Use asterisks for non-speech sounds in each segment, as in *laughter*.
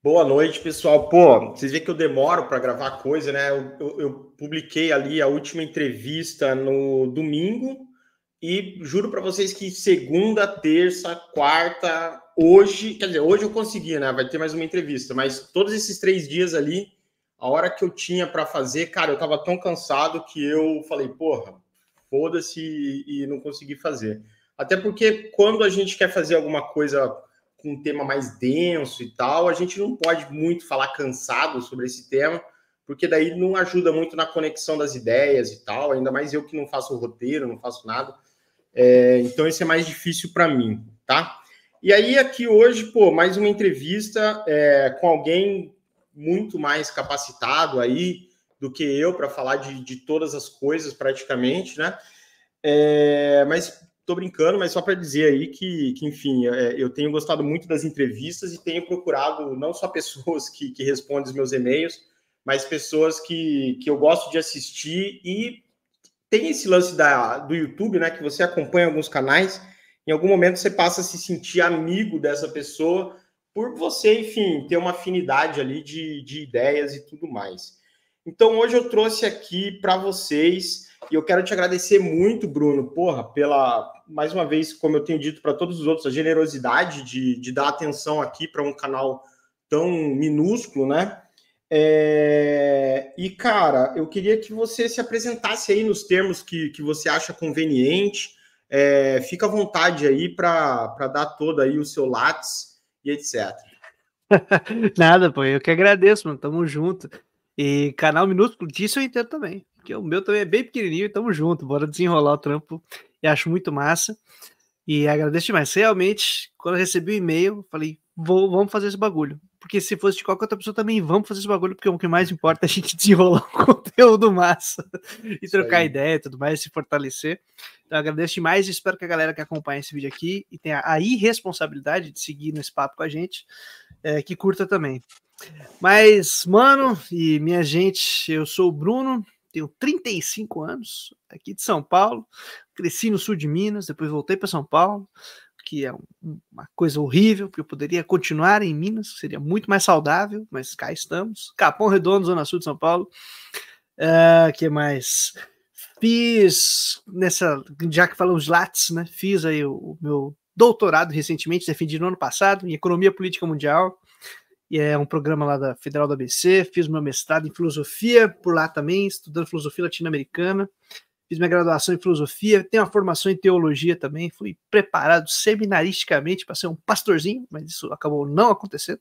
Boa noite, pessoal. Pô, vocês veem que eu demoro para gravar coisa, né? Eu, eu, eu, publiquei ali a última entrevista no domingo e juro para vocês que segunda, terça, quarta, hoje, quer dizer, hoje eu consegui, né? Vai ter mais uma entrevista, mas todos esses três dias ali, a hora que eu tinha para fazer, cara, eu estava tão cansado que eu falei, porra, foda-se e, e não consegui fazer. Até porque quando a gente quer fazer alguma coisa com um tema mais denso e tal, a gente não pode muito falar cansado sobre esse tema, porque daí não ajuda muito na conexão das ideias e tal, ainda mais eu que não faço roteiro, não faço nada. É, então isso é mais difícil para mim, tá? E aí aqui hoje, pô, mais uma entrevista é, com alguém muito mais capacitado aí do que eu para falar de, de todas as coisas praticamente, né? É, mas Tô brincando, mas só para dizer aí que, que enfim, é, eu tenho gostado muito das entrevistas e tenho procurado não só *laughs* pessoas que, que respondem os meus e-mails, mas pessoas que, que eu gosto de assistir e tem esse lance da, do YouTube, né? Que você acompanha alguns canais, em algum momento você passa a se sentir amigo dessa pessoa por você, enfim, ter uma afinidade ali de, de ideias e tudo mais. Então hoje eu trouxe aqui para vocês e eu quero te agradecer muito, Bruno, porra, pela, mais uma vez, como eu tenho dito para todos os outros, a generosidade de, de dar atenção aqui para um canal tão minúsculo, né? É... E, cara, eu queria que você se apresentasse aí nos termos que, que você acha conveniente. É... Fica à vontade aí para dar todo aí o seu látis e etc. *laughs* Nada, pô, eu que agradeço, mano. Tamo junto. E canal minúsculo disso eu entendo também porque o meu também é bem pequenininho estamos tamo junto, bora desenrolar o trampo. E acho muito massa. E agradeço demais. Realmente, quando eu recebi o e-mail, falei, vou, vamos fazer esse bagulho. Porque se fosse de qualquer outra pessoa também, vamos fazer esse bagulho, porque o que mais importa é a gente *laughs* desenrolar o conteúdo massa e Isso trocar aí. ideia e tudo mais, se fortalecer. Então agradeço demais e espero que a galera que acompanha esse vídeo aqui e tenha a irresponsabilidade de seguir nesse papo com a gente, é, que curta também. Mas, mano e minha gente, eu sou o Bruno, tenho 35 anos, aqui de São Paulo, cresci no sul de Minas, depois voltei para São Paulo, que é um, uma coisa horrível, porque eu poderia continuar em Minas, seria muito mais saudável, mas cá estamos. Capão Redondo, Zona Sul de São Paulo. Uh, que mais? Fiz nessa, já que falamos de Lattes, né? Fiz aí o, o meu doutorado recentemente, defendi no ano passado, em Economia Política Mundial e é um programa lá da Federal da ABC. Fiz meu mestrado em filosofia por lá também, estudando filosofia latino-americana. Fiz minha graduação em filosofia, tenho uma formação em teologia também. Fui preparado seminaristicamente para ser um pastorzinho, mas isso acabou não acontecendo.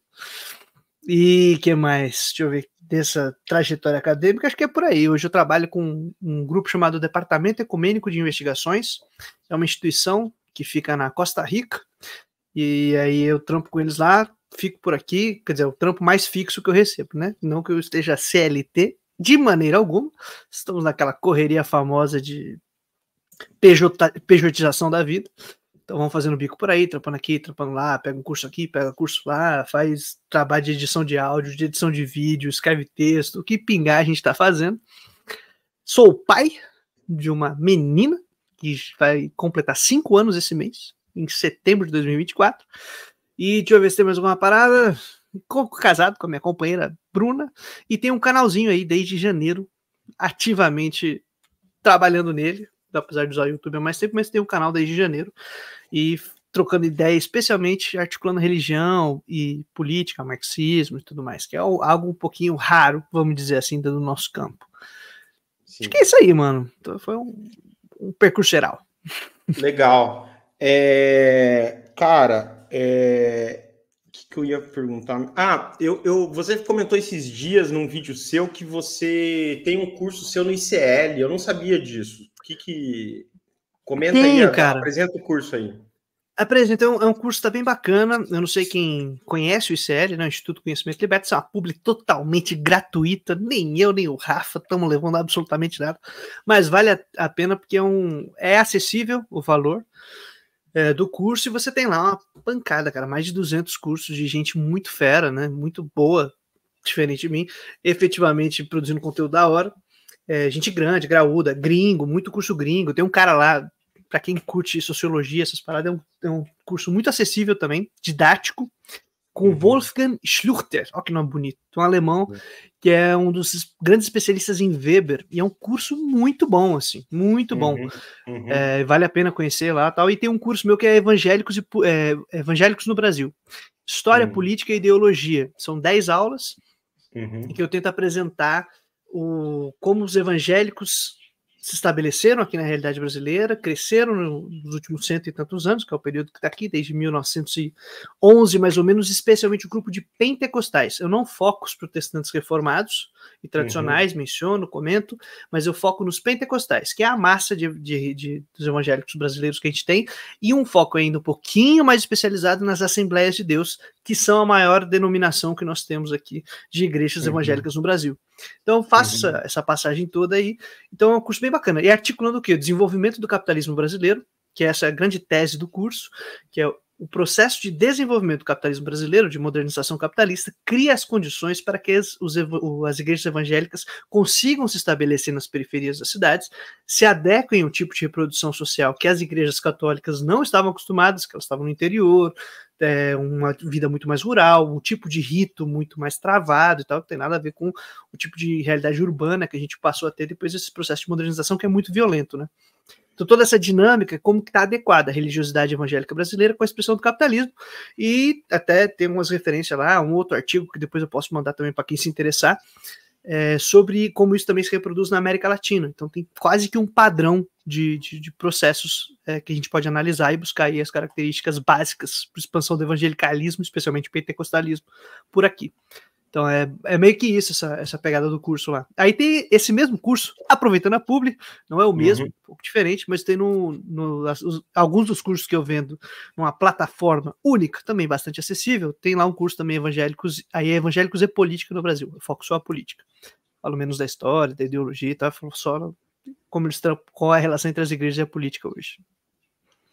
E que mais? Deixa eu ver dessa trajetória acadêmica, acho que é por aí. Hoje eu trabalho com um grupo chamado Departamento Ecumênico de Investigações, é uma instituição que fica na Costa Rica, e aí eu trampo com eles lá, fico por aqui, quer dizer, é o trampo mais fixo que eu recebo, né? Não que eu esteja CLT de maneira alguma. Estamos naquela correria famosa de pejotização da vida. Então vamos fazendo bico por aí, trampando aqui, trampando lá, pega um curso aqui, pega um curso lá, faz trabalho de edição de áudio, de edição de vídeo, escreve texto, o que pingar a gente está fazendo. Sou pai de uma menina que vai completar cinco anos esse mês, em setembro de 2024. E deixa eu ver se tem mais alguma parada. Casado com a minha companheira Bruna. E tem um canalzinho aí desde janeiro, ativamente trabalhando nele. Apesar de usar o YouTube há mais tempo, mas tem um canal desde janeiro. E trocando ideia, especialmente articulando religião e política, marxismo e tudo mais, que é algo um pouquinho raro, vamos dizer assim, do nosso campo. Sim. Acho que é isso aí, mano. Então, foi um, um percurso geral. Legal. É, cara, é... o que, que eu ia perguntar? Ah, eu, eu, você comentou esses dias num vídeo seu que você tem um curso seu no ICL, eu não sabia disso. O que que... Comenta Tenho, aí, cara. apresenta o curso aí. Apresenta, é um, é um curso tá bem bacana. Eu não sei quem conhece o ICL, né? O Instituto Conhecimento Liberto, é uma public totalmente gratuita. Nem eu, nem o Rafa estamos levando absolutamente nada. Mas vale a, a, pena porque é, um, é acessível o valor é, do curso e você tem lá uma pancada, cara, mais de 200 cursos de gente muito fera, né? Muito boa, diferente de mim, efetivamente produzindo conteúdo da hora. É, gente grande, graúda, gringo, muito curso gringo. Tem um cara lá, para quem curte sociologia, essas paradas, é um, é um curso muito acessível também, didático, com uhum. Wolfgang Schluchter, olha que nome bonito, um alemão é. que é um dos grandes especialistas em Weber, e é um curso muito bom, assim, muito bom. Uhum, uhum. É, vale a pena conhecer lá tal. E tem um curso meu que é Evangélicos, e, é, Evangélicos no Brasil. História, uhum. Política e Ideologia. São 10 aulas uhum. em que eu tento apresentar o, como os evangélicos se estabeleceram aqui na realidade brasileira, cresceram nos últimos cento e tantos anos, que é o período que está aqui, desde 1911, mais ou menos, especialmente o grupo de pentecostais. Eu não foco os protestantes reformados, e tradicionais, uhum. menciono, comento, mas eu foco nos pentecostais, que é a massa de, de, de, dos evangélicos brasileiros que a gente tem, e um foco ainda um pouquinho mais especializado nas Assembleias de Deus, que são a maior denominação que nós temos aqui de igrejas uhum. evangélicas no Brasil. Então, faça uhum. essa passagem toda aí. Então, é um curso bem bacana. E articulando o quê? O desenvolvimento do capitalismo brasileiro, que é essa grande tese do curso, que é o processo de desenvolvimento do capitalismo brasileiro, de modernização capitalista, cria as condições para que as, os, as igrejas evangélicas consigam se estabelecer nas periferias das cidades, se adequem ao tipo de reprodução social que as igrejas católicas não estavam acostumadas, que elas estavam no interior, é, uma vida muito mais rural, um tipo de rito muito mais travado e tal, que tem nada a ver com o tipo de realidade urbana que a gente passou a ter depois desse processo de modernização que é muito violento, né? Então, toda essa dinâmica, como que está adequada a religiosidade evangélica brasileira com a expressão do capitalismo, e até tem umas referências lá, um outro artigo que depois eu posso mandar também para quem se interessar, é, sobre como isso também se reproduz na América Latina. Então tem quase que um padrão de, de, de processos é, que a gente pode analisar e buscar aí as características básicas para expansão do evangelicalismo, especialmente pentecostalismo, por aqui. Então é, é meio que isso, essa, essa pegada do curso lá. Aí tem esse mesmo curso, aproveitando a Publi, não é o mesmo, uhum. um pouco diferente, mas tem no, no as, os, alguns dos cursos que eu vendo numa plataforma única, também bastante acessível. Tem lá um curso também evangélicos, aí é evangélicos e política no Brasil. Eu foco só a política. Falo menos da história, da ideologia e tal, falo só como qual é a relação entre as igrejas e a política hoje.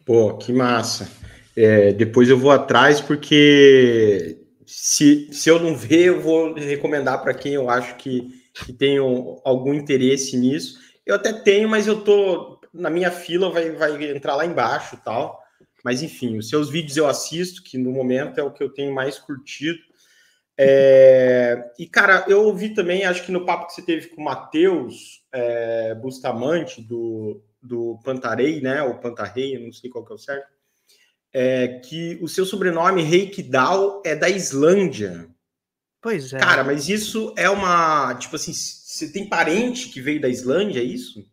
Pô, que massa. É, depois eu vou atrás porque se, se eu não ver, eu vou recomendar para quem eu acho que, que tem algum interesse nisso. Eu até tenho, mas eu tô na minha fila, vai, vai entrar lá embaixo tal. Mas enfim, os seus vídeos eu assisto, que no momento é o que eu tenho mais curtido. É... E cara, eu ouvi também, acho que no papo que você teve com o Matheus é, Bustamante, do, do Pantarei, né? Ou Pantarrei, não sei qual que é o certo é, que o seu sobrenome Reikdal é da Islândia. Pois é. Cara, mas isso é uma. Tipo assim, você tem parente que veio da Islândia, é isso?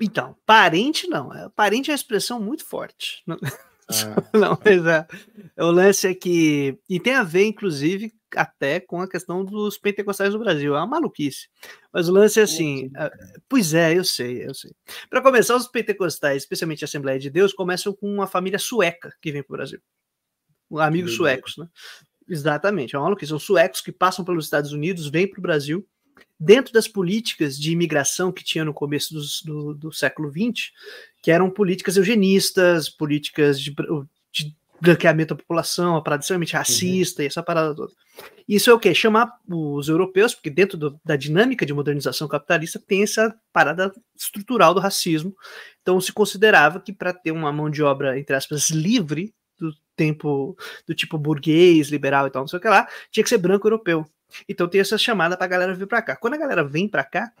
Então, parente não. É, parente é uma expressão muito forte. *laughs* Ah. não, mas é, o lance é que. E tem a ver, inclusive, até com a questão dos pentecostais do Brasil. É uma maluquice. Mas o lance é assim. Ah, pois é, eu sei, eu sei. Para começar, os pentecostais, especialmente a Assembleia de Deus, começam com uma família sueca que vem para o Brasil. Amigos suecos, né? Exatamente, é uma maluquice. São suecos que passam pelos Estados Unidos, vêm para o Brasil. Dentro das políticas de imigração que tinha no começo do, do, do século XX, que eram políticas eugenistas, políticas de branqueamento da população, a parada extremamente uhum. racista uhum. e essa parada toda. Isso é o quê? Chamar os europeus, porque dentro do, da dinâmica de modernização capitalista tem essa parada estrutural do racismo. Então se considerava que para ter uma mão de obra, entre aspas, livre do tempo do tipo burguês, liberal e tal, não sei o que lá, tinha que ser branco europeu. Então tem essa chamada para a galera vir para cá. Quando a galera vem para cá,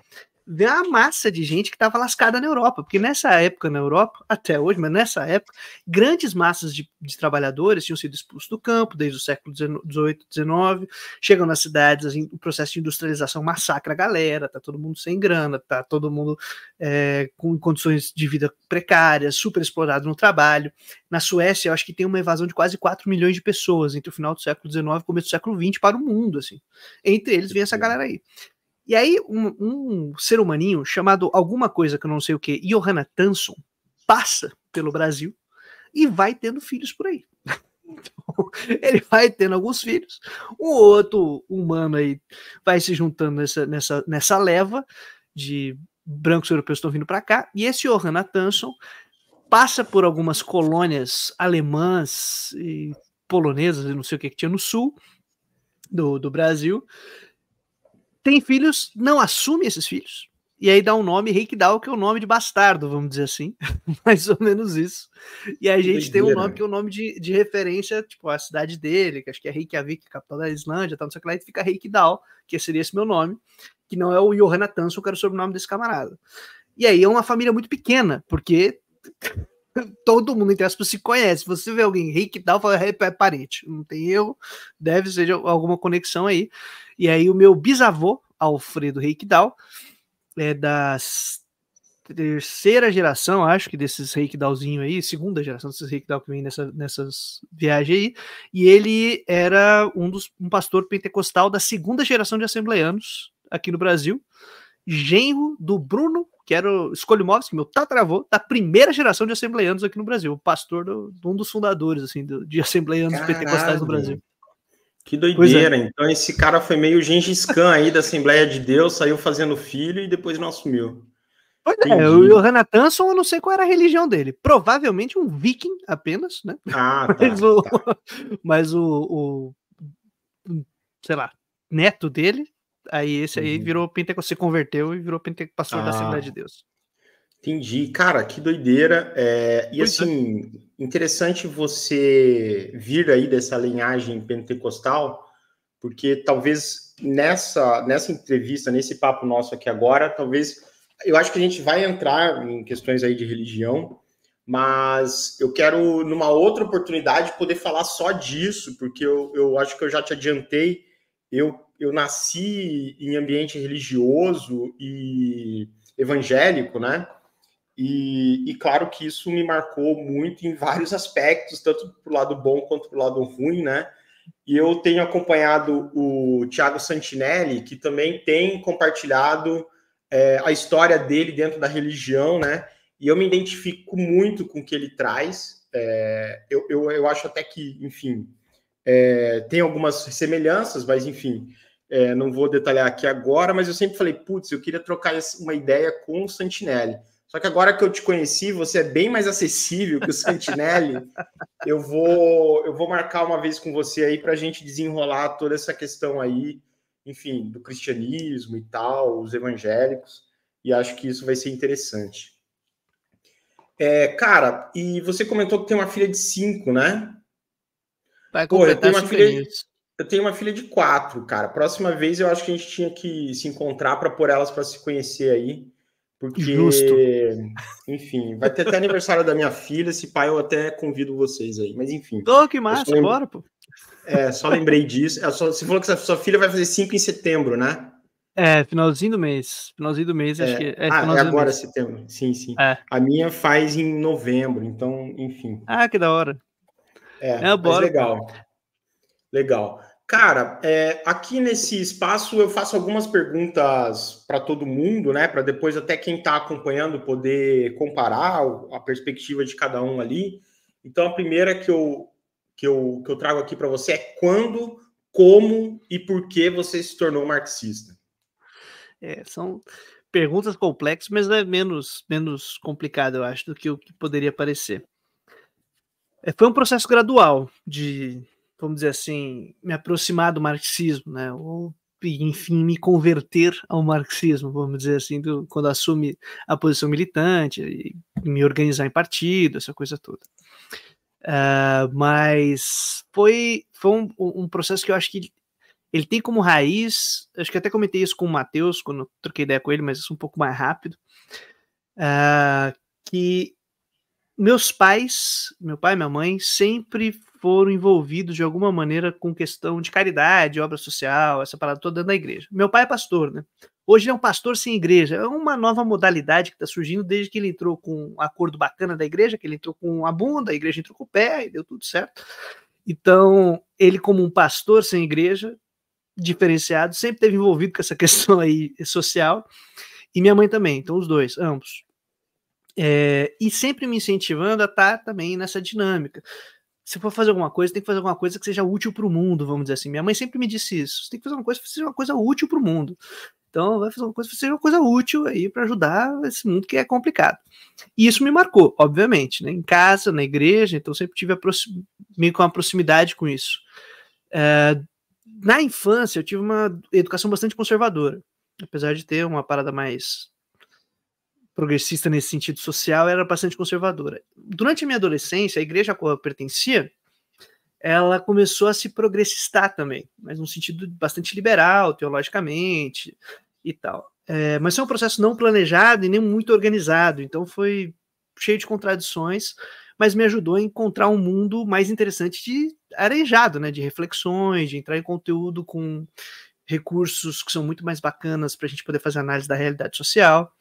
de uma massa de gente que estava lascada na Europa, porque nessa época na Europa, até hoje, mas nessa época, grandes massas de, de trabalhadores tinham sido expulsos do campo desde o século XVIII, XIX, chegam nas cidades, assim, o processo de industrialização massacra a galera, tá todo mundo sem grana, tá todo mundo é, com condições de vida precárias, super explorado no trabalho. Na Suécia, eu acho que tem uma evasão de quase 4 milhões de pessoas entre o final do século XIX e o começo do século XX para o mundo, assim. Entre eles vem essa galera aí. E aí, um, um, ser humaninho chamado alguma coisa que eu não sei o que, Johanna Tanson, passa pelo Brasil e vai tendo filhos por aí. Então, *laughs* ele vai tendo alguns filhos, um outro humano aí vai se juntando nessa, nessa, nessa leva de brancos europeus que estão vindo para cá, e esse Johanna Tanson passa por algumas colônias alemãs e polonesas, e não sei o que que tinha no sul do, do Brasil, tem filhos, não assume esses filhos. E aí dá um nome Reikdal, que é o um nome de bastardo, vamos dizer assim. *laughs* Mais ou menos isso. E a gente tem um nome né? que é o um nome de, de referência, tipo, a cidade dele, que acho que é Reykjavik, capital da Islândia, tal, não sei o que lá, e fica Reikdal, que seria esse meu nome, que não é o Johanna Tanson, que era o sobrenome desse camarada. E aí é uma família muito pequena, porque todo mundo, entre aspas, se conhece. Você vê alguém rico e tal, fala, é, é parente, não tem erro, deve ser alguma conexão aí. E aí o meu bisavô, Alfredo Reikdal, é da terceira geração, acho que desses Reikdalzinho aí, segunda geração desses Reikdal que vem nessa, nessas viagens aí, e ele era um dos um pastor pentecostal da segunda geração de assembleianos aqui no Brasil, genro do Bruno que era o que meu tatravô, da primeira geração de assembleianos aqui no Brasil, o pastor do, um dos fundadores assim, do, de assembleianos Caralho. pentecostais no Brasil. Que é. doideira, é. então esse cara foi meio Gengis Khan aí da Assembleia de Deus, saiu fazendo filho e depois não assumiu. Pois é, o Hannatanson, eu não sei qual era a religião dele. Provavelmente um viking apenas, né? Ah, *laughs* tá, mas, o, tá. *laughs* mas o, o, sei lá, neto dele Aí esse aí uhum. virou pentecostal, se converteu e virou pentecostal, pastor ah. da Assembleia ah. de Deus. Entendi, cara, que doideira. É, e pois é. assim, é. interessante você vir aí dessa linhagem pentecostal, porque talvez nessa, nessa entrevista, nesse papo nosso aqui agora, talvez eu acho que a gente vai entrar em questões aí de religião, mas eu quero, numa outra oportunidade, poder falar só disso, porque eu, eu acho que eu já te adiantei. Eu eu nasci em ambiente religioso e evangélico, né? E, e, claro que isso me marcou muito em vários *laughs* aspectos, tanto para o lado bom quanto para o lado ruim, né? E eu tenho acompanhado o Tiago Santinelli, que também tem compartilhado é, a história dele dentro da religião, né? E eu me identifico muito com o que ele traz. É, eu, eu, eu acho até que, enfim, é, tem algumas semelhanças, mas enfim, é, não vou detalhar aqui agora, mas eu sempre falei, putz, eu queria trocar uma ideia com o Santinelli. Só que agora que eu te conheci, você é bem mais acessível que o Santinelli. *laughs* eu vou eu vou marcar uma vez com você aí para a gente desenrolar toda essa questão aí, enfim, do cristianismo e tal, os evangélicos. E acho que isso vai ser interessante. É, cara, e você comentou que tem uma filha de cinco, né? Vai completar Pô, uma filha... Feliz. Eu tenho uma filha de quatro, cara. Próxima vez eu acho que a gente tinha que se encontrar para pôr elas para se conhecer aí. Porque, Justo. enfim, vai ter até aniversário da minha filha. Se pai, eu até convido vocês aí. Mas enfim. Tô, que massa, lembra... bora, pô. É, só lembrei disso. É, só... Você falou que sua filha vai fazer cinco em setembro, né? É, finalzinho do mês. Finalzinho do mês, é. acho que. É, ah, é agora setembro. Sim, sim. É. A minha faz em novembro, então, enfim. Ah, que da hora. É, é bora, legal. Legal. Cara, é, aqui nesse espaço eu faço algumas perguntas para todo mundo, né? Para depois até quem está acompanhando poder comparar a perspectiva de cada um ali. Então a primeira que eu que eu, que eu trago aqui para você é quando, como e por que você se tornou marxista. É, são perguntas complexas, mas é menos menos complicado eu acho do que o que poderia parecer. É, foi um processo gradual de vamos dizer assim, me aproximar do marxismo, né? Ou enfim, me converter ao marxismo, vamos dizer assim, do, quando assume a posição militante, e, me organizar em partido, essa coisa toda. Uh, mas foi, foi um, um, processo que eu acho que ele tem como raiz, acho que até comentei isso com o Matheus, quando troquei ideia com ele, mas isso é um pouco mais rápido, uh, que meus pais, meu pai e minha mãe, sempre foram envolvidos de alguma maneira com questão de caridade, obra social, essa parada toda da igreja. Meu pai é pastor, né? Hoje ele é um pastor sem igreja. É uma nova modalidade que está surgindo desde que ele entrou com um acordo bacana da igreja, que ele entrou com a bunda, a igreja entrou com o pé e deu tudo certo. Então, ele, como um pastor sem igreja, diferenciado, sempre teve envolvido com essa *laughs* questão aí social. E minha mãe também, então os dois, ambos. É, e sempre me incentivando a estar tá também nessa dinâmica. Se for fazer alguma coisa, tem que fazer alguma coisa que seja útil para o mundo, vamos dizer assim. Minha mãe sempre me disse isso. Você tem que fazer uma coisa que seja uma coisa útil para o mundo. Então, vai fazer uma coisa que seja uma coisa útil aí para ajudar esse mundo que é complicado. E isso me marcou, obviamente, né? em casa, na igreja, então sempre tive meio que uma proximidade com isso. É, na infância, eu tive uma educação bastante conservadora, apesar de ter uma parada mais progressista nesse sentido social era bastante conservadora. Durante a minha adolescência, a igreja a qual eu pertencia, ela começou a se progressistar também, mas num sentido bastante liberal, teologicamente e tal. É, mas foi um processo não planejado e nem muito organizado, então foi cheio de contradições, mas me ajudou a encontrar um mundo mais interessante de arejado, né, de reflexões, de entrar em conteúdo com recursos que são muito mais bacanas para a gente poder fazer análise da realidade social.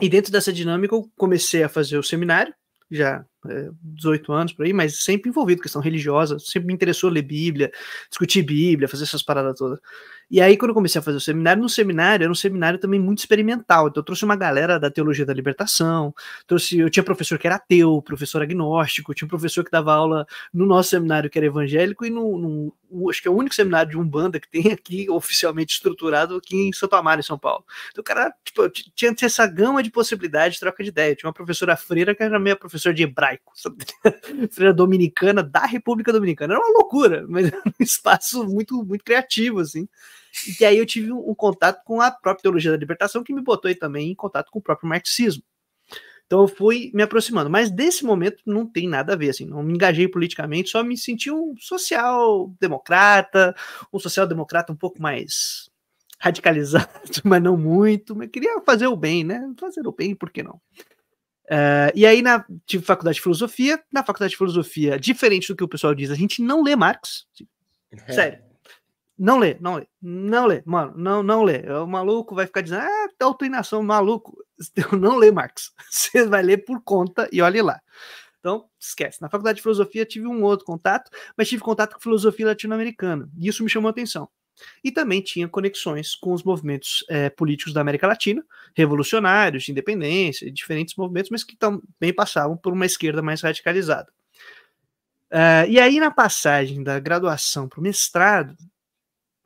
E dentro dessa dinâmica eu comecei a fazer o seminário, já 18 é, anos por aí, mas sempre envolvido com questão religiosa, sempre me interessou ler Bíblia, discutir Bíblia, fazer essas paradas todas. E aí, quando eu comecei a fazer o seminário, no seminário era um seminário também muito experimental. Então, eu trouxe uma galera da teologia da libertação, trouxe, eu tinha professor que era ateu, professor agnóstico, tinha professor que dava aula no nosso seminário que era evangélico, e no, no acho que é o único seminário de Umbanda que tem aqui, *laughs* oficialmente estruturado, aqui em Santo Amaro, em São Paulo. Então, o cara tipo, tinha essa gama de possibilidades de troca de ideia. Tinha uma professora freira que era minha professora de hebraico judaico, *laughs* dominicana da República Dominicana. Era uma loucura, mas *laughs* era um espaço muito, muito criativo, assim. E aí eu tive um, um contato com a própria teologia da libertação, que me botou aí também em contato com o próprio marxismo. Então eu fui me aproximando, mas desse momento não tem nada a ver, assim, não me engajei politicamente, só me senti um social-democrata, um social-democrata um pouco mais radicalizado, *laughs* mas não muito, mas queria fazer o bem, né? Fazer o bem, por que não? Uh, e aí na tive tipo, faculdade de filosofia. Na faculdade de filosofia, diferente do que o pessoal diz, a gente não lê Marx. É. Sério. Não lê, não lê, não lê, mano, não, não lê. O maluco vai ficar dizendo, ah, doutrinação, tá maluco. *laughs* Eu não lê Marx. *laughs* Você vai ler por conta e olhe lá. Então, esquece. Na faculdade de filosofia tive um outro contato, mas tive contato com filosofia latino-americana. E isso me chamou a atenção e também tinha conexões com os movimentos é, políticos da América Latina, revolucionários, de independência, diferentes movimentos, mas que também passavam por uma esquerda mais radicalizada. Uh, e aí, na passagem da graduação para o mestrado,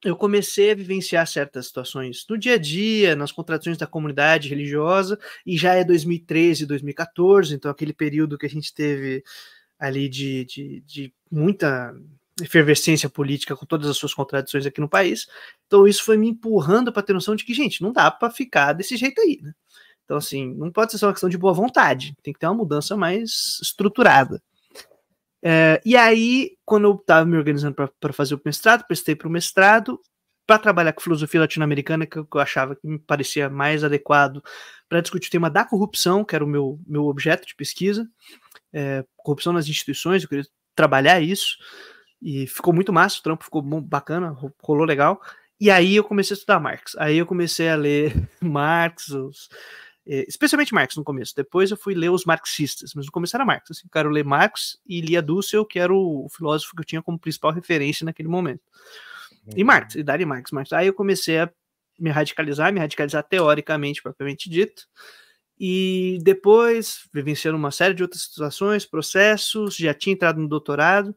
eu comecei a vivenciar certas situações no dia a dia, nas contradições da comunidade religiosa, e já é 2013, 2014, então aquele período que a gente teve ali de, de, de muita efervescência política com todas as suas contradições aqui no país. Então isso foi me empurrando para ter noção de que, gente, não dá para ficar desse jeito aí, né? Então, assim, não pode ser só uma questão de boa vontade, tem que ter uma mudança mais estruturada. É, e aí, quando eu estava me organizando para fazer o mestrado, prestei para o mestrado, para trabalhar com filosofia latino-americana, que eu achava que me parecia mais adequado para discutir o tema da corrupção, que era o meu, meu objeto de pesquisa, é, corrupção nas instituições, eu queria trabalhar isso. E ficou muito massa, o trampo ficou bacana, rolou legal. E aí eu comecei a estudar Marx. Aí eu comecei a ler *laughs* Marx, os, eh, especialmente Marx no começo. Depois eu fui ler os marxistas, mas no começo era Marx. Assim, eu quero ler Marx e lia Dussel, que era o, filósofo que eu tinha como principal referência naquele momento. E uhum. Marx, e Dari Marx, Marx. Aí eu comecei a me radicalizar, me radicalizar teoricamente, propriamente dito. E depois, vivenciando uma série de outras situações, processos, já tinha entrado no doutorado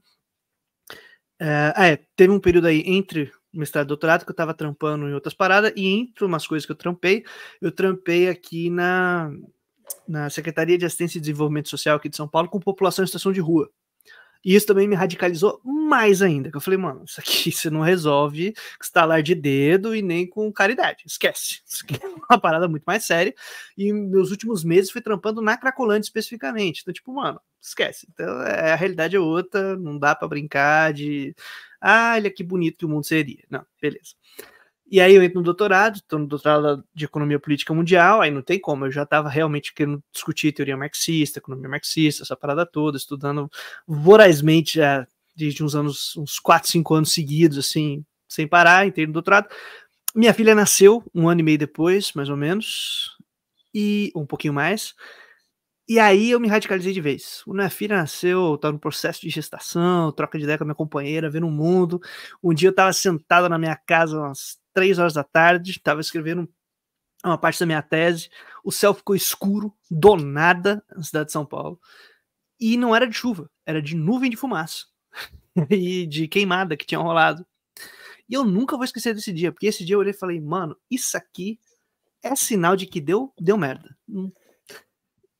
é, é, teve um período aí entre mestrado e doutorado que eu tava trampando em outras paradas, e entre umas coisas que eu trampei, eu trampei aqui na, na Secretaria de Assistência e Desenvolvimento Social aqui de São Paulo com população em situação de rua. E isso também me radicalizou mais ainda. Que eu falei, mano, isso aqui *laughs* você não resolve estalar de dedo e nem com caridade. Esquece. Isso aqui é uma parada muito mais séria. E meus últimos meses fui trampando na Cracolândia especificamente. Então, tipo, mano, esquece. Então, é, a realidade é outra. Não dá para brincar de. Ah, olha que bonito que o mundo seria. Não, beleza. E aí eu entro no doutorado, estou no doutorado de economia política mundial, aí não tem como, eu já estava realmente querendo discutir teoria marxista, economia marxista, essa parada toda, estudando vorazmente já desde uns anos, uns 4, 5 anos seguidos, assim, sem parar, entrei no doutorado. Minha filha nasceu um ano e meio depois, mais ou menos, e um pouquinho mais. E aí eu me radicalizei de vez. O minha filha nasceu, tá no processo de gestação, troca de ideia com a minha companheira, vendo o mundo. Um dia eu estava sentado na minha casa, umas três horas da tarde, estava escrevendo uma parte da minha tese, o céu ficou escuro, do nada, na cidade de São Paulo, e não era de chuva, era de nuvem de fumaça *laughs* e de queimada que tinha rolado. E eu nunca vou esquecer desse dia, porque esse dia eu olhei e falei, mano, isso aqui é sinal de que deu, deu merda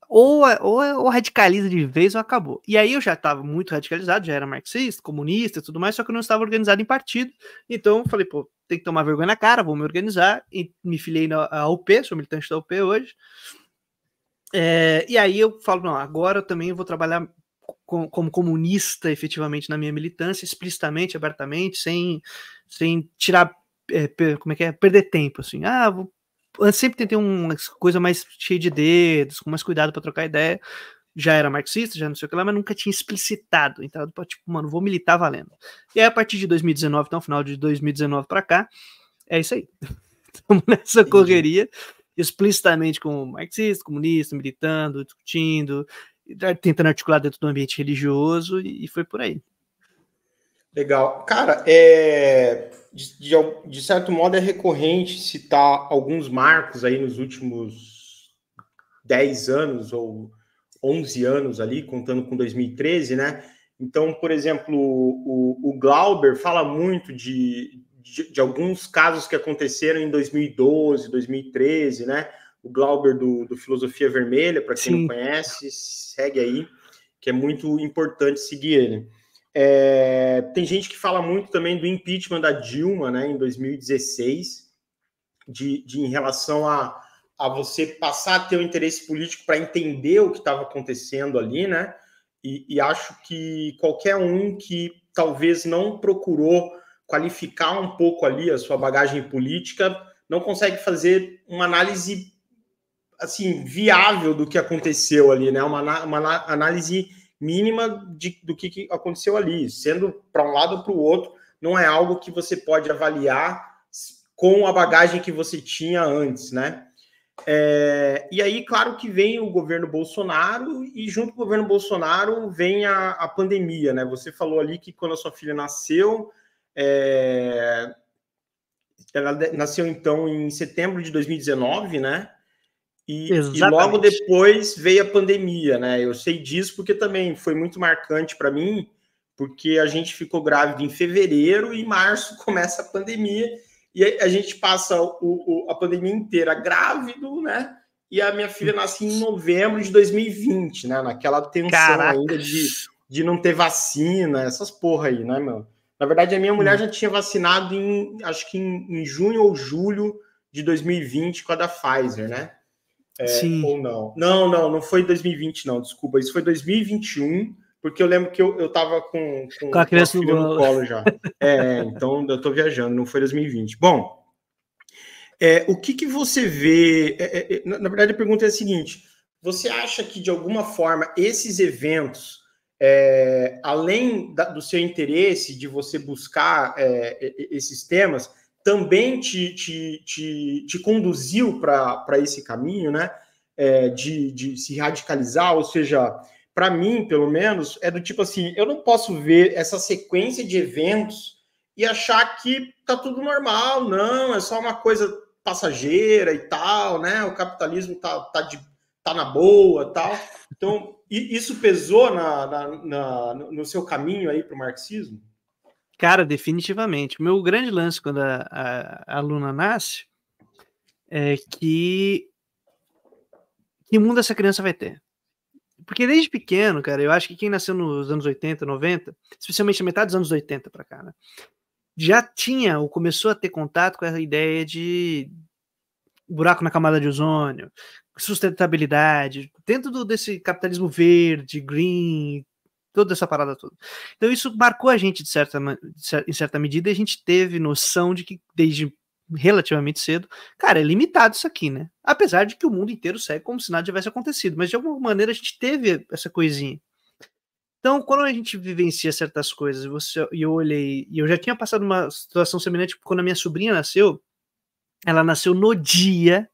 ou, ou, é, ou radicaliza de vez ou acabou. E aí eu já estava muito radicalizado, já era marxista, comunista e tudo mais, só que eu não estava organizado em partido. Então eu falei, pô, tem que tomar vergonha na cara, vou me organizar. E me filiei na a UP, sou militante da UP hoje. É, e aí eu falo, não, agora eu também vou trabalhar com, como comunista efetivamente na minha militância, explicitamente, abertamente, sem, sem tirar, é, per, como é que é, perder tempo, assim, ah, vou sempre tentei uma coisa mais cheia de dedos, com mais cuidado para trocar ideia. Já era marxista, já não sei o que lá, mas nunca tinha explicitado. Então, tipo, mano, vou militar valendo. E aí, a partir de 2019, então, final de 2019 para cá, é isso aí. Estamos *laughs* nessa correria, explicitamente com marxista, comunista, militando, discutindo, tentando articular dentro do ambiente religioso, e foi por aí. Legal. Cara, é, de, de, de, certo modo é recorrente citar alguns marcos aí nos últimos 10 anos ou 11 anos ali, contando com 2013, né? Então, por exemplo, o, o Glauber fala muito de, de, de alguns casos que aconteceram em 2012, 2013, né? O Glauber do, do Filosofia Vermelha, para quem Sim. não conhece, segue aí, que é muito importante seguir ele. É, tem gente que fala muito também do impeachment da Dilma, né, em 2016, de, de em relação a, a você passar a ter o um interesse político para entender o que estava acontecendo ali, né? E, e, acho que qualquer um que talvez não procurou qualificar um pouco ali a sua bagagem política não consegue fazer uma análise assim viável do que aconteceu ali, né? Uma, uma análise mínima de, do que, que aconteceu ali, sendo para um lado ou para o outro, não é algo que você pode avaliar com a bagagem que você tinha antes, né? É, e aí, claro que vem o governo Bolsonaro e junto com o governo Bolsonaro vem a, a pandemia, né? Você falou ali que quando a sua filha nasceu, é, ela nasceu então em setembro de 2019, né? E, e, logo depois veio a pandemia, né? Eu sei disso porque também foi muito marcante para mim, porque a gente ficou grávida em fevereiro e em março *laughs* começa a pandemia e a gente passa o, o, a pandemia inteira grávido, né? E a minha filha hum. nasce em novembro de 2020, né? Naquela tensão Caraca. ainda de, de não ter vacina, essas porra aí, né, mano? Na verdade, a minha mulher hum. já tinha vacinado em, acho que em, em junho ou julho de 2020 com a da Pfizer, né? É, Sim. Ou não. Não, não, não foi 2020, não, desculpa. Isso foi 2021, porque eu lembro que eu, eu tava com, com, com a criança no colo já. é, então eu tô viajando, não foi 2020. Bom, é, o que, que você vê? É, é, é, na, na, verdade, a pergunta é a seguinte: você acha que de alguma forma esses eventos, é, além da, do seu interesse de você buscar esses temas, também te, te, te, te conduziu para esse caminho, né? É, de, de se radicalizar, ou seja, para mim, pelo menos, é do tipo assim: eu não posso ver essa sequência de eventos e achar que tá tudo normal, não, é só uma coisa passageira e tal, né? O capitalismo tá, tá, de, tá na boa tal. Então, isso pesou na, na, na no seu caminho aí para o marxismo? Cara, definitivamente. O meu grande lance quando a, a, a aluna nasce é que. Que mundo essa criança vai ter? Porque desde pequeno, cara, eu acho que quem nasceu nos anos 80, 90, especialmente a metade dos anos 80 para cá, né, já tinha ou começou a ter contato com essa ideia de buraco na camada de ozônio, sustentabilidade, dentro do, desse capitalismo verde, green, toda essa parada toda. Então isso marcou a gente de certa, em certa medida e a gente teve noção de que desde relativamente cedo, cara, é limitado isso aqui, né? Apesar de que o mundo inteiro segue como se nada tivesse acontecido, mas de alguma maneira a gente teve essa coisinha. Então, quando a gente vivencia certas coisas, você, e eu olhei, e eu já tinha passado uma situação semelhante quando a minha sobrinha nasceu, ela nasceu no dia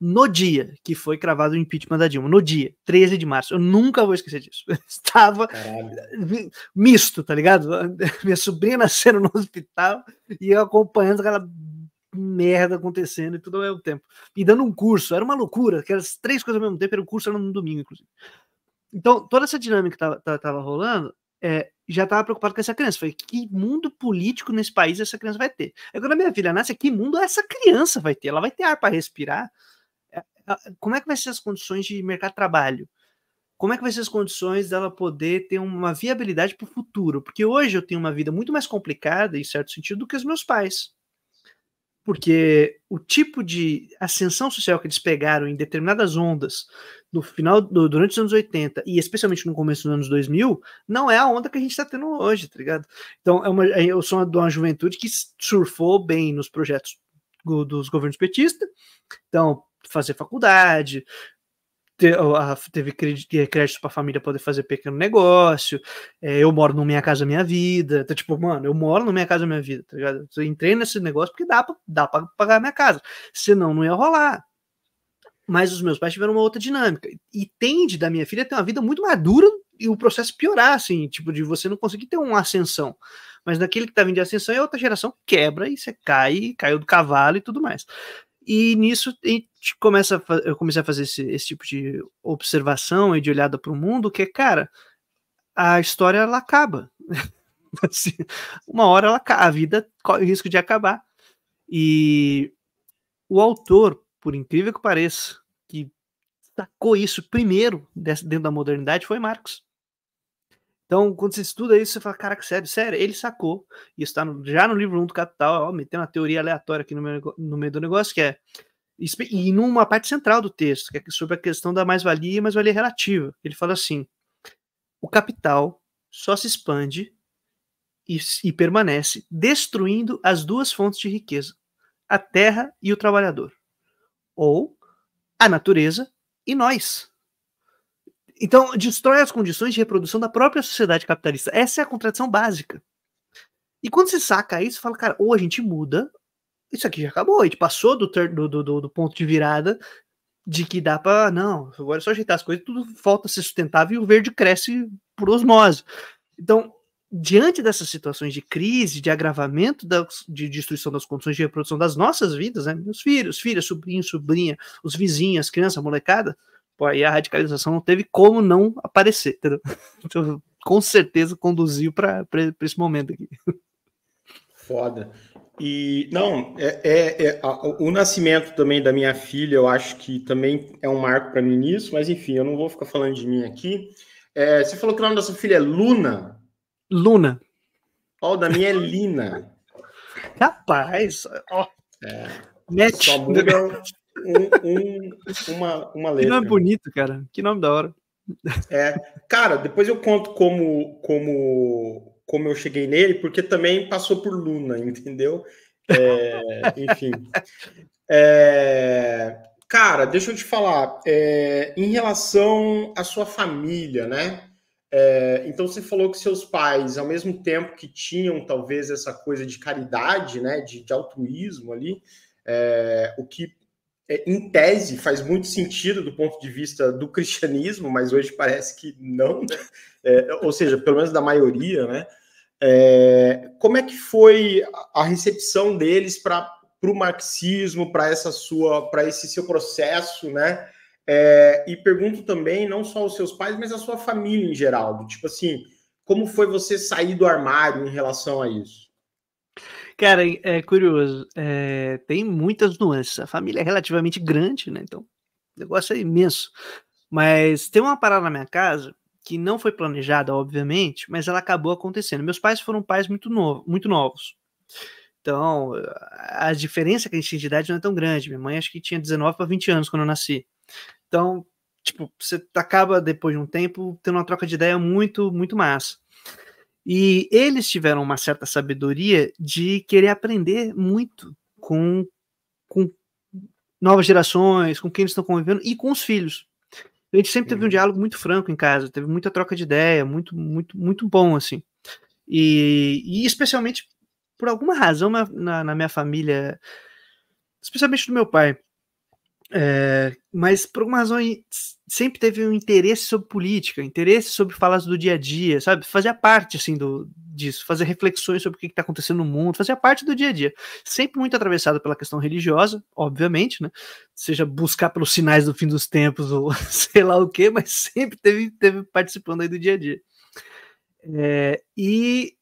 no dia que foi cravado o impeachment da Dilma, no dia, 13 de março. Eu nunca vou esquecer disso. *laughs* estava Caralho. misto, tá ligado? *laughs* Minha sobrinha nascendo no hospital e eu acompanhando aquela merda acontecendo e tudo ao mesmo tempo. E dando um curso, era uma loucura, que as três coisas ao mesmo tempo, era um curso era no domingo, inclusive. Então, toda essa dinâmica que tava, tava, rolando, é, já estava preocupado com essa criança. Falei, que mundo político nesse país essa criança vai ter? É quando a minha filha nasce, que mundo essa criança vai ter? Ela vai ter ar para respirar? Ah, como é que vai ser as condições de mercado de trabalho? Como é que vai ser as condições dela poder ter uma viabilidade para o futuro? Porque hoje eu tenho uma vida muito mais complicada, em certo sentido, do que os meus pais. Porque o tipo de ascensão social que eles pegaram em determinadas ondas no final do, durante os anos 80 e especialmente no começo dos anos 2000, não é a onda que a gente está tendo hoje, tá ligado? Então, é uma, é, eu sou uma, de uma juventude que surfou bem nos projetos dos governos petistas. Então, fazer faculdade, teve crédito para a família poder fazer pequeno negócio, é, eu moro no Minha Casa Minha Vida, então, tipo, mano, eu moro no Minha Casa Minha Vida, tá ligado? Eu entrei nesse negócio porque dá para dá pra pagar minha casa, senão não ia rolar. Mas os meus pais tiveram uma outra dinâmica, e tende da minha filha ter uma vida muito madura e o processo piorar, assim, tipo, de você não conseguir ter uma ascensão. Mas naquele que tá vindo de ascensão, é outra geração quebra e você cai, caiu do cavalo e tudo mais. E nisso a gente começa a, eu comecei a fazer esse, esse tipo de observação e de olhada para o mundo, que é, cara, a história ela acaba. *laughs* assim, uma hora ela, a vida corre risco de acabar. E o autor, por incrível que pareça, que sacou isso primeiro dentro da modernidade foi Marx. Então, quando você estuda isso, você fala, caraca, sério, sério, ele sacou. E está no, já no livro 1 do Capital, ó, uma teoria aleatória aqui no, meu, no meio do negócio, que é e numa parte central do texto, que é sobre a questão da mais-valia e mais-valia relativa. Ele fala assim: o capital só se expande e, e, permanece destruindo as duas fontes de riqueza, a terra e o trabalhador, ou a natureza e nós. Então, destrói as condições de reprodução da própria sociedade capitalista. Essa é a contradição básica. E quando você saca isso, fala, cara, ou a gente muda, isso aqui já acabou, a gente passou do, do, do, do ponto de virada de que dá para ah, não, agora é só ajeitar as coisas, tudo falta ser sustentável e o verde cresce por osmose. Então, diante dessas situações de crise, de agravamento da, de destruição das condições de reprodução das nossas vidas, né, meus filhos, filhas, sobrinho, sobrinha, os vizinhos, crianças, molecada, Pô, aí a radicalização não teve como não aparecer, entendeu? *laughs* Então, com certeza conduziu para esse momento aqui. Foda. E não, é, é, é a, o nascimento também da minha filha, eu acho que também é um marco para mim nisso, mas enfim, eu não vou ficar falando de mim aqui. É, você falou que o nome da sua filha é Luna? Luna. Ó, oh, o da minha é Lina. *laughs* Rapaz, ó. É, Match. Só muda, um, um, uma, uma letra. Que nome bonito, cara. Que nome da hora. É, cara, depois eu conto como, como, como eu cheguei nele, porque também passou por Luna, entendeu? É, enfim. É, cara, deixa eu te falar. É, em relação à sua família, né? É, então você falou que seus pais, ao mesmo tempo que tinham talvez essa coisa de caridade, né, de, de altruísmo ali, é, o que é, em tese, faz muito sentido do ponto de vista do cristianismo, mas hoje parece que não, né? é, ou seja, pelo menos da maioria, né? É, como é que foi a recepção deles para o marxismo, para essa sua, para esse seu processo, né? É, e pergunto também não só aos seus pais, mas à sua família em geral, tipo assim, como foi você sair do armário em relação a isso? Cara, é curioso. É, tem muitas nuances. A família é relativamente grande, né? Então, o negócio é imenso. Mas tem uma parada na minha casa que não foi planejada, obviamente, mas ela acabou acontecendo. Meus pais foram pais muito, novo, muito novos. Então, a diferença que a gente tinha de idade não é tão grande. Minha mãe acho que tinha 19 para 20 anos quando eu nasci. Então, tipo, você acaba depois de um tempo tendo uma troca de ideia muito, muito massa. E eles tiveram uma certa sabedoria de querer aprender muito com, com novas gerações, com quem eles estão convivendo e com os filhos. A gente sempre teve um uhum. diálogo muito franco em casa, teve muita troca de ideia, muito, muito, muito bom, assim. E, e especialmente por alguma razão na, na, na minha família, especialmente do meu pai, é, mas por alguma razão sempre teve um interesse sobre política, interesse sobre falas do dia a dia, sabe? Fazer parte assim do disso, fazer reflexões sobre o que está acontecendo no mundo, fazer parte do dia a dia. Sempre muito atravessado pela questão religiosa, obviamente, né? Seja buscar pelos sinais do fim dos tempos ou *laughs* sei lá o que, mas sempre teve, teve participando aí do dia a dia. É, e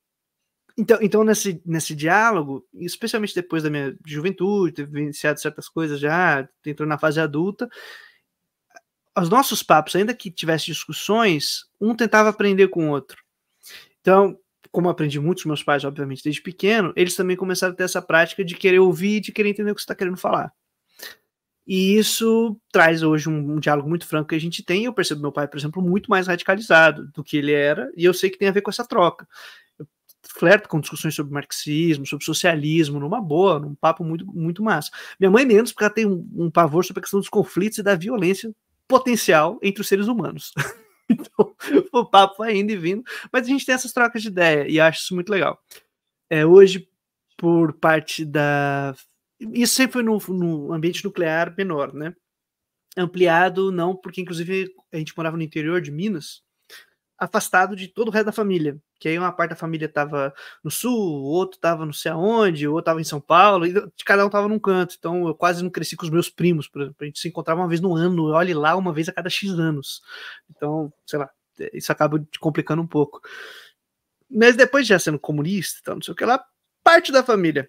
então, então nesse, nesse diálogo, especialmente depois da minha juventude, ter vivenciado certas coisas já, entrou na fase adulta, os nossos papos, ainda que tivesse discussões, um tentava aprender com o outro. Então, como aprendi muito com meus pais, obviamente, desde pequeno, eles também começaram a ter essa prática de querer ouvir e de querer entender o que você está querendo falar. E isso traz hoje um, um, diálogo muito franco que a gente tem. Eu percebo meu pai, por exemplo, muito mais radicalizado do que ele era, e eu sei que tem a ver com essa troca flerta com discussões sobre marxismo, sobre socialismo, numa boa, num papo muito, muito massa. Minha mãe menos, porque ela tem um, um pavor sobre a questão dos conflitos e da violência potencial entre os seres humanos. *laughs* então, o papo vai indo e vindo, mas a gente tem essas trocas de ideia e acho isso muito legal. É, hoje, por parte da. Isso sempre foi no, no ambiente nuclear menor, né? Ampliado, não, porque inclusive a gente morava no interior de Minas, afastado de todo o resto da família que aí uma parte da família tava no sul, o outro tava não sei aonde, o outro tava em São Paulo, e cada um tava num canto. Então eu quase não cresci com os meus primos, por exemplo. A gente se encontrava uma vez no ano, olhe lá, uma vez a cada X anos. Então, sei lá, é, isso acaba te complicando um pouco. Mas depois já sendo comunista, então, não sei o que lá, parte da família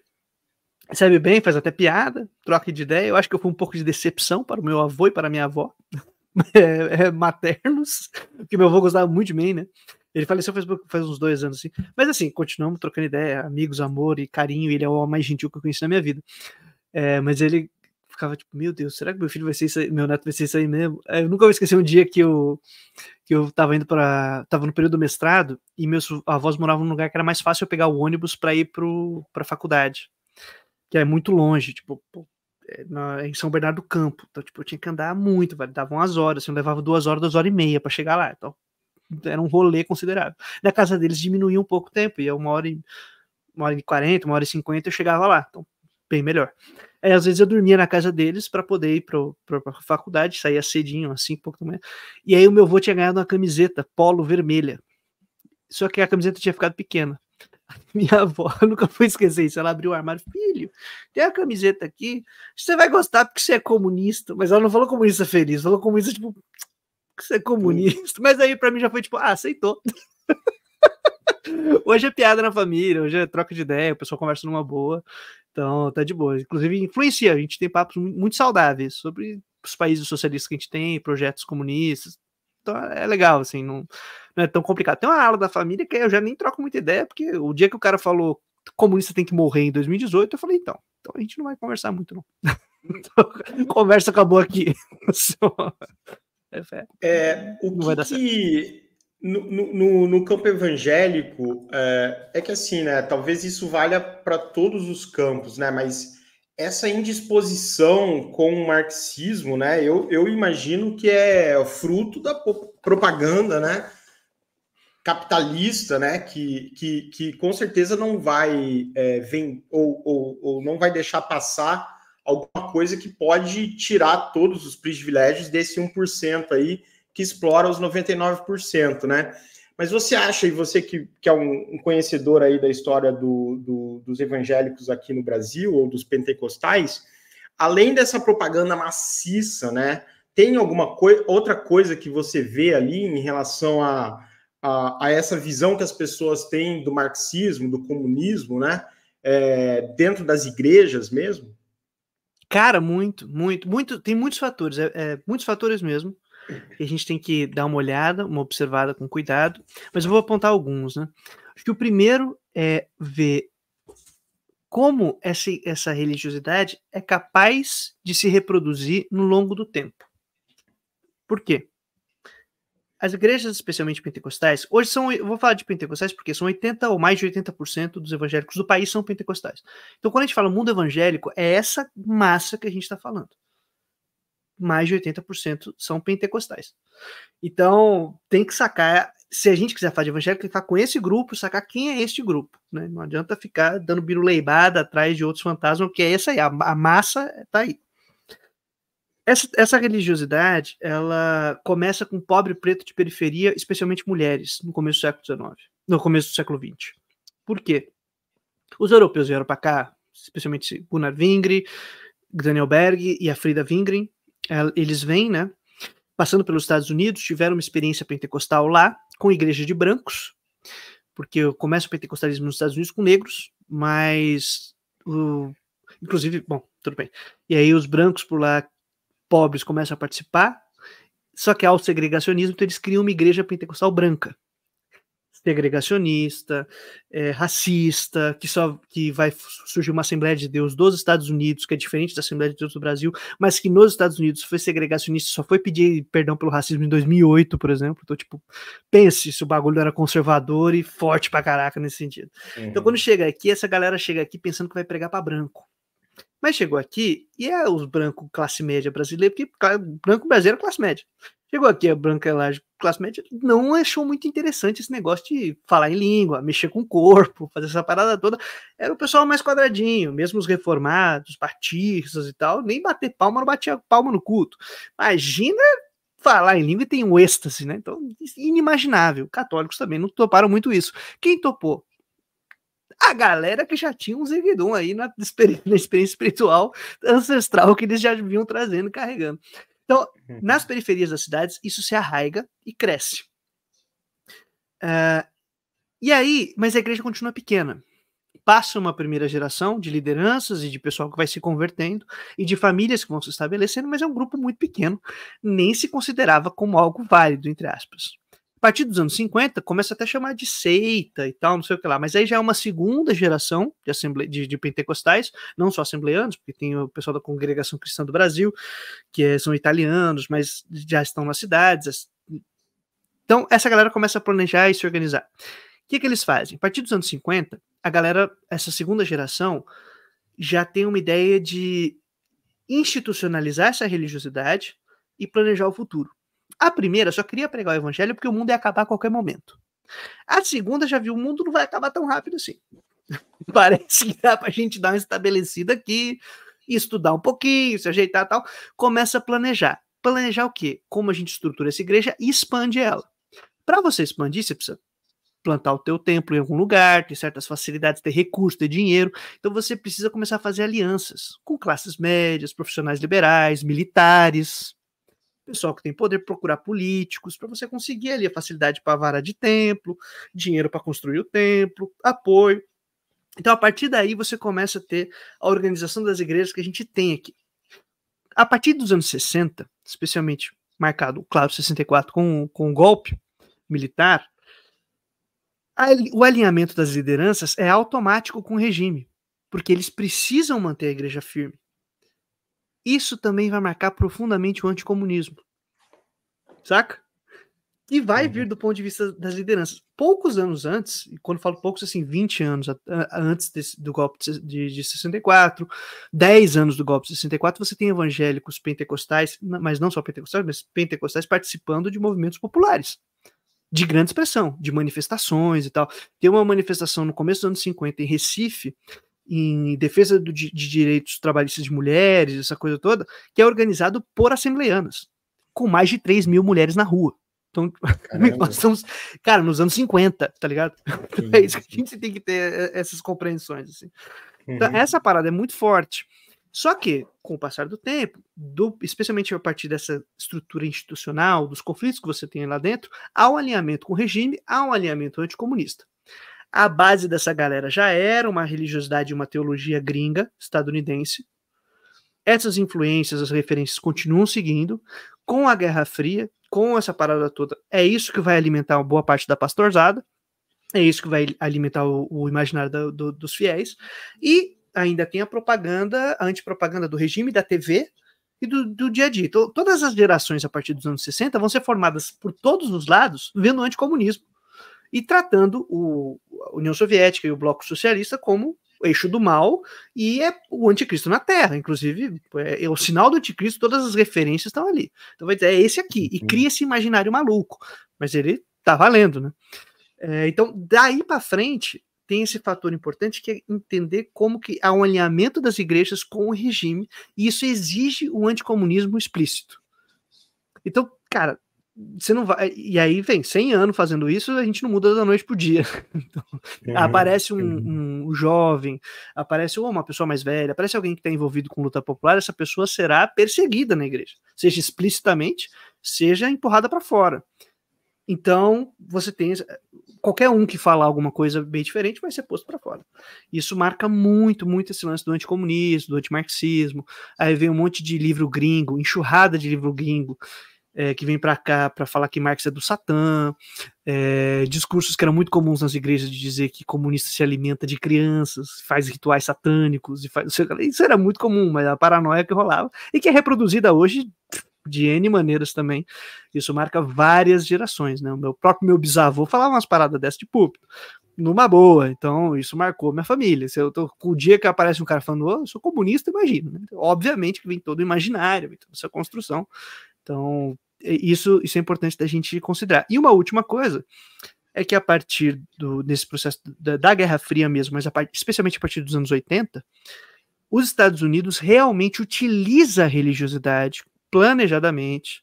recebe bem, faz até piada, troca de ideia. Eu acho que eu fui um pouco de decepção para o meu avô e para a minha avó. *laughs* É, é, maternos, *laughs* que meu avô gostava muito de mim, né? Ele faleceu faz, faz uns dois anos, assim. Mas assim, continuamos trocando ideia, amigos, amor e carinho. Ele é o mais gentil que eu conheci na minha vida. É, mas ele ficava tipo, meu Deus, será que meu filho vai ser isso aí? Meu neto vai ser isso aí mesmo? É, eu nunca vou esquecer um dia que eu, que eu tava indo para tava no período do mestrado e meus avós moravam num lugar que era mais fácil eu pegar o ônibus para ir pro, pra faculdade. Que é muito longe, tipo, é, na, em São Bernardo do Campo. Então, tipo, eu tinha que andar muito, velho. Dava umas horas, assim, eu levava duas horas, duas horas e meia para chegar lá. Então, era um rolê considerável. Na casa deles diminuía um pouco o tempo, ia uma hora e uma hora e 40, uma hora e 50 eu chegava lá. Então, bem melhor. Aí, às vezes eu dormia na casa deles para poder ir para a faculdade, saía cedinho, assim, pouco também. E aí o meu avô tinha ganhado uma camiseta polo vermelha. Só que a camiseta tinha ficado pequena. *laughs* Minha avó, *laughs* nunca vou esquecer isso. Ela abriu o armário, filho, tem a camiseta aqui. Você vai gostar porque você é comunista. Mas ela não falou comunista feliz, falou comunista tipo, que você é hum. comunista. Mas aí para mim já foi tipo, ah, aceitou. *laughs* hoje é piada na família, hoje é troca de ideia, o pessoal conversa numa boa. Então tá de boa. Inclusive influencia, a gente tem papos muito saudáveis sobre os países socialistas que a gente tem, projetos comunistas. Então é legal, assim, não, não é tão complicado. Tem uma ala da família que eu já nem troco muita ideia, porque o dia que o cara falou comunista tem que morrer em 2018, eu falei, então, então a gente não vai conversar muito, não. *laughs* Então, *laughs* conversa acabou aqui. É. é, o não que, vai dar certo. que no, no, no, campo evangélico é, é que assim, né? Talvez isso valha para todos os campos, né? Mas essa indisposição com o marxismo, né? Eu, eu imagino que é fruto da propaganda, né? Capitalista, né? Que, que, que com certeza não vai é, vem, ou, ou, ou não vai deixar passar alguma coisa que pode tirar todos os privilégios desse 1% aí que explora os 99%, né? Mas você acha, e você que, que é um, um conhecedor aí da história do, do, dos evangélicos aqui no Brasil, ou dos pentecostais, além dessa propaganda maciça, né? Tem alguma outra coisa que você vê ali em relação a, a, a, essa visão que as pessoas têm do marxismo, do comunismo, né? É, dentro das igrejas mesmo? Cara, muito, muito, muito. Tem muitos fatores, é, é, muitos fatores mesmo. E a gente tem que dar uma olhada, uma observada com cuidado, mas eu vou apontar alguns, né? Acho que o primeiro é ver como essa, essa religiosidade é capaz de se reproduzir no longo do tempo. Por quê? As igrejas, especialmente pentecostais, hoje são, eu vou falar de pentecostais porque são 80 ou mais de 80% dos evangélicos do país são pentecostais. Então, quando a gente fala mundo evangélico, é essa massa que a gente está falando. Mais de 80% são pentecostais. Então, tem que sacar se a gente quiser falar de evangélico, tem que falar com esse grupo, sacar quem é este grupo. Né? Não adianta ficar dando biruleibada atrás de outros fantasmas, porque é essa aí, a, a massa está aí. Essa, essa religiosidade, ela começa com pobre preto de periferia, especialmente mulheres, no começo do século XIX, no começo do século XX. Por quê? Os europeus vieram para cá, especialmente Gunnar Vingre, Daniel Berg e a Frida Wingren, eh, eles vêm, né? Passando pelos Estados Unidos, tiveram uma experiência pentecostal lá, com igreja de brancos, porque começa o pentecostalismo nos Estados Unidos com negros, mas o, inclusive, bom, tudo bem. E aí os brancos por lá pobres começam a participar, só que ao segregacionismo, então eles criam uma igreja pentecostal branca segregacionista, é, racista, que só que vai surgir uma Assembleia de Deus dos Estados Unidos, que é diferente da Assembleia de Deus do Brasil, mas que nos Estados Unidos foi segregacionista, só foi pedir perdão pelo racismo em 2008, por exemplo. Então, tipo, pense se o bagulho era conservador e forte pra caraca nesse sentido. Então, uhum. Então, quando chega aqui, essa galera chega aqui pensando que vai pregar para branco. Mas chegou aqui e é os brancos classe média brasileiro, porque branco brasileiro é classe média. Chegou aqui a é branca elage é classe média, não achou muito interessante esse negócio de falar em língua, mexer com o corpo, fazer essa parada toda. Era o pessoal mais quadradinho, mesmo os reformados, batistas e tal, nem bater palma não batia palma no culto. Imagina falar em língua e tem um êxtase, né? Então, inimaginável. Católicos também não toparam muito isso. Quem topou? a galera que já tinha um Zegedon aí *laughs* na experiência espiritual ancestral que eles já vinham trazendo, carregando. Então, uhum. nas periferias das cidades, isso se arraiga e cresce. Uh, e aí, mas a igreja continua pequena. Passa uma primeira geração de lideranças e de pessoal que vai se convertendo e de famílias que vão se estabelecendo, mas é um grupo muito pequeno, nem se considerava como algo válido, entre aspas partir dos anos 50, começa até a chamar de seita e tal, não sei o que lá, mas aí já é uma segunda geração de, assemble... de, de pentecostais, não só assembleanos, porque tem o pessoal da Congregação Cristã do Brasil, que é, são italianos, mas já estão nas cidades. Então, essa galera começa a planejar e se organizar. O que, que eles fazem? A partir dos anos 50, a galera, essa segunda geração, já tem uma ideia de institucionalizar essa religiosidade e planejar o futuro. A primeira só queria pregar o evangelho porque o mundo ia acabar a qualquer momento. A segunda já viu, o mundo não vai acabar tão rápido assim. *laughs* Parece que dá pra gente dar uma estabelecida aqui, estudar um pouquinho, se ajeitar tal. Começa a planejar. Planejar o quê? Como a gente estrutura essa igreja e expande ela. Para você expandir, você precisa plantar o teu templo em algum lugar, ter certas facilidades, ter recurso, ter dinheiro. Então você precisa começar a fazer alianças com classes médias, profissionais liberais, militares, pessoal que tem poder procurar políticos para você conseguir ali a facilidade para vara de templo, dinheiro para construir o templo, apoio. Então, a partir daí, você começa a ter a organização das igrejas que a gente tem aqui. A partir dos anos 60, especialmente marcado, claro, 64 com, com o golpe militar, a, o alinhamento das lideranças é automático com o regime, porque eles precisam manter a igreja firme. Isso também vai marcar profundamente o anticomunismo. Saca? E vai uhum. vir do ponto de vista das lideranças. Poucos anos antes, e quando falo poucos, assim, 20 anos antes desse, do golpe de, de 64, 10 anos do golpe de 64, você tem evangélicos pentecostais, mas não só pentecostais, mas pentecostais participando de movimentos populares de grande expressão, de manifestações e tal. Tem uma manifestação no começo dos anos 50 em Recife, em defesa do, de, de direitos trabalhistas de mulheres, essa coisa toda, que é organizado por assembleanas, com mais de 3 mil mulheres na rua. Então, *laughs* Caramba. nós estamos, cara, nos anos 50, tá ligado? É *laughs* isso que a gente tem que ter é, é, essas compreensões. Assim. Então, uhum. essa parada é muito forte. Só que, com o passar do tempo, do, especialmente a partir dessa estrutura institucional, dos conflitos que você tem lá dentro, há um alinhamento com o regime, há um alinhamento anticomunista. A base dessa galera já era uma religiosidade e uma teologia gringa, estadunidense. Essas influências, as referências continuam seguindo. Com a Guerra Fria, com essa parada toda, é isso que vai alimentar boa parte da pastorzada. É isso que vai alimentar o, o imaginário do, do, dos fiéis. E ainda tem a propaganda, a antipropaganda do regime, da TV e do, do dia a dia. todas as gerações a partir dos anos 60 vão ser formadas por todos os lados vendo o anticomunismo e tratando o, a União Soviética e o Bloco Socialista como eixo do mal e é o anticristo na Terra. Inclusive, é, é, o sinal do anticristo, todas as referências estão ali. Então vai dizer, é esse aqui. E uhum. cria esse imaginário maluco. Mas ele tá valendo, né? É, então, daí para frente, tem esse fator importante que é entender como que há um alinhamento das igrejas com o regime, e isso exige o um anticomunismo explícito. Então, cara, você não vai. E aí, vem, 100 anos fazendo isso, a gente não muda da noite pro dia. *laughs* Então, uhum. Aparece um, é. um, um, jovem, aparece uma pessoa mais velha, aparece alguém que está envolvido com luta popular, essa pessoa será perseguida na igreja, seja explicitamente, seja empurrada para fora. Então, você tem. Qualquer um que falar alguma coisa bem diferente vai ser posto para fora. Isso marca muito, muito esse lance do anticomunismo, do antimarxismo. Aí vem um monte de livro gringo, enxurrada de livro gringo, é, que vem para cá para falar que Marx é do Satã, é, discursos que eram muito comuns nas igrejas de dizer que comunista se alimenta de crianças, faz rituais satânicos, e faz, isso era muito comum, mas a paranoia que rolava e que é reproduzida hoje de N maneiras também. Isso marca várias gerações, né? O meu próprio meu bisavô falava umas paradas dessas de púlpito. Numa boa, então isso marcou minha família. Se eu tô, o dia que aparece um cara falando, oh, eu sou comunista, imagina. Né? Obviamente que vem todo imaginário, vem toda essa construção. Então, isso, isso é importante da gente considerar. E uma última coisa é que a partir do, desse processo da, da Guerra Fria mesmo, mas a part, especialmente a partir dos anos 80, os Estados Unidos realmente utiliza a religiosidade planejadamente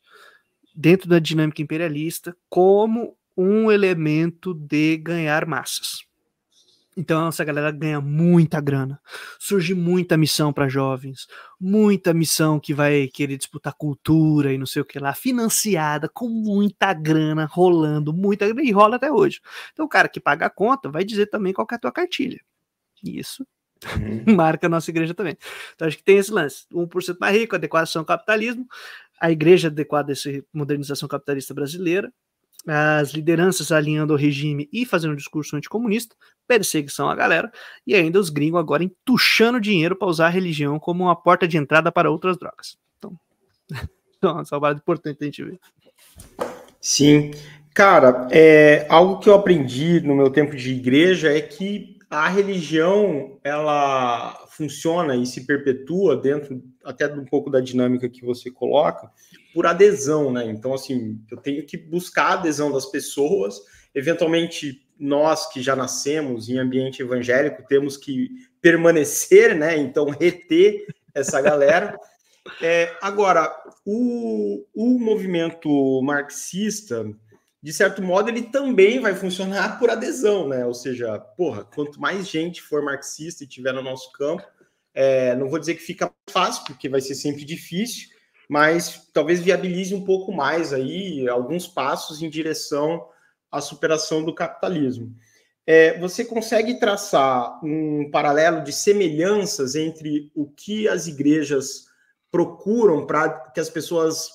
dentro da dinâmica imperialista como um elemento de ganhar massas. Então essa galera ganha muita grana. Surge muita missão para jovens, muita missão que vai querer disputar cultura e não sei o que lá, financiada com muita grana rolando, muita grana e rola até hoje. Então o cara que paga a conta vai dizer também qual é a tua cartilha. Isso uhum. *laughs* marca a nossa igreja também. Então acho que tem esse lance, 1% mais rico, adequação ao capitalismo, a igreja adequada a essa modernização capitalista brasileira, as lideranças alinhando o regime e fazendo um discurso anticomunista, perseguição à galera, e ainda os gringos agora entuchando dinheiro para usar a religião como uma porta de entrada para outras drogas. Então, *laughs* então é uma salvada importante a gente ver. Sim. Cara, é, algo que eu aprendi no meu tempo de igreja é que a religião ela funciona e se perpetua dentro até um pouco da dinâmica que você coloca, por adesão, né? Então, assim, eu tenho que buscar a adesão das pessoas, eventualmente nós que já nascemos em ambiente evangélico temos que permanecer, né? Então, *laughs* reter essa galera. É, agora, o, o movimento marxista, de certo modo, ele também vai funcionar por adesão, né? Ou seja, porra, quanto mais gente for marxista e tiver no nosso campo, é, não vou dizer que fica fácil, porque vai ser sempre difícil, mas talvez viabilize um pouco mais aí alguns passos em direção à superação do capitalismo. É, você consegue traçar um paralelo de semelhanças entre o que as igrejas procuram para que as pessoas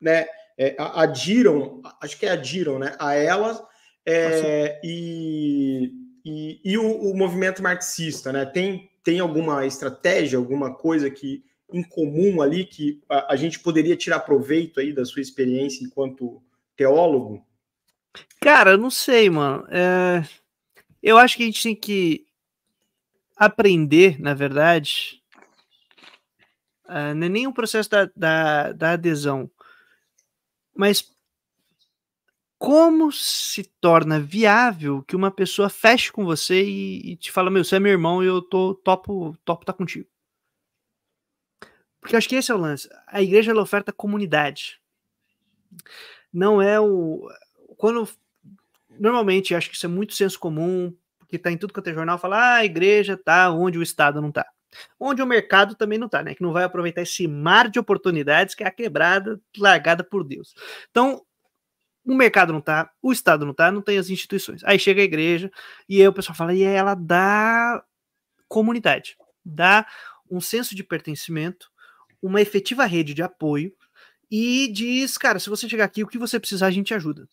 né, é, adiram, acho que é adiram né, a elas, é, e, e, e o, o, movimento marxista, né? Tem tem alguma estratégia, alguma coisa que em comum ali que a, a gente poderia tirar proveito aí da sua experiência enquanto teólogo? Cara, não sei, mano. É... Eu acho que a gente tem que aprender, na verdade, uh, não é nem o processo da, da, da adesão, mas como se torna viável que uma pessoa feche com você e, e, te fala, meu, você é meu irmão e eu tô topo, topo tá contigo. Porque eu acho que esse é o lance. A igreja ela oferta comunidade. Não é o quando normalmente acho que isso é muito senso comum, porque tá em tudo quanto é jornal, fala, ah, a igreja tá onde o estado não tá. Onde o mercado também não tá, né? Que não vai aproveitar esse mar de oportunidades que é a quebrada largada por Deus. Então, o mercado não tá, o Estado não tá, não tem as instituições. Aí chega a igreja e aí o pessoal fala, e ela dá comunidade, dá um senso de pertencimento, uma efetiva rede de apoio e diz, cara, se você chegar aqui, o que você precisar, a gente ajuda.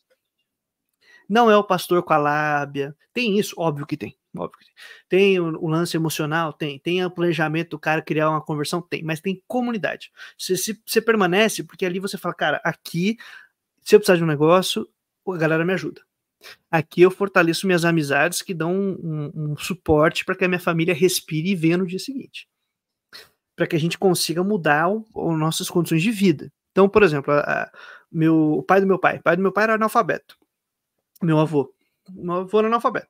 Não é o pastor com a lábia, tem isso, óbvio que tem. Óbvio que tem. tem o, o lance emocional, tem. Tem o planejamento do cara criar uma conversão, tem. Mas tem comunidade. Você, se, você permanece porque ali você fala, cara, aqui se eu precisar de um negócio, a galera me ajuda. Aqui eu fortaleço minhas amizades que dão um, um, um suporte para que a minha família respire e venha no dia seguinte. Para que a gente consiga mudar o, nossas condições de vida. Então, por exemplo, a, a, meu, o pai do meu pai. O pai do meu pai era analfabeto. Meu avô. Meu avô era analfabeto.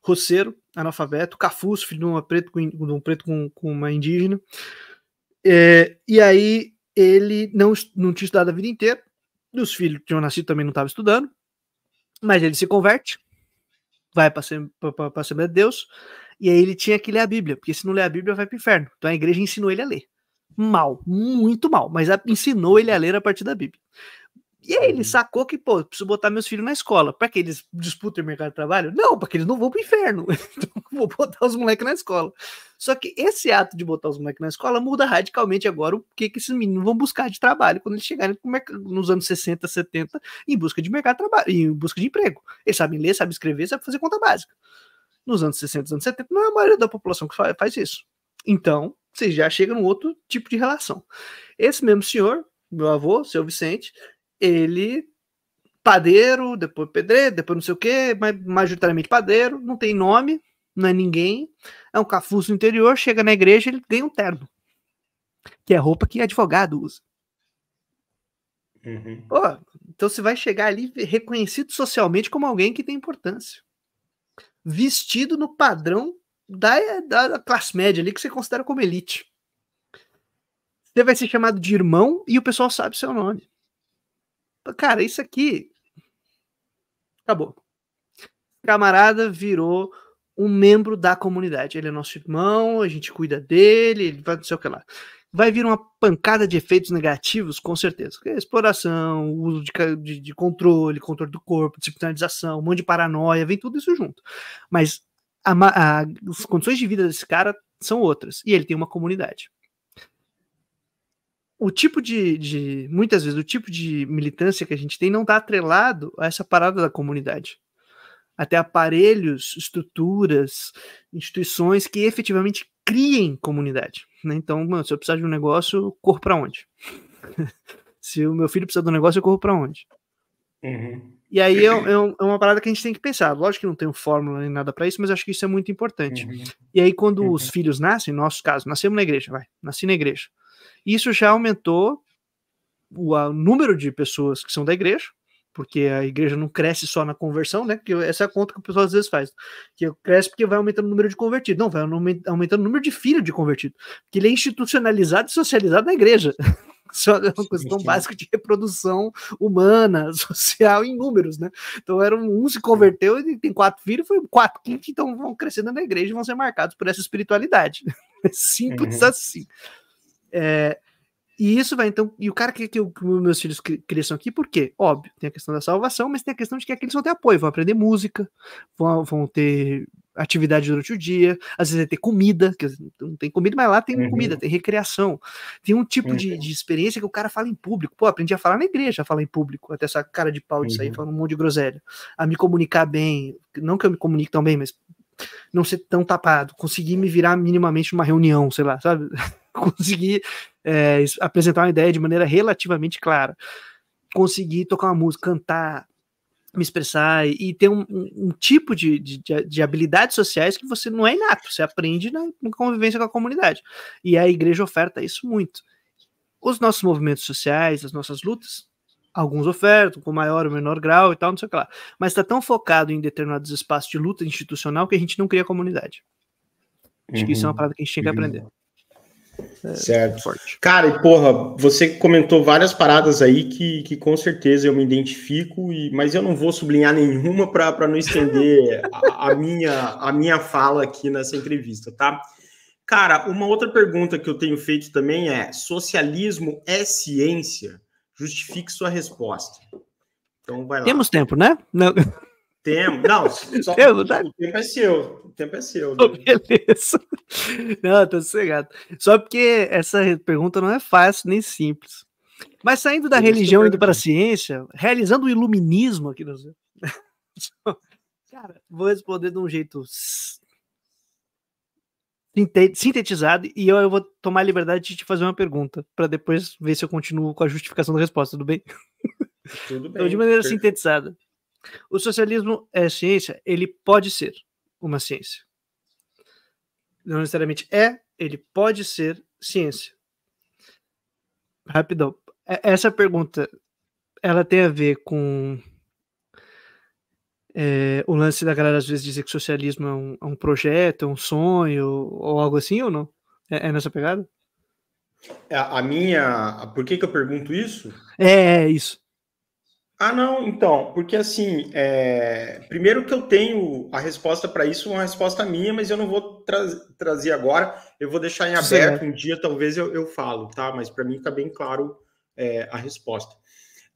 Roceiro, analfabeto. Cafuço, filho de, uma preto com, de um preto com, com uma indígena. É, e aí ele não, não tinha estudado a vida inteira dos filhos que tinham nascido também não estavam estudando. Mas ele se converte, vai para a Assembleia de Deus, e aí ele tinha que ler a Bíblia, porque se não ler a Bíblia vai para o inferno. Então a igreja ensinou ele a ler. Mal, muito mal, mas ensinou ele a ler a partir da Bíblia. E aí ele uhum. sacou que, pô, preciso botar meus filhos na escola. Para que eles disputem o mercado de trabalho? Não, para que eles não vão para o inferno. *laughs* Então, vou botar os moleques na escola. Só que esse ato de botar os moleques na escola muda radicalmente agora o que, que esses meninos vão buscar de trabalho quando eles chegarem nos anos 60, 70, em busca de mercado de trabalho, em busca de emprego. Eles sabem ler, sabem escrever, sabem fazer conta básica. Nos anos 60, anos 70, não é a maioria da população que faz isso. Então, você já chega num outro tipo de relação. Esse mesmo senhor, meu avô, seu Vicente, ele padeiro, depois pedreiro, depois não sei o quê, mas majoritariamente padeiro, não tem nome, não é ninguém, é um cafuço interior, chega na igreja, ele ganha um terno, que é roupa que advogado usa. Uhum. Pô, então você vai chegar ali reconhecido socialmente como alguém que tem importância. Vestido no padrão da, da, da classe média ali que você considera como elite. Você vai ser chamado de irmão e o pessoal sabe seu nome. Cara, isso aqui. Acabou. Camarada virou um membro da comunidade. Ele é nosso irmão, a gente cuida dele, ele vai não sei o que lá. Vai vir uma pancada de efeitos negativos, com certeza. É exploração, uso de, de, de controle, controle do corpo, disciplinarização, um monte de paranoia, vem tudo isso junto. Mas a, a, as condições de vida desse cara são outras. E ele tem uma comunidade o tipo de, de, Muitas vezes, o tipo de militância que a gente tem não está atrelado a essa parada da comunidade. Até aparelhos, estruturas, instituições que efetivamente criem comunidade. Né? Então, mano, se eu precisar de um negócio, eu corro para onde? *laughs* se o meu filho precisar de um negócio, eu corro para onde? Uhum. E aí é, é, é, uma parada que a gente tem que pensar. Lógico que não tem fórmula nem nada para isso, mas acho que isso é muito importante. Uhum. E aí, quando uhum. os filhos nascem, no nosso caso, nascemos na igreja, vai, nasci na igreja. Isso já aumentou o, o número de pessoas que são da igreja, porque a igreja não cresce só na conversão, né? Porque essa é a conta que o pessoal às vezes faz, que cresce porque vai aumentando o número de convertidos. Não, vai aumentando o número de filhos de convertido, porque ele é institucionalizado e socializado na igreja. Isso *laughs* é uma questão básica de reprodução humana, *laughs* social, em números, né? Então era um, um se converteu e tem quatro filhos, foi quatro quintos, então vão crescendo na igreja e vão ser marcados por essa espiritualidade. *laughs* É simples uhum. assim. É, e isso vai, então, e o cara que, que, que meus filhos cresçam aqui, por quê? Óbvio, tem a questão da salvação, mas tem a questão de que aqui eles vão ter apoio, vão aprender música, vão, vão ter atividade durante o dia, às vezes vai ter comida, que não tem comida, mas lá tem uhum. comida, tem recreação, tem um tipo uhum. de, de, experiência que o cara fala em público. Pô, aprendi a falar na igreja, a falar em público, até essa cara de pau de uhum. sair falando um monte de groselha, a me comunicar bem, não que eu me comunique tão bem, mas não ser tão tapado, conseguir me virar minimamente numa reunião, sei lá, sabe? *laughs* conseguir é, apresentar uma ideia de maneira relativamente clara, conseguir tocar uma música, cantar, me expressar e ter um, um tipo de, de, de, habilidades sociais que você não é inato, você aprende na convivência com a comunidade. E a igreja oferta isso muito. Os nossos movimentos sociais, as nossas lutas, alguns ofertam com maior ou menor grau e tal, não sei o que lá. Mas está tão focado em determinados espaços de luta institucional que a gente não cria comunidade. Acho uhum. que isso é uma uhum. parada que a gente tem que aprender. É, certo. Forte. Cara, e porra, você comentou várias paradas aí que, que com certeza eu me identifico, e, mas eu não vou sublinhar nenhuma para não estender *laughs* a, a, minha, a minha fala aqui nessa entrevista, tá? Cara, uma outra pergunta que eu tenho feito também é: socialismo é ciência? Justifique sua resposta. Então vai lá. Temos tempo, né? Não. Temos. Não, só, Temos, tá? o né? tempo é seu. O tempo é seu. Né? Oh, beleza. Não, tô sossegado. Só porque essa pergunta não é fácil nem simples. Mas saindo da Eu religião e indo para a ciência, realizando o iluminismo aqui no. *laughs* Cara, vou responder de um jeito sintetizado e eu, eu vou tomar a liberdade de te fazer uma pergunta para depois ver se eu continuo com a justificação da resposta, tudo bem? Tudo então, bem. Então, de maneira perfeito. sintetizada, o socialismo é ciência, ele pode ser uma ciência. Não necessariamente é, ele pode ser ciência. Rapidão. Essa pergunta, ela tem a ver com é, o lance da galera às vezes dizer que socialismo é um, é um projeto, é um sonho, ou algo assim, ou não? É, é nessa pegada? É, a, minha. Por que, que eu pergunto isso? É, é, é, isso. Ah, não, então, porque assim, é... primeiro que eu tenho a resposta para isso, uma resposta minha, mas eu não vou tra trazer agora, eu vou deixar em aberto, né? um dia talvez eu, eu falo, tá? Mas para mim fica bem claro é, a resposta.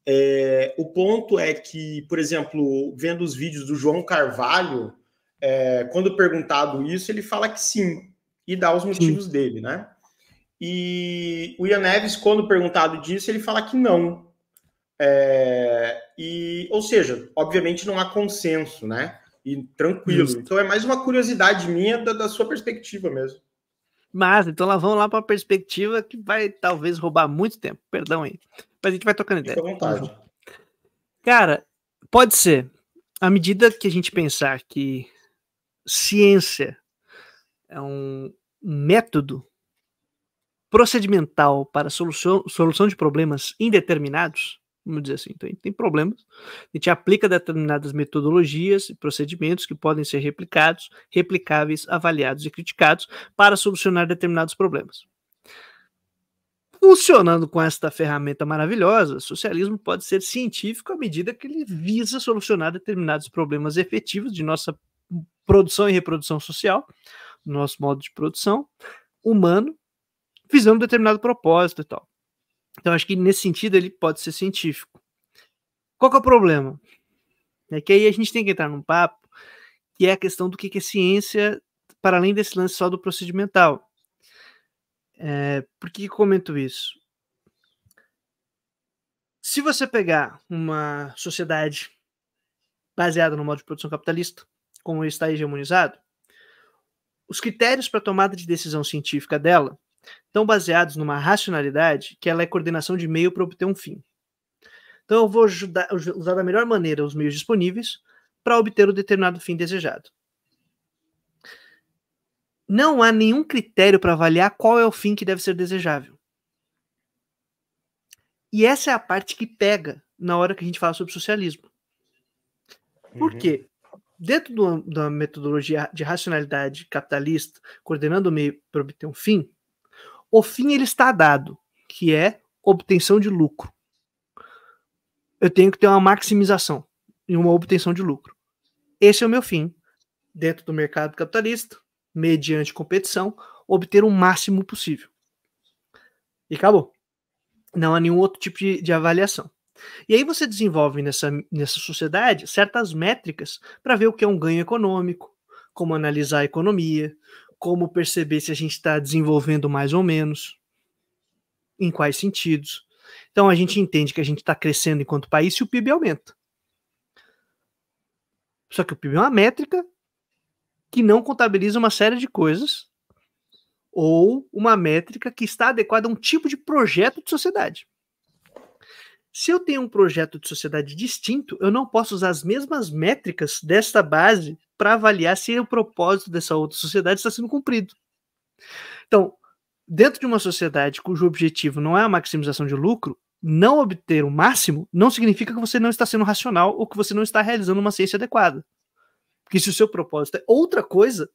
É, o ponto é que, por exemplo, vendo os vídeos do João Carvalho, é, quando perguntado isso, ele fala que sim e dá os motivos sim. dele, né? E o Ian Neves, quando perguntado disso, ele fala que não. É, e, ou seja, obviamente não há consenso, né? E tranquilo. Isso. Então é mais uma curiosidade minha da, da sua perspectiva mesmo. Mas, então lá vamos lá para a perspectiva que vai talvez roubar muito tempo. Perdão aí a gente vai trocando ideia. vontade. Cara, pode ser. À medida que a gente pensar que ciência é um método procedimental para solução, solução de problemas indeterminados, vamos dizer assim, então a gente tem problemas, a gente aplica determinadas metodologias e procedimentos que podem ser replicados, replicáveis, avaliados e criticados para solucionar determinados problemas. Funcionando com esta ferramenta maravilhosa, o socialismo pode ser científico à medida que ele visa solucionar determinados problemas efetivos de nossa produção e reprodução social, nosso modo de produção humano, visando um determinado propósito e tal. Então, acho que nesse sentido ele pode ser científico. Qual é o problema? É que aí a gente tem que entrar num papo que é a questão do que é ciência para além desse lance só do procedimental. É, eh, por que comento isso? Se você pegar uma sociedade baseada no modo de produção capitalista, como está hegemonizado, os critérios para tomada de decisão científica dela estão baseados numa racionalidade que ela é coordenação de meio para obter um fim. Então eu vou ajudar, usar da melhor maneira os meios disponíveis para obter o determinado fim desejado não há nenhum critério para avaliar qual é o fim que deve ser desejável. E essa é a parte que pega na hora que a gente fala sobre socialismo. Por uhum. quê? Dentro do, da metodologia de racionalidade capitalista, coordenando o meio para obter um fim, o fim ele está dado, que é obtenção de lucro. Eu tenho que ter uma maximização e uma obtenção de lucro. Esse é o meu fim dentro do mercado capitalista mediante competição, obter o máximo possível. E acabou. Não há nenhum outro tipo de, de avaliação. E aí você desenvolve nessa, nessa sociedade certas métricas para ver o que é um ganho econômico, como analisar a economia, como perceber se a gente está desenvolvendo mais ou menos, em quais sentidos. Então a gente entende que a gente está crescendo enquanto país se o PIB aumenta. Só que o PIB é uma métrica que não contabiliza uma série de coisas ou uma métrica que está adequada a um tipo de projeto de sociedade. Se eu tenho um projeto de sociedade distinto, eu não posso usar as mesmas métricas desta base para avaliar se o propósito dessa outra sociedade está sendo cumprido. Então, dentro de uma sociedade cujo objetivo não é a maximização de lucro, não obter o máximo não significa que você não está sendo racional ou que você não está realizando uma ciência adequada. Porque se o seu propósito é outra coisa,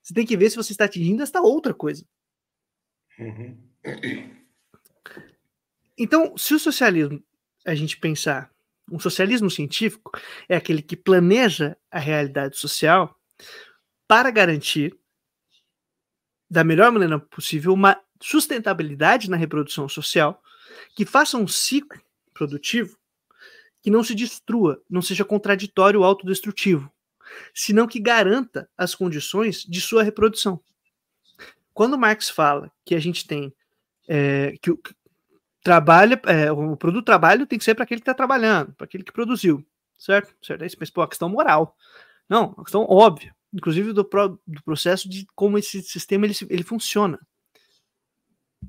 você tem que ver se você está atingindo esta outra coisa. Uhum. Então, se o socialismo, a gente pensar, um socialismo científico é aquele que planeja a realidade social para garantir, da melhor maneira possível, uma sustentabilidade na reprodução social que faça um ciclo produtivo que não se destrua, não seja contraditório ou autodestrutivo senão que garanta as condições de sua reprodução. Quando Marx fala que a gente tem é, que o trabalho, é, o produto do trabalho tem que ser para aquele que está trabalhando, para aquele que produziu, certo? Certo? Aí você pensa, pô, a questão moral. Não, a questão óbvia, inclusive do, pro, do processo de como esse sistema ele, ele funciona.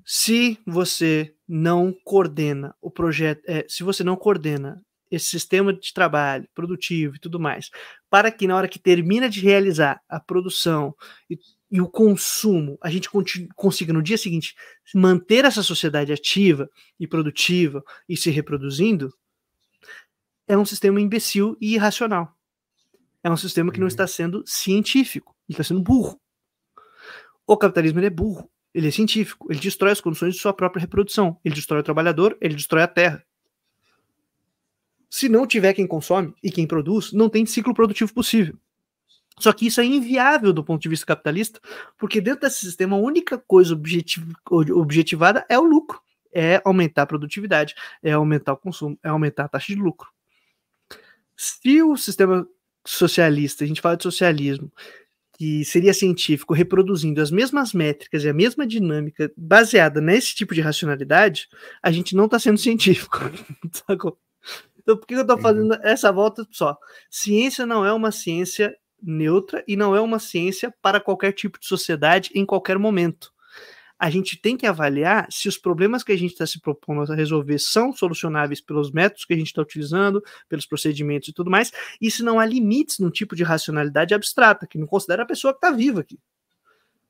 Se você não coordena o projeto, é, se você não coordena esse sistema de trabalho produtivo e tudo mais, para que na hora que termina de realizar a produção e, e o consumo, a gente consiga no dia seguinte manter essa sociedade ativa e produtiva e se reproduzindo, é um sistema imbecil e irracional. É um sistema que não uhum. está sendo científico, está sendo burro. O capitalismo é burro, ele é científico, ele destrói as condições de sua própria reprodução, ele destrói o trabalhador, ele destrói a terra se não tiver quem consome e quem produz, não tem ciclo produtivo possível. Só que isso é inviável do ponto de vista capitalista, porque dentro desse sistema a única coisa objetivada é o lucro, é aumentar a produtividade, é aumentar o consumo, é aumentar a taxa de lucro. Se o sistema socialista, a gente fala de socialismo, que seria científico reproduzindo as mesmas métricas e a mesma dinâmica baseada nesse tipo de racionalidade, a gente não está sendo científico. *laughs* Então, por que eu estou uhum. fazendo uhum. essa volta, só, Ciência não é uma ciência neutra e não é uma ciência para qualquer tipo de sociedade em qualquer momento. A gente tem que avaliar se os problemas que a gente está se propondo a resolver são solucionáveis pelos métodos que a gente está utilizando, pelos procedimentos e tudo mais, e se não há limites no tipo de racionalidade abstrata, que não considera a pessoa que está viva aqui.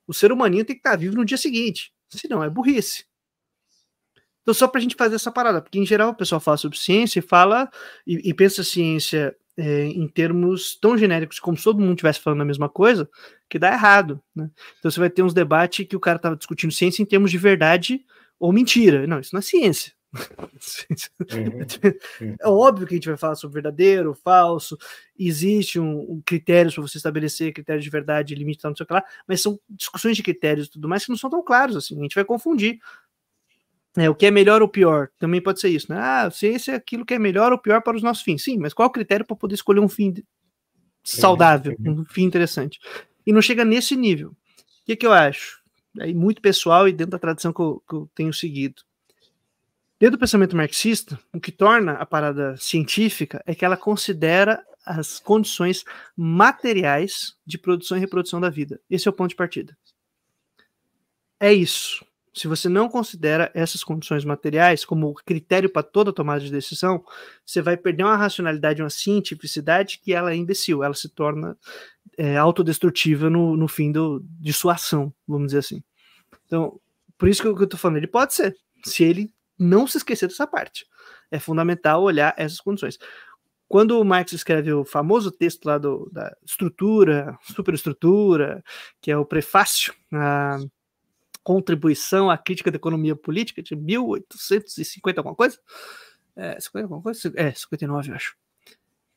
O ser humano tem que estar tá vivo no dia seguinte, senão é burrice. Então, só para a gente fazer essa parada, porque em geral o pessoal fala sobre ciência e fala e, e pensa ciência é, em termos tão genéricos, como se todo mundo estivesse falando a mesma coisa, que dá errado. Né? Então você vai ter uns debates que o cara estava discutindo ciência em termos de verdade ou mentira. Não, isso não é ciência. *laughs* Uhum. *laughs* é óbvio que a gente vai falar sobre verdadeiro, falso. Existe um, um para você estabelecer critério de verdade, limite, tal, não sei o que lá, mas são discussões de critérios e tudo mais que não são tão claros assim. A gente vai confundir é, o que é melhor ou pior também pode ser isso, né? Ah, é aquilo que é melhor ou pior para os nossos fins. Sim, mas qual o critério para poder escolher um fim é, saudável, um fim interessante? E não chega nesse nível. O que, que eu acho? é muito pessoal e dentro da tradição que eu, que eu tenho seguido. Dentro do pensamento marxista, o que torna a parada científica é que ela considera as condições materiais de produção e reprodução da vida. Esse é o ponto de partida. É isso se você não considera essas condições materiais como critério para toda tomada de decisão, você vai perder uma racionalidade, uma cientificidade que ela é imbecil, ela se torna é, autodestrutiva no, no fim do, de sua ação, vamos dizer assim. Então, por isso que eu, estou falando, ele pode ser, se ele não se esquecer dessa parte. É fundamental olhar essas condições. Quando o Marx escreve o famoso texto lá do, da estrutura, superestrutura, que é o prefácio, a ah, contribuição à crítica da economia política de 1850 alguma coisa, é, 50 alguma coisa? É, 59 eu acho.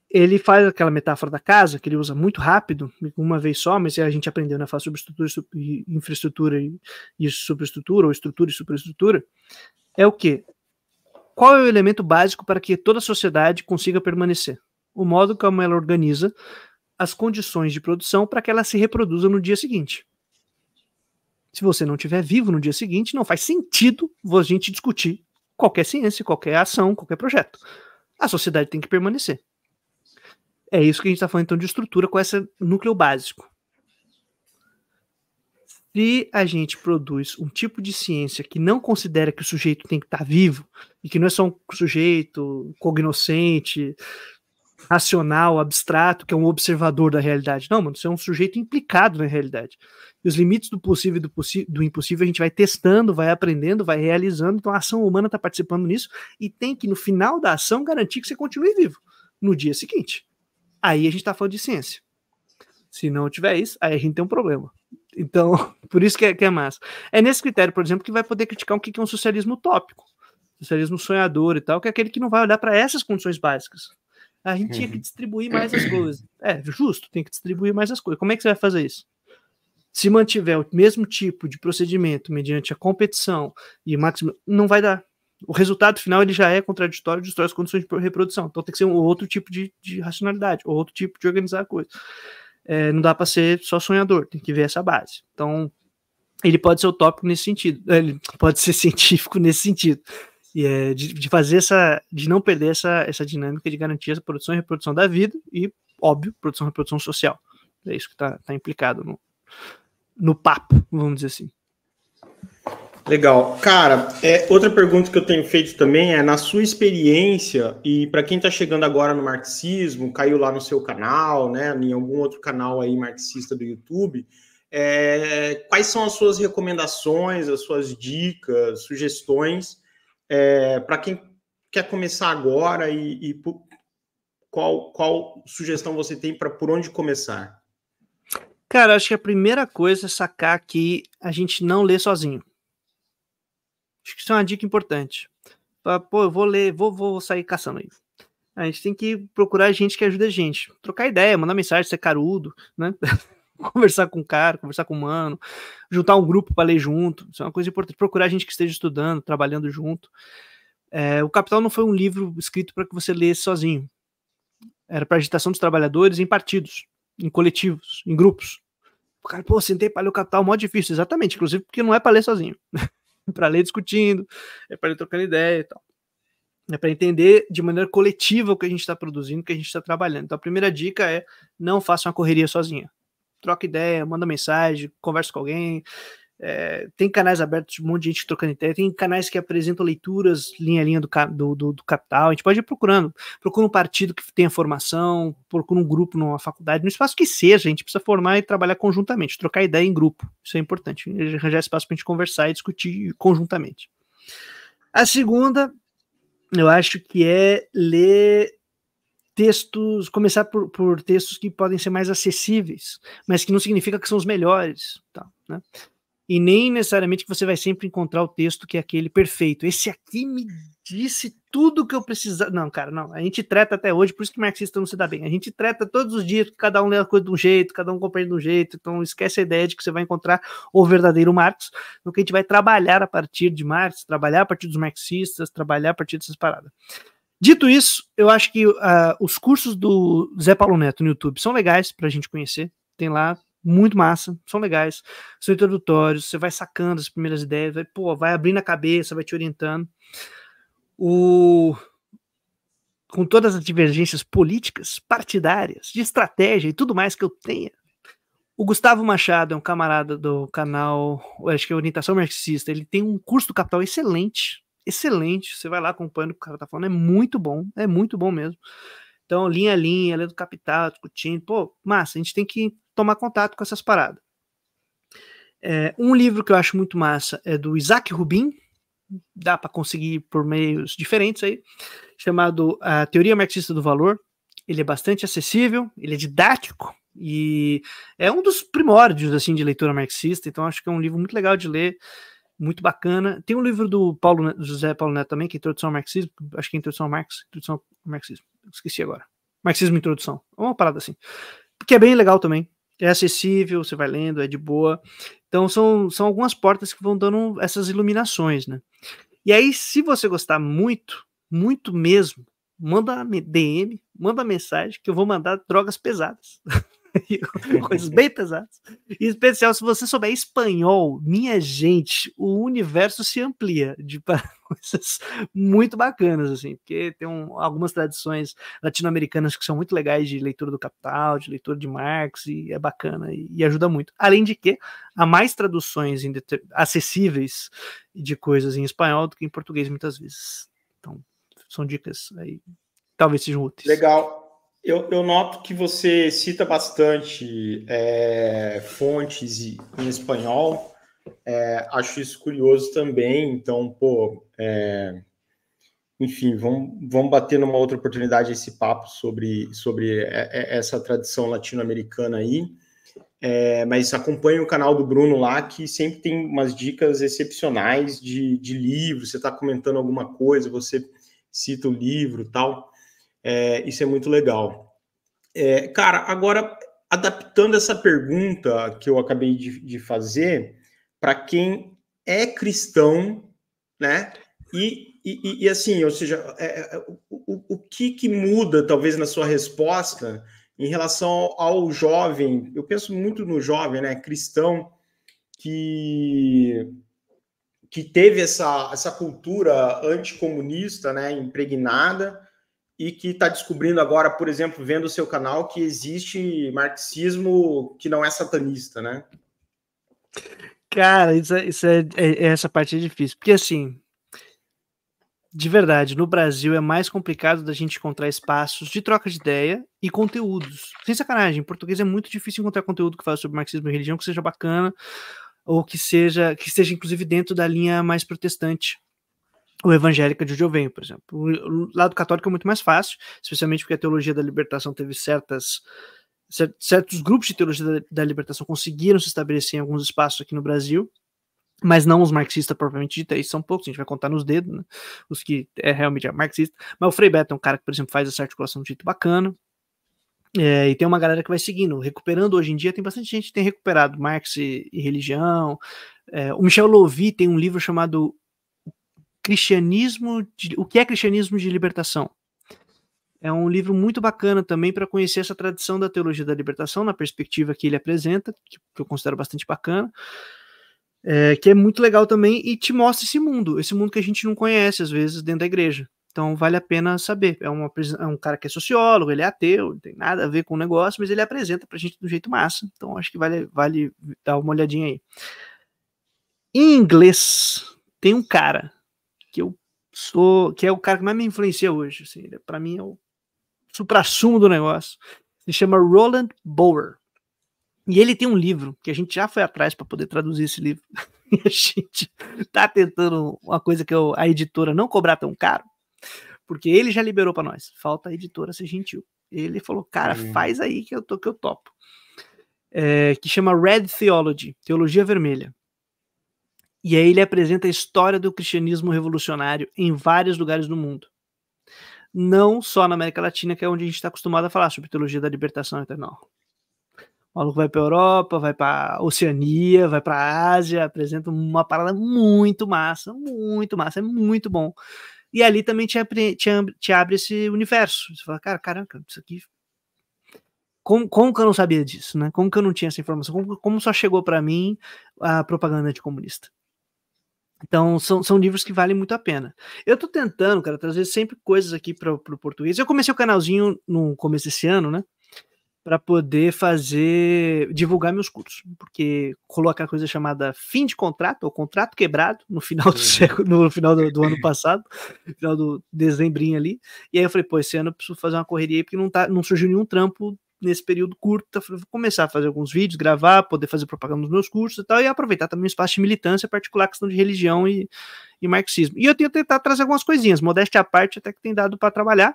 Ele faz aquela metáfora da casa que ele usa muito rápido, uma vez só, mas a gente aprendeu na né, fase sobre sub, infraestrutura e, e subestrutura, ou estrutura e superestrutura, é o que? Qual é o elemento básico para que toda a sociedade consiga permanecer? O modo como ela organiza as condições de produção para que ela se reproduza no dia seguinte. Se você não estiver vivo no dia seguinte, não faz sentido a gente discutir qualquer ciência, qualquer ação, qualquer projeto. A sociedade tem que permanecer. É isso que a gente está falando então de estrutura com esse núcleo básico. Se a gente produz um tipo de ciência que não considera que o sujeito tem que estar tá vivo, e que não é só um sujeito cognoscente, racional, abstrato, que é um observador da realidade. Não, mano, você é um sujeito implicado na realidade. E os limites do possível e do, do, impossível a gente vai testando, vai aprendendo, vai realizando. Então a ação humana está participando nisso e tem que, no final da ação, garantir que você continue vivo no dia seguinte. Aí a gente está falando de ciência. Se não tiver isso, aí a gente tem um problema. Então, *laughs* por isso que é, que é massa. É nesse critério, por exemplo, que vai poder criticar o que é um socialismo utópico, socialismo sonhador e tal, que é aquele que não vai olhar para essas condições básicas a gente tinha que uhum. distribuir mais as coisas. É justo, tem que distribuir mais as coisas. Como é que você vai fazer isso? Se mantiver o mesmo tipo de procedimento mediante a competição e máximo, não vai dar. O resultado final ele já é contraditório, destrói as condições de reprodução. Então tem que ser um outro tipo de, de racionalidade, outro tipo de organizar a coisa. É, não dá para ser só sonhador, tem que ver essa base. Então, ele pode ser utópico nesse sentido, ele pode ser *laughs* científico nesse sentido. É, de, de fazer essa, de não perder essa, essa dinâmica de garantir essa produção e reprodução da vida e, óbvio, produção e reprodução social. É isso que está tá implicado no, no papo, vamos dizer assim. Legal. Cara, é, outra pergunta que eu tenho feito também é, na sua experiência, e para quem está chegando agora no marxismo, caiu lá no seu canal, né, em algum outro canal aí marxista do YouTube, é, quais são as suas recomendações, as suas dicas, sugestões é, para quem quer começar agora e, e por, qual, qual sugestão você tem para por onde começar? Cara, acho que a primeira coisa é sacar que a gente não lê sozinho. Acho que isso é uma dica importante. Pô, eu vou ler, vou, vou sair caçando isso. A gente tem que procurar gente que ajude a gente. Trocar ideia, mandar mensagem, ser carudo, né? *laughs* conversar com o cara, conversar com o mano, juntar um grupo para ler junto. Isso é uma coisa importante. Procurar gente que esteja estudando, trabalhando junto. É, o Capital não foi um livro escrito para que você lesse sozinho. Era para agitação dos trabalhadores em partidos, em coletivos, em grupos. O cara, pô, sentei para ler o Capital, mó difícil. Exatamente, inclusive porque não é para ler sozinho. *laughs* é para ler discutindo, é para ler trocando ideia e tal. É para entender de maneira coletiva o que a gente está produzindo, o que a gente está trabalhando. Então a primeira dica é não faça uma correria sozinha troca ideia, manda mensagem, conversa com alguém. É, tem canais abertos, um monte de gente trocando ideia, tem canais que apresentam leituras linha a linha do, do, do, do, capital, a gente pode ir procurando, procura um partido que tenha formação, procura um grupo numa faculdade, no espaço que seja, a gente precisa formar e trabalhar conjuntamente, trocar ideia em grupo, isso é importante, arranjar espaço para a gente conversar e discutir conjuntamente. A segunda, eu acho que é ler textos, começar por, por textos que podem ser mais acessíveis, mas que não significa que são os melhores, tá, né? E nem necessariamente que você vai sempre encontrar o texto que é aquele perfeito. Esse aqui me disse tudo que eu precisava. Não, cara, não. A gente trata até hoje, por isso que marxista não se dá bem. A gente trata todos os dias, cada um lê a coisa de um jeito, cada um compreende de um jeito. Então esquece a ideia de que você vai encontrar o verdadeiro Marx, no que a gente vai trabalhar a partir de Marx, trabalhar a partir dos marxistas, trabalhar a partir dessas paradas. Dito isso, eu acho que uh, os cursos do Zé Paulo Neto no YouTube são legais para a gente conhecer. Tem lá muito massa, são legais, são introdutórios, você vai sacando as primeiras ideias, vai, pô, vai abrindo a cabeça, vai te orientando. O com todas as divergências políticas, partidárias, de estratégia e tudo mais que eu tenha. O Gustavo Machado é um camarada do canal, acho que é Orientação Marxista, ele tem um curso do Capital excelente, excelente. Você vai lá acompanhando o que o cara tá falando, é muito bom, é muito bom mesmo. Então, linha a linha, lendo é capital, discutindo, pô, massa, a gente tem que tomar contato com essas paradas. É, um livro que eu acho muito massa é do Isaac Rubin, dá para conseguir por meios diferentes aí, chamado A Teoria Marxista do Valor. Ele é bastante acessível, ele é didático e é um dos primórdios assim de leitura marxista, então acho que é um livro muito legal de ler muito bacana. Tem um livro do Paulo José Paulo Neto também, que é Introdução ao Marxismo, acho que é Introdução ao Marx, Introdução ao Marxismo, esqueci agora. Marxismo Introdução, uma parada assim. Que é bem legal também, é acessível, você vai lendo, é de boa. Então são, são algumas portas que vão dando essas iluminações, né? E aí, se você gostar muito, muito mesmo, manda DM, manda mensagem que eu vou mandar drogas pesadas. *laughs* *laughs* coisas bem pesadas. Em especial, se você souber espanhol, minha gente, o universo se amplia de *laughs* coisas muito bacanas, assim, porque tem um, algumas tradições latino-americanas que são muito legais de leitura do Capital, de leitura de Marx, e é bacana e, e ajuda muito. Além de que há mais traduções acessíveis de coisas em espanhol do que em português, muitas vezes. Então, são dicas aí, talvez sejam úteis. Legal, eu, eu, noto que você cita bastante é, fontes em espanhol. É, acho isso curioso também. Então, pô, é, enfim, vamos, vamos bater numa outra oportunidade esse papo sobre, sobre é, é, essa tradição latino-americana aí. É, mas acompanhe o canal do Bruno lá, que sempre tem umas dicas excepcionais de, de livro. Você está comentando alguma coisa, você cita o livro tal. É, isso é muito legal. É, cara, agora, adaptando essa pergunta que eu acabei de, de fazer, para quem é cristão, né? E, e, e assim, ou seja, é, é o, o que, que muda, talvez, na sua resposta em relação ao jovem? Eu penso muito no jovem, né? Cristão que que teve essa, essa cultura anticomunista né, impregnada e que está descobrindo agora, por exemplo, vendo o seu canal, que existe marxismo que não é satanista, né? Cara, isso, é, isso é, é, é, essa parte é difícil. Porque, assim, de verdade, no Brasil é mais complicado da gente encontrar espaços de troca de ideia e conteúdos. Sem sacanagem, em português é muito difícil encontrar conteúdo que fale sobre marxismo e religião que seja bacana ou que seja que esteja inclusive dentro da linha mais protestante o evangélica de Jovem, por exemplo. O lado católico é muito mais fácil, especialmente porque a teologia da libertação teve certas certos grupos de teologia da, libertação conseguiram se estabelecer em alguns espaços aqui no Brasil, mas não os marxistas propriamente dita, são é poucos, a gente vai contar nos dedos, né? os que é realmente é marxista, mas o Frei Beto é um cara que, por exemplo, faz essa articulação de jeito bacana, é, e tem uma galera que vai seguindo, recuperando hoje em dia, tem bastante gente que tem recuperado Marx e, e religião, é, o Michel Louvi tem um livro chamado Cristianismo, de, o que é cristianismo de libertação? É um livro muito bacana também para conhecer essa tradição da teologia da libertação, na perspectiva que ele apresenta, que, que eu considero bastante bacana, é, que é muito legal também e te mostra esse mundo, esse mundo que a gente não conhece às vezes dentro da igreja. Então vale a pena saber. É, uma, é um cara que é sociólogo, ele é ateu, não tem nada a ver com o negócio, mas ele apresenta para a gente do jeito massa. Então acho que vale, vale dar uma olhadinha aí. Em inglês, tem um cara que eu sou, que é o cara que mais me influencia hoje, assim, é, para mim é o supra-sumo do negócio. Se chama Roland Bower. E ele tem um livro que a gente já foi atrás para poder traduzir esse livro. *laughs* E a gente tá tentando uma coisa que eu, a editora não cobrar tão caro, porque ele já liberou para nós. Falta a editora ser gentil. Ele falou, cara, uhum. faz aí que eu tô que eu topo. É, que chama Red Theology, Teologia Vermelha. E aí ele apresenta a história do cristianismo revolucionário em vários lugares do mundo. Não só na América Latina, que é onde a gente está acostumado a falar sobre teologia da libertação eterna. O maluco vai para Europa, vai para Oceania, vai para Ásia, apresenta uma parada muito massa, muito massa, é muito bom. E ali também te abre, te abre, te abre esse universo. Você fala, cara, caramba, isso aqui. Como, como que eu não sabia disso, né? Como que eu não tinha essa informação? Como, como só chegou para mim a propaganda comunista? Então, são, são livros que valem muito a pena. Eu tô tentando, cara, trazer sempre coisas aqui para o português. Eu comecei o canalzinho no começo desse ano, né? Para poder fazer, divulgar meus cursos. Porque coloca a coisa chamada fim de contrato, ou contrato quebrado, no final do uhum. século, no final do, do ano *laughs* passado, no final do dezembrinho ali. E aí eu falei, pô, esse ano eu preciso fazer uma correria porque não, tá, não surgiu nenhum trampo nesse período curto, começar a fazer alguns vídeos, gravar, poder fazer propaganda nos meus cursos e tal, e aproveitar também o espaço de militância, particular questão de religião e, e marxismo. E eu tenho tentado trazer algumas coisinhas, modéstia à parte, até que tem dado para trabalhar.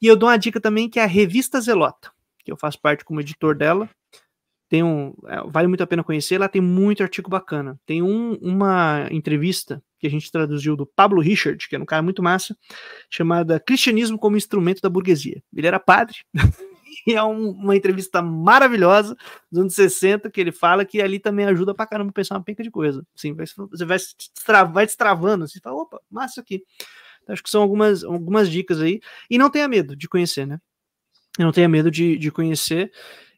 E eu dou uma dica também que é a revista Zelota, que eu faço parte como editor dela. Tem um, é, vale muito a pena conhecer, lá tem muito artigo bacana. Tem um, uma entrevista que a gente traduziu do Pablo Richard, que é um cara muito massa, chamada Cristianismo como Instrumento da Burguesia. Ele era padre, *laughs* e *laughs* é um, uma entrevista maravilhosa dos anos 60, que ele fala que ali também ajuda pra caramba pensar uma penca de coisa. Sim, você vai se, vai se travando, assim, você fala, opa, massa isso aqui. Então, acho que são algumas, algumas dicas aí. E não tenha medo de conhecer, né? Não tenha medo de, de conhecer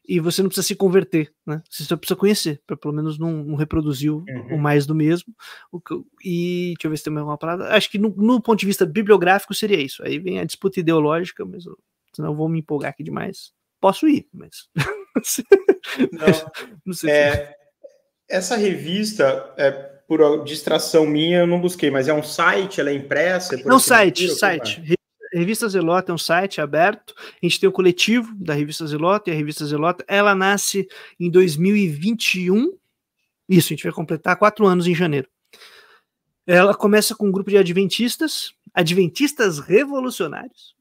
e você não precisa se converter, né? Você só precisa conhecer, para pelo menos não, não reproduzir o, uhum. o, mais do mesmo. O, e deixa eu ver se tem mais alguma parada. Acho que no, no, ponto de vista bibliográfico seria isso. Aí vem a disputa ideológica, mas eu, senão eu vou me empolgar aqui demais posso ir, mas. *laughs* não, *laughs* não sei. É, se... Essa revista, é, por distração minha, eu não busquei, mas é um site, ela é impressa? É não, site, site. Revista Zelota é um site aberto. A gente tem o coletivo da Revista Zelota e a Revista Zelota. Ela nasce em 2021. Isso, a gente vai completar quatro anos em janeiro. Ela começa com um grupo de adventistas, adventistas revolucionários,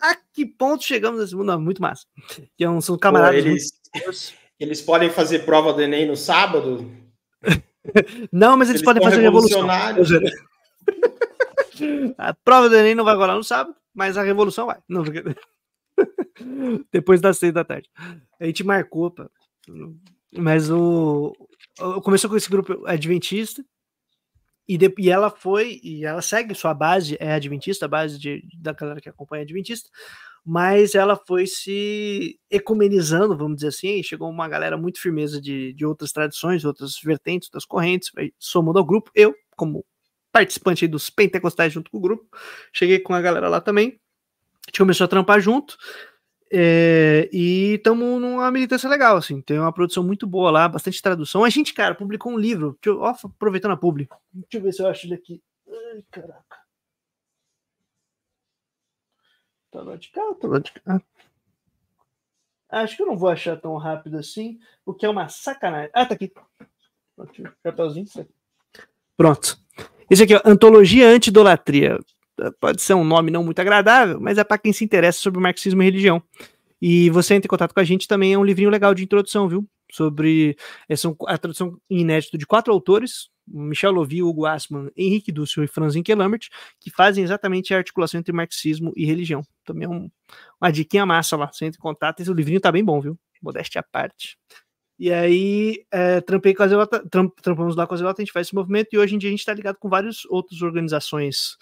a que ponto chegamos nesse mundo? Não, muito massa. Que é um, são camaradas. Pô, eles, muito... eles podem fazer prova do Enem no sábado? *laughs* não, mas eles, eles podem fazer revolução. *laughs* a prova do Enem não vai agora no sábado, mas a revolução vai. Não, porque... *laughs* Depois das seis da tarde. A gente marcou, pá. mas o. Começou com esse grupo adventista, e, de, e ela foi, e ela segue, sua base é adventista, a base de, da galera que acompanha é adventista, mas ela foi se ecumenizando, vamos dizer assim, chegou uma galera muito firmeza de, de outras tradições, outras vertentes, outras correntes, somando ao grupo. Eu, como participante dos pentecostais junto com o grupo, cheguei com a galera lá também, a gente começou a trampar junto, é, e estamos numa militância legal, assim, tem uma produção muito boa lá, bastante tradução. A gente, cara, publicou um livro, eu, ó, aproveitando a publi, deixa eu ver se eu acho ele aqui. Ai, caraca. Tá lá de cá, tá lá de cá. Acho que eu não vou achar tão rápido assim, o que é uma sacanagem. Ah, tá aqui. Chapeuzinho. Pronto. Esse aqui, ó, Antologia Antidolatria pode ser um nome não muito agradável, mas é para quem se interessa sobre marxismo e religião. E você entra em contato com a gente também, é um livrinho legal de introdução, viu? Sobre essa, é, a tradução inédita de quatro autores, Michel Lovy, Hugo Assmann, Henrique Dussel e Franz Inkelhammer, que fazem exatamente a articulação entre marxismo e religião. Também é um, uma diquinha massa lá, você entra em contato, esse livrinho tá bem bom, viu? Modéstia à parte. E aí, é, trampei com a Zelota, trampamos lá com a Zelota, a gente faz esse movimento, e hoje em dia a gente está ligado com várias outras organizações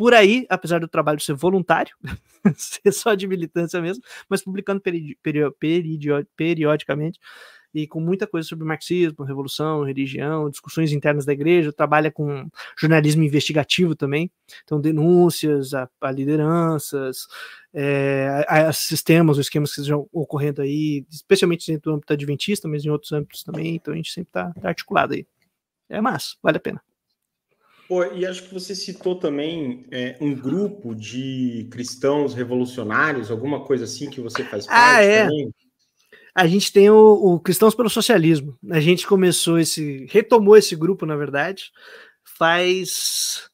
por aí, apesar do trabalho ser voluntário, *laughs* ser só de militância mesmo, mas publicando peri peri peri periodicamente e com muita coisa sobre marxismo, revolução, religião, discussões internas da igreja, trabalha com jornalismo investigativo também, então denúncias a, a lideranças, é, a, a, sistemas, os esquemas que estão ocorrendo aí, especialmente dentro do âmbito adventista, mas em outros âmbitos também, então a gente sempre está tá articulado aí. É massa, vale a pena. Pô, e acho que você citou também é, um grupo de cristãos revolucionários, alguma coisa assim que você faz ah, parte ah, é. Também? A gente tem o, o, Cristãos pelo Socialismo. A gente começou esse, retomou esse grupo, na verdade, faz.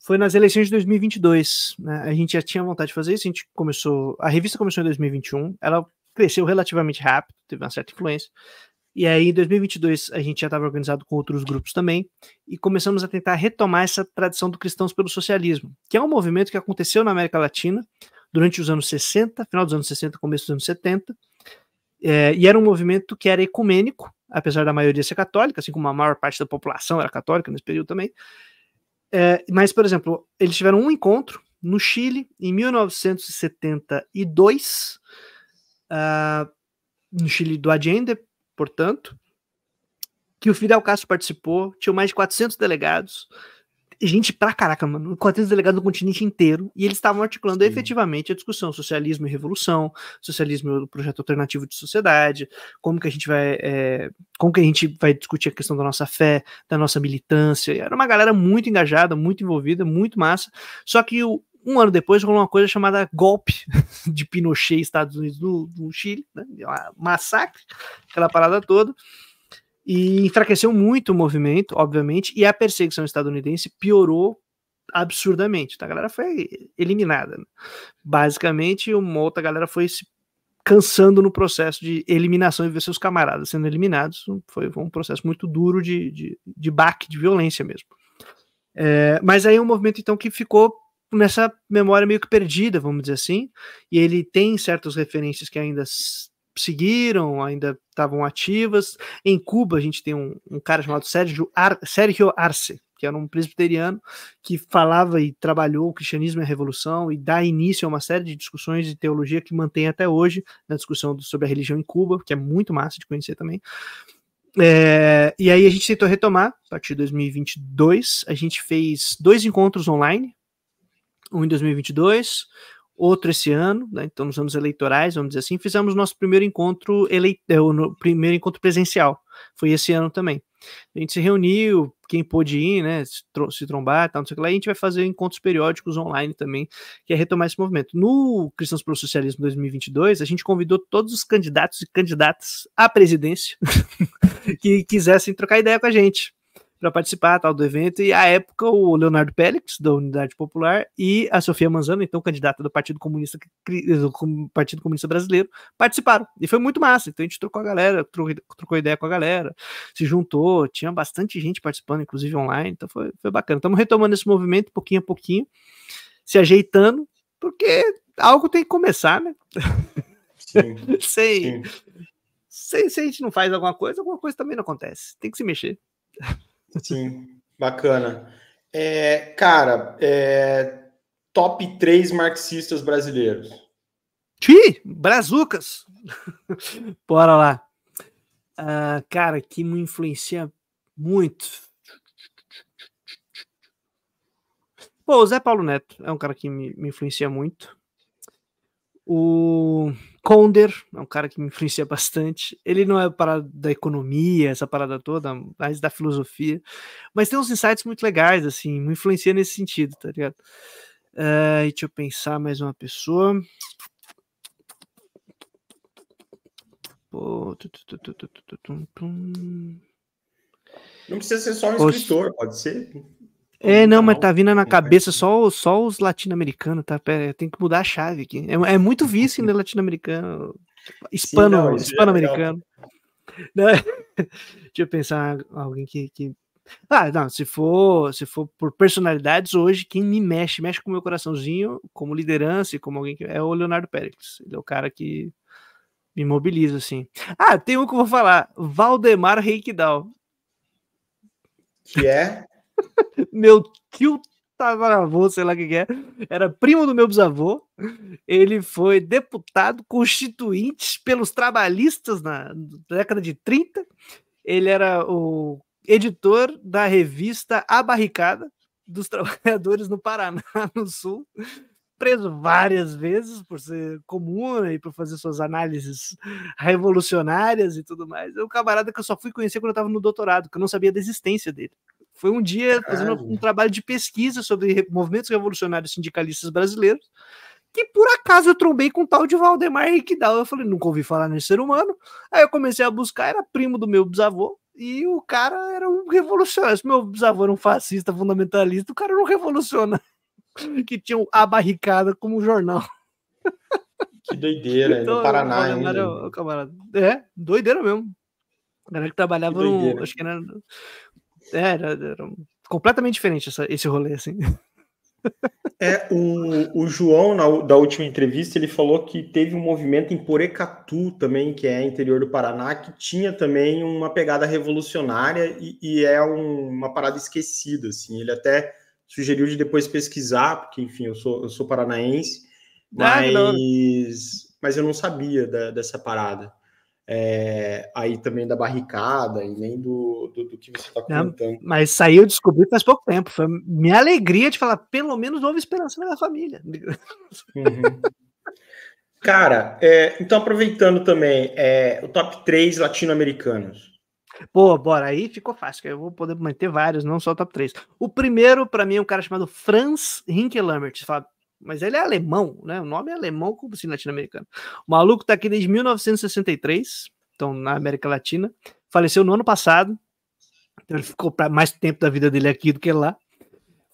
Foi nas eleições de 2022. Né? A gente já tinha vontade de fazer isso. A gente começou. A revista começou em 2021. Ela cresceu relativamente rápido, teve uma certa influência. E aí, em 2022, a gente já estava organizado com outros grupos também, e começamos a tentar retomar essa tradição do Cristãos pelo Socialismo, que é um movimento que aconteceu na América Latina durante os anos 60, final dos anos 60, começo dos anos 70, é, e era um movimento que era ecumênico, apesar da maioria ser católica, assim como a maior parte da população era católica nesse período também. É, mas, por exemplo, eles tiveram um encontro no Chile em 1972, uh, ah, no Chile do Agenda portanto, que o Fidel Castro participou, tinha mais de 400 delegados, gente pra caraca, mano, 400 delegados do continente inteiro, e eles estavam articulando Sim. efetivamente a discussão socialismo e revolução, socialismo e projeto alternativo de sociedade, como que a gente vai é, como que a gente vai discutir a questão da nossa fé, da nossa militância, era uma galera muito engajada, muito envolvida, muito massa, só que o, um ano depois rolou uma coisa chamada golpe *laughs* de Pinochet Estados Unidos no, no Chile, né? massacre, aquela parada toda, e enfraqueceu muito o movimento, obviamente, e a perseguição estadunidense piorou absurdamente. Tá? A galera foi eliminada. Né? Basicamente, uma outra galera foi se cansando no processo de eliminação e ver seus camaradas sendo eliminados. Foi um processo muito duro de, de, de baque, de violência mesmo. É, mas aí é um movimento, então, que ficou nessa memória meio que perdida, vamos dizer assim, e ele tem certas referências que ainda seguiram, ainda estavam ativas. Em Cuba, a gente tem um, um cara chamado Sérgio, Ar, Arce, que era um presbiteriano que falava e trabalhou o cristianismo e a revolução e dá início a uma série de discussões de teologia que mantém até hoje na discussão sobre a religião em Cuba, que é muito massa de conhecer também. É, e aí a gente tentou retomar, a partir de 2022, a gente fez dois encontros online um em 2022, outro esse ano, né, então nos anos eleitorais, vamos dizer assim, fizemos nosso primeiro encontro eleito, é, primeiro encontro presencial, foi esse ano também. A gente se reuniu, quem pôde ir, né, se, tr se trombar, tal, não sei o que lá, e a gente vai fazer encontros periódicos online também, que é retomar esse movimento. No Cristãos pelo Socialismo 2022, a gente convidou todos os candidatos e candidatas à presidência *laughs* que quisessem trocar ideia com a gente para participar tal, do evento. E à época, o Leonardo Pélix, da Unidade Popular, e a Sofia Manzano, então candidata do Partido Comunista, do Partido Comunista Brasileiro, participaram. E foi muito massa. Então a gente trocou a galera, trocou, trocou ideia com a galera, se juntou, tinha bastante gente participando, inclusive online. Então foi, foi bacana. Estamos retomando esse movimento pouquinho a pouquinho, se ajeitando, porque algo tem que começar, né? Sim, *laughs* sim. sem, se a gente não faz alguma coisa, alguma coisa também não acontece. Tem que se mexer. Sim, bacana. É, cara, é, top 3 marxistas brasileiros. Ti, brazucas! *laughs* Bora lá. Uh, cara, que me influencia muito. Pô, o Zé Paulo Neto é um cara que me, me influencia muito. O Conder é um cara que me influencia bastante. Ele não é parada da economia, essa parada toda, mais da filosofia. Mas tem uns insights muito legais, assim, me influencia nesse sentido, tá ligado? Uh, deixa eu pensar mais uma pessoa. não precisa ser só um escritor, pode ser é, não, mas então, tá vindo na cabeça só, só os latino-americanos, tá? Pera, tem que mudar a chave aqui. É, é muito vício ainda *laughs* latino-americano, hispano, é hispano-americano. *laughs* Né? Deixa eu pensar alguém que, que... Ah, não, se for, se for por personalidades, hoje quem me mexe, mexe com o meu coraçãozinho, como liderança e como alguém que. É o Leonardo Pérez. Ele é o cara que me mobiliza, assim. Ah, tem um que eu vou falar: Valdemar Reikdal. Que é? meu tio Tavaravô, sei lá o que é, era primo do meu bisavô. Ele foi deputado constituinte pelos trabalhistas na década de 30. Ele era o editor da revista A Barricada dos Trabalhadores no Paraná, *laughs* no Sul. Preso várias vezes por ser comuna e por fazer suas análises revolucionárias e tudo mais. É um camarada que eu só fui conhecer quando eu estava no doutorado, que eu não sabia da existência dele. Foi um dia fazendo um trabalho de pesquisa sobre movimentos revolucionários sindicalistas brasileiros, que por acaso eu trombei com o tal de Valdemar Riquidal. Eu falei, nunca ouvi falar nesse ser humano. Aí eu comecei a buscar, era primo do meu bisavô, e o cara era um revolucionário. Se meu bisavô era um fascista fundamentalista, o cara era um revolucionário *laughs* que tinha a barricada como jornal. Que doideira, é então, no Paraná ainda. camarada, é, doideira mesmo. O cara que trabalhava que no. Acho que era é, era, era completamente diferente essa, esse rolê, assim. É, o, o João, na, da última entrevista, ele falou que teve um movimento em Porecatu também, que é interior do Paraná, que tinha também uma pegada revolucionária e, e é um, uma parada esquecida, assim. Ele até sugeriu de depois pesquisar, porque, enfim, eu sou, eu sou paranaense, mas, ah, mas eu não sabia da, dessa parada é, aí também da barricada e nem do, do, do que você está comentando. mas saiu, descobri faz pouco tempo. Foi minha alegria de falar, pelo menos houve esperança na minha família. Uhum. Cara, é, então aproveitando também, é, o top 3 latino-americanos. Pô, bora, aí ficou fácil, que eu vou poder manter vários, não só o top 3. O primeiro, para mim, é um cara chamado Franz Hinkelhammer. Você fala, mas ele é alemão, né? O nome é alemão como se latino-americano. O maluco tá aqui desde 1963, então na América Latina. Faleceu no ano passado, então ele ficou mais tempo da vida dele aqui do que lá.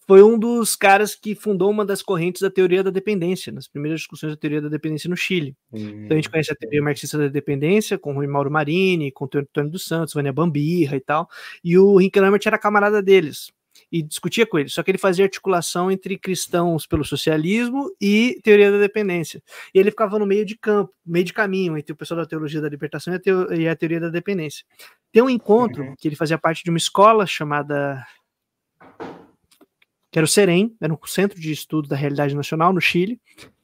Foi um dos caras que fundou uma das correntes da teoria da dependência, nas primeiras discussões da teoria da dependência no Chile. Então a gente hum. conhece a teoria marxista da dependência com Rui Mauro Marini, com Antônio dos Santos, Vânia Bambirra e tal. E o Lambert era camarada deles e discutia com ele. Só que ele fazia articulação entre cristãos pelo socialismo e teoria da dependência. E ele ficava no meio de campo, meio de caminho entre o pessoal da teologia da libertação e a, teo e a teoria da dependência. Tem um encontro uhum. que ele fazia parte de uma escola chamada que era o Serem, era um centro de estudo da realidade nacional no Chile,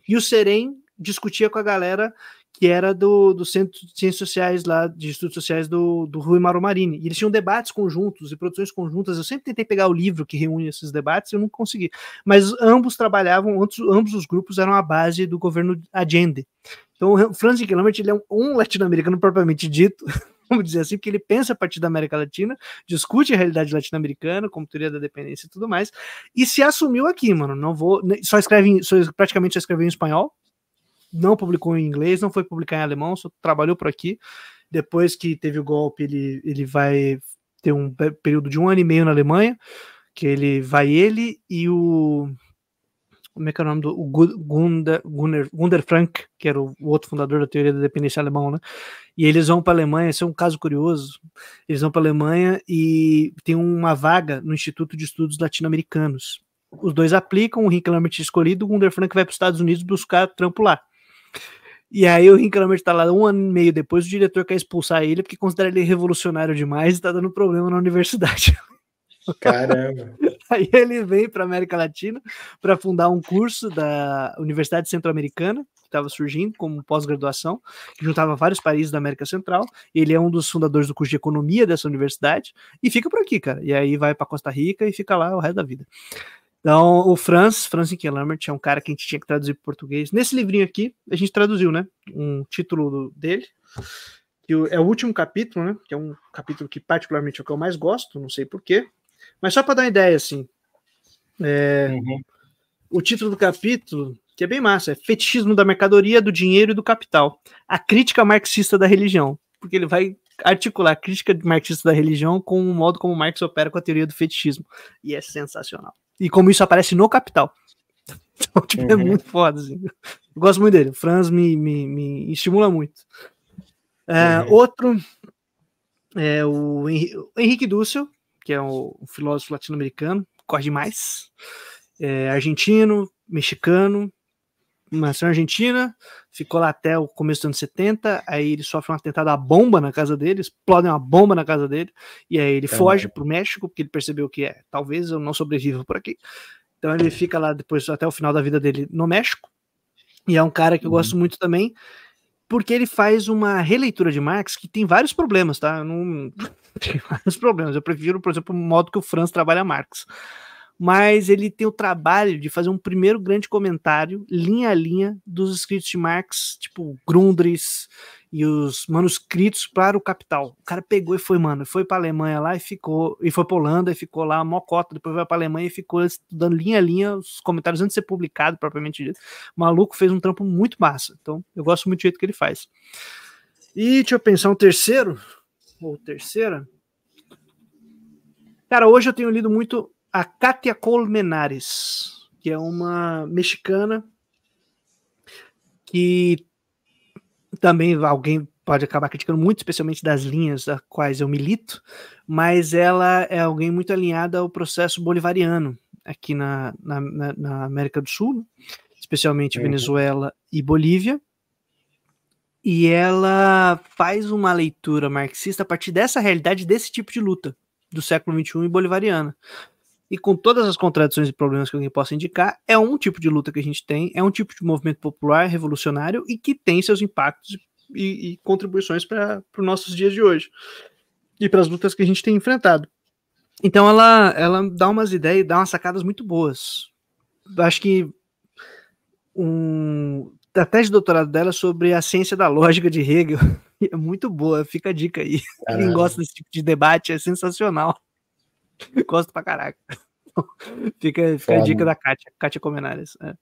e o Serem discutia com a galera que era do, do Centro de Ciências Sociais lá, de Estudos Sociais do, do Rui Mauro Marini. E eles tinham debates conjuntos e produções conjuntas. Eu sempre tentei pegar o livro que reúne esses debates e eu não consegui. Mas ambos trabalhavam, ambos, ambos os grupos eram a base do governo agenda Então, o Franz Gellert, ele é um, um latino-americano propriamente dito, *laughs* vamos dizer assim, porque ele pensa a partir da América Latina, discute a realidade latino-americana, como teoria da dependência e tudo mais, e se assumiu aqui, mano. Não vou. Só escreve, em, só, praticamente só escreve em espanhol, não publicou em inglês, não foi publicar em alemão, só trabalhou por aqui. Depois que teve o golpe, ele, ele vai ter um período de um ano e meio na Alemanha, que ele vai ele e o como é que é o nome do o Gunder, Gunner, Gunder Frank, que era o outro fundador da teoria da dependência alemão, né? E eles vão para a Alemanha, isso é um caso curioso. Eles vão para a Alemanha e tem uma vaga no Instituto de Estudos Latino-Americanos. Os dois aplicam, o Rick Lambert é escolhido, o Gunder Frank vai para os Estados Unidos buscar trampo lá. E aí o Rinkramer está lá um ano e meio depois, o diretor quer expulsar ele porque considera ele revolucionário demais e está dando problema na universidade. *laughs* Caramba! aí ele vem para América Latina para fundar um curso da Universidade Centro-Americana, que estava surgindo como pós-graduação, que juntava vários países da América Central. Ele é um dos fundadores do curso de economia dessa universidade e fica por aqui, cara. E aí vai para Costa Rica e fica lá o resto da vida. Então, o Franz, Franz Kellerman, é um cara que a gente tinha que traduzir para português. Nesse livrinho aqui, a gente traduziu, né? Um título dele, que é o último capítulo, né? Que é um capítulo que, particularmente, é o que eu mais gosto, não sei porquê. Mas só para dar uma ideia, assim. É, uhum. O título do capítulo, que é bem massa, é Fetichismo da Mercadoria, do Dinheiro e do Capital. A crítica marxista da religião. Porque ele vai articular a crítica marxista da religião com o modo como Marx opera com a teoria do fetichismo. E é sensacional. E como isso aparece no Capital. *laughs* Então, tipo, é uhum. é muito foda, assim. Eu gosto muito dele. O Franz me, me, me estimula muito. É, uhum. Outro é o Henrique Dussel, que é um filósofo latino-americano, corre demais. É argentino, mexicano, nasceu na Argentina, ficou lá até o começo dos anos 70, aí ele sofre um atentado à bomba na casa dele, explodem uma bomba na casa dele, e aí ele é foge para o México, porque ele percebeu que é, talvez eu não sobreviva por aqui. Então ele fica lá depois até o final da vida dele no México, e é um cara que eu uhum. gosto muito também, porque ele faz uma releitura de Marx que tem vários problemas, tá? Eu não... *laughs* tem vários problemas. Eu prefiro, por exemplo, o modo que o Franz trabalha Marx mas ele tem o trabalho de fazer um primeiro grande comentário, linha a linha, dos escritos de Marx, tipo Grundris e os manuscritos para o Capital. O cara pegou e foi, mano, foi para a Alemanha lá e ficou, e foi para Holanda e ficou lá, mocota, depois vai para a Alemanha e ficou estudando linha a linha os comentários antes de ser publicado, propriamente dito. O maluco fez um trampo muito massa, então eu gosto muito do jeito que ele faz. E deixa eu pensar um terceiro, ou terceira. Cara, hoje eu tenho lido muito a Katia Colmenares, que é uma mexicana que também alguém pode acabar criticando muito, especialmente das linhas das quais eu milito, mas ela é alguém muito alinhada ao processo bolivariano aqui na, na, na América do Sul, especialmente uhum. Venezuela e Bolívia. E ela faz uma leitura marxista a partir dessa realidade, desse tipo de luta do século XXI e bolivariana e com todas as contradições e problemas que alguém possa indicar, é um tipo de luta que a gente tem, é um tipo de movimento popular revolucionário e que tem seus impactos e, e contribuições para os nossos dias de hoje e para as lutas que a gente tem enfrentado. Então ela, ela dá umas ideias, dá umas sacadas muito boas. Acho que um, a tese de doutorado dela é sobre a ciência da lógica de Hegel *laughs* é muito boa, fica a dica aí. Caramba. Quem gosta desse tipo de debate é sensacional. Eu *laughs* gosto pra caraca. *laughs* fica, fica a dica da Kátia, Kátia Comenares. É.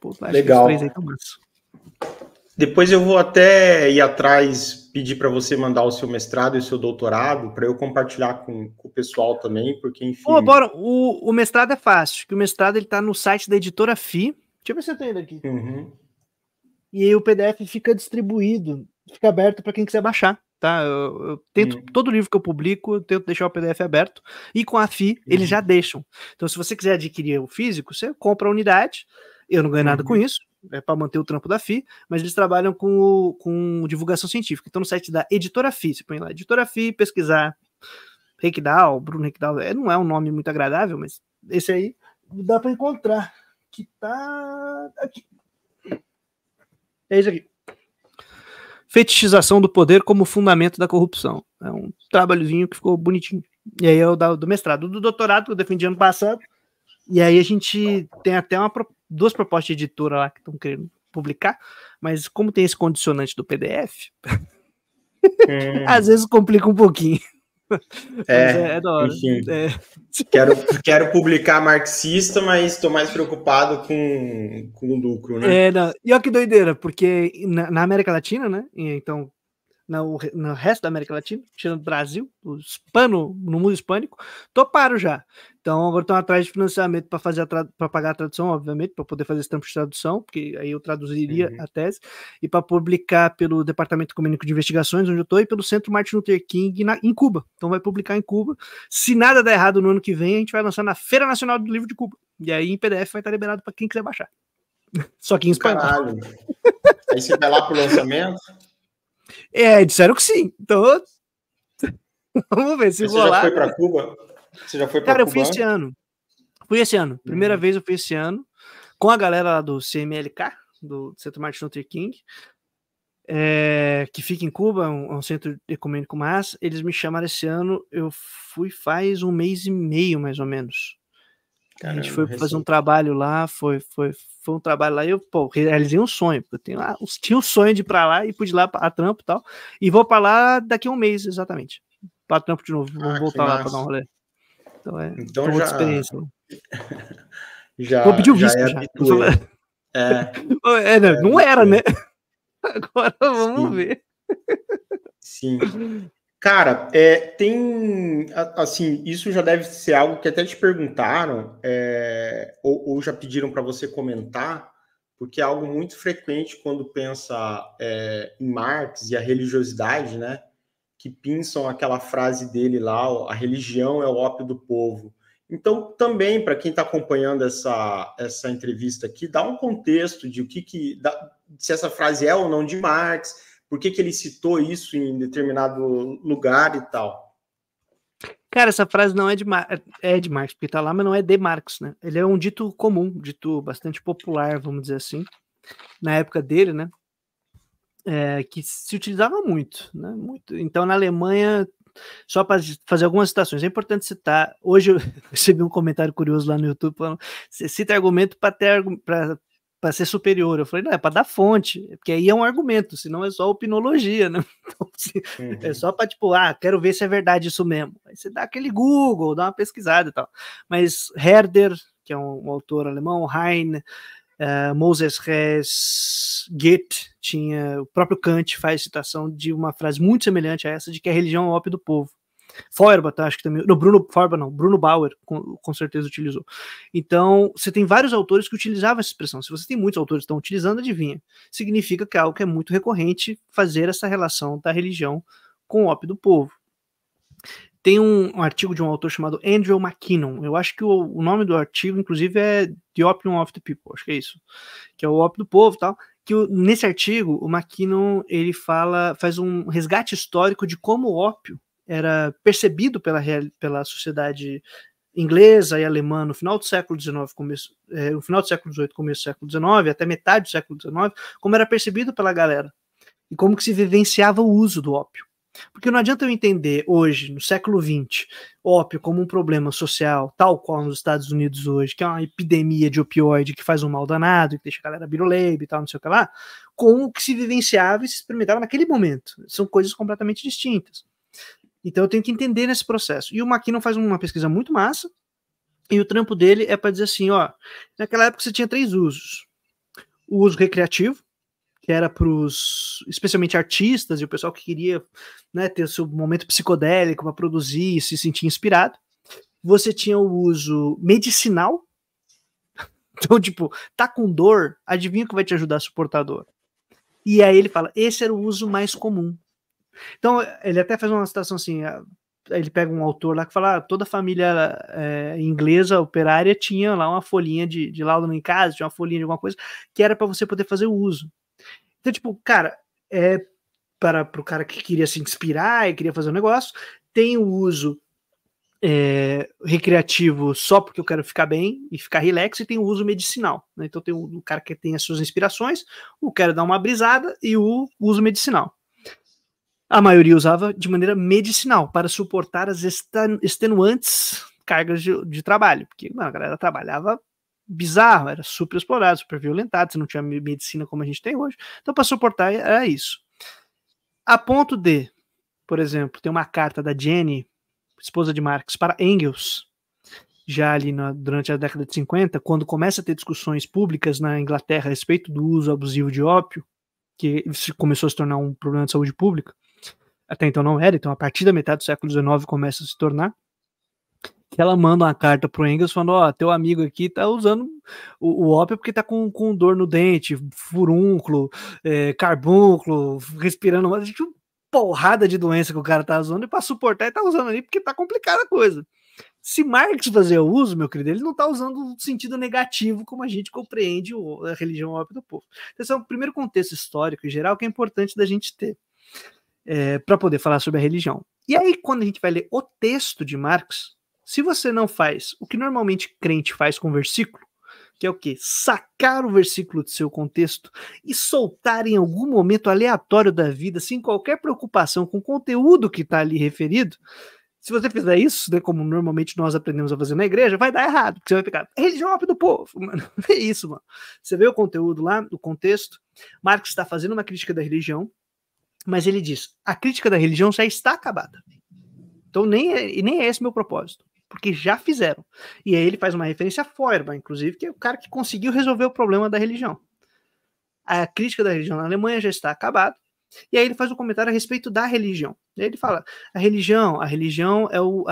Pô, Legal. Tá Depois eu vou até ir atrás, pedir para você mandar o seu mestrado e o seu doutorado, para eu compartilhar com, com, o pessoal também, porque enfim. Pô, bora, o, o mestrado é fácil, que o mestrado ele tá no site da editora FI. Deixa eu ver se eu tenho ele aqui. Uhum. E aí o PDF fica distribuído, fica aberto para quem quiser baixar tá? Eu, eu tento, uhum. todo livro que eu publico, eu tento deixar o PDF aberto, e com a FI eles uhum. já deixam. Então, se você quiser adquirir o físico, você compra a unidade, eu não ganho nada com uhum. isso, é para manter o trampo da FI, mas eles trabalham com, com divulgação científica. Então, no site da Editora FI, você põe lá, Editora FI, pesquisar, Reikdal, Bruno Reikdal, é, não é um nome muito agradável, mas esse aí dá para encontrar, que tá aqui. É isso aqui. Fetichização do poder como fundamento da corrupção. É um trabalhozinho que ficou bonitinho. E aí é o do mestrado. Do doutorado que eu defendi ano passado. E aí a gente tem até uma, duas propostas de editora lá que estão querendo publicar, mas como tem esse condicionante do PDF, *laughs* é. às vezes complica um pouquinho. É, é, é, da hora. Enfim, é. Quero, quero publicar marxista, mas estou mais preocupado com, com lucro, né? É, não. E olha que doideira, porque na, na América Latina, né? Então, no no resto da América Latina, tirando o Brasil, o hispano, no mundo hispânico, toparam já. Então agora estão atrás de financiamento para fazer para pagar a tradução, obviamente, para poder fazer esse trampo de tradução, porque aí eu traduziria uhum. a tese, e para publicar pelo Departamento Comunico de Investigações, onde eu estou, e pelo Centro Martin Luther King na, em Cuba. Então vai publicar em Cuba. Se nada der errado no ano que vem, a gente vai lançar na Feira Nacional do Livro de Cuba. E aí em PDF vai estar liberado para quem quiser baixar. *laughs* Só que em espanhol. Caralho. aí você vai lá pro lançamento. É, disseram que sim. Então. *laughs* Vamos ver se você vou já lá. Foi para Cuba? Você já foi pra Cara, eu fui esse ano. Fui esse ano. Primeira uhum. vez eu fui esse ano. Com a galera lá do CMLK, do Centro Martin Luther King, é, que fica em Cuba, é um, é um centro ecumênico mas eles me chamaram esse ano, eu fui faz um mês e meio, mais ou menos. Caramba, a gente foi recente. fazer um trabalho lá, foi, foi, foi um trabalho lá, e eu pô, realizei um sonho, eu tenho lá, tinha um sonho de ir pra lá e pude ir lá a trampo e tal, e vou pra lá daqui a um mês, exatamente. Pra trampo de novo, ah, voltar lá pra dar um rolê. Então é então já... experiência. *laughs* já, Vou pedir o visto é já. É, *laughs* é, não, né, é, não era, né? *laughs* Agora vamos Sim. ver. Sim. Cara, é, tem. Assim, isso já deve ser algo que até te perguntaram, é, ou, ou, já pediram para você comentar, porque é algo muito frequente quando pensa é, em Marx e a religiosidade, né? que pinçam aquela frase dele lá, a religião é o ópio do povo. Então, também, para quem está acompanhando essa, essa entrevista aqui, dá um contexto de o que, que se essa frase é ou não de Marx, por que, que ele citou isso em determinado lugar e tal. Cara, essa frase não é de, Mar... é de Marx, porque está lá, mas não é de Marx, né? Ele é um dito comum, dito bastante popular, vamos dizer assim, na época dele, né? é, que se utilizava muito, né? muito. Então, na Alemanha, só para fazer algumas citações, é importante citar. Hoje eu *laughs* recebi um comentário curioso lá no YouTube falando: cita argumento para ter para ser superior. Eu falei, não, é para dar fonte, é porque aí é um argumento, senão é só opinologia, né? *laughs* Então, assim, é uhum. É só para, tipo, ah, quero ver se é verdade isso mesmo. Aí você dá aquele Google, dá uma pesquisada e tal. Mas Herder, que é um, um autor alemão, Heine uh, Moses Res Goethe tinha, o próprio Kant faz citação de uma frase muito semelhante a essa, de que a religião é o ópio do povo. Feuerbach, tá, acho que também. Não, Bruno Feuerbach não, Bruno Bauer com, com, certeza utilizou. Então, você tem vários autores que utilizavam essa expressão. Se você tem muitos autores que estão utilizando, adivinha. Significa que é algo que é muito recorrente fazer essa relação da religião com o ópio do povo. Tem um, um, artigo de um autor chamado Andrew McKinnon. Eu acho que o, o, nome do artigo, inclusive, é The Opium of the People. Acho que é isso. Que é o ópio do povo tal. Que o, nesse artigo, o McKinnon ele fala, faz um resgate histórico de como o ópio era percebido pela, pela sociedade inglesa e alemã no final do século XIX, começo, é, no final do século XVIII, começo do século XIX, até metade do século XIX, como era percebido pela galera e como que se vivenciava o uso do ópio. Porque não adianta eu entender hoje, no século XX, ópio como um problema social, tal qual nos Estados Unidos hoje, que é uma epidemia de opioide que faz um mal danado, que deixa a galera biruleibe e tal, não sei o que lá, com o que se vivenciava e se experimentava naquele momento. São coisas completamente distintas. Então eu tenho que entender nesse processo. E o não faz uma pesquisa muito massa, e o trampo dele é para dizer assim: ó, naquela época você tinha três usos: o uso recreativo, que era para os, especialmente artistas e o pessoal que queria né, ter seu momento psicodélico para produzir e se sentir inspirado. Você tinha o uso medicinal. *laughs* Então, tipo, tá com dor, adivinha o que vai te ajudar a suportar a dor. E aí ele fala, esse era o uso mais comum. Então, ele até faz uma citação assim, ele pega um autor lá que fala, ah, toda família é, inglesa operária tinha lá uma folhinha de, de laudo em casa, tinha uma folhinha de alguma coisa, que era para você poder fazer o uso. Então, tipo, cara, é para o cara que queria se inspirar e queria fazer um negócio, tem o uso é, recreativo só porque eu quero ficar bem e ficar relax, e tem o uso medicinal. Né? Então tem o, o, cara que tem as suas inspirações, o quero dar uma brisada e o uso medicinal. A maioria usava de maneira medicinal para suportar as extenuantes cargas de, de trabalho, porque mano, a galera trabalhava bizarro, era super explorado, super violentado, você não tinha medicina como a gente tem hoje. Então, para suportar, era isso. A ponto de, por exemplo, ter uma carta da Jenny, esposa de Marx, para Engels, já ali na, durante a década de 50, quando começa a ter discussões públicas na Inglaterra a respeito do uso abusivo de ópio, que começou a se tornar um problema de saúde pública, até então não era, então a partir da metade do século XIX começa a se tornar, que ela manda uma carta pro Engels falando, ó, oh, teu amigo aqui tá usando o, o ópio porque tá com, com dor no dente, furúnculo, é, carbúnculo, respirando, uma tipo, porrada de doença que o cara tá usando e para suportar ele tá usando ali porque tá complicada a coisa. Se Marx fazer o uso, meu querido, ele não está usando o sentido negativo como a gente compreende a religião ópio do povo. Então, esse é o primeiro contexto histórico em geral que é importante da gente ter é, para poder falar sobre a religião. E aí, quando a gente vai ler o texto de Marx, se você não faz o que normalmente crente faz com versículo, que é o que? Sacar o versículo de seu contexto e soltar em algum momento aleatório da vida, sem qualquer preocupação com o conteúdo que está ali referido. Se você fizer isso, né, como normalmente nós aprendemos a fazer na igreja, vai dar errado, porque você vai ficar é religião é do povo, *laughs* mano. É isso, mano. Você vê o conteúdo lá, o contexto. Marx está fazendo uma crítica da religião, mas ele diz: a crítica da religião já está acabada. Então nem é, nem é esse meu propósito porque já fizeram. E aí ele faz uma referência a Feuerbach, inclusive, que é o cara que conseguiu resolver o problema da religião. A crítica da religião na Alemanha já está acabada, e aí ele faz um comentário a respeito da religião. aí Ele fala: a religião, a religião é o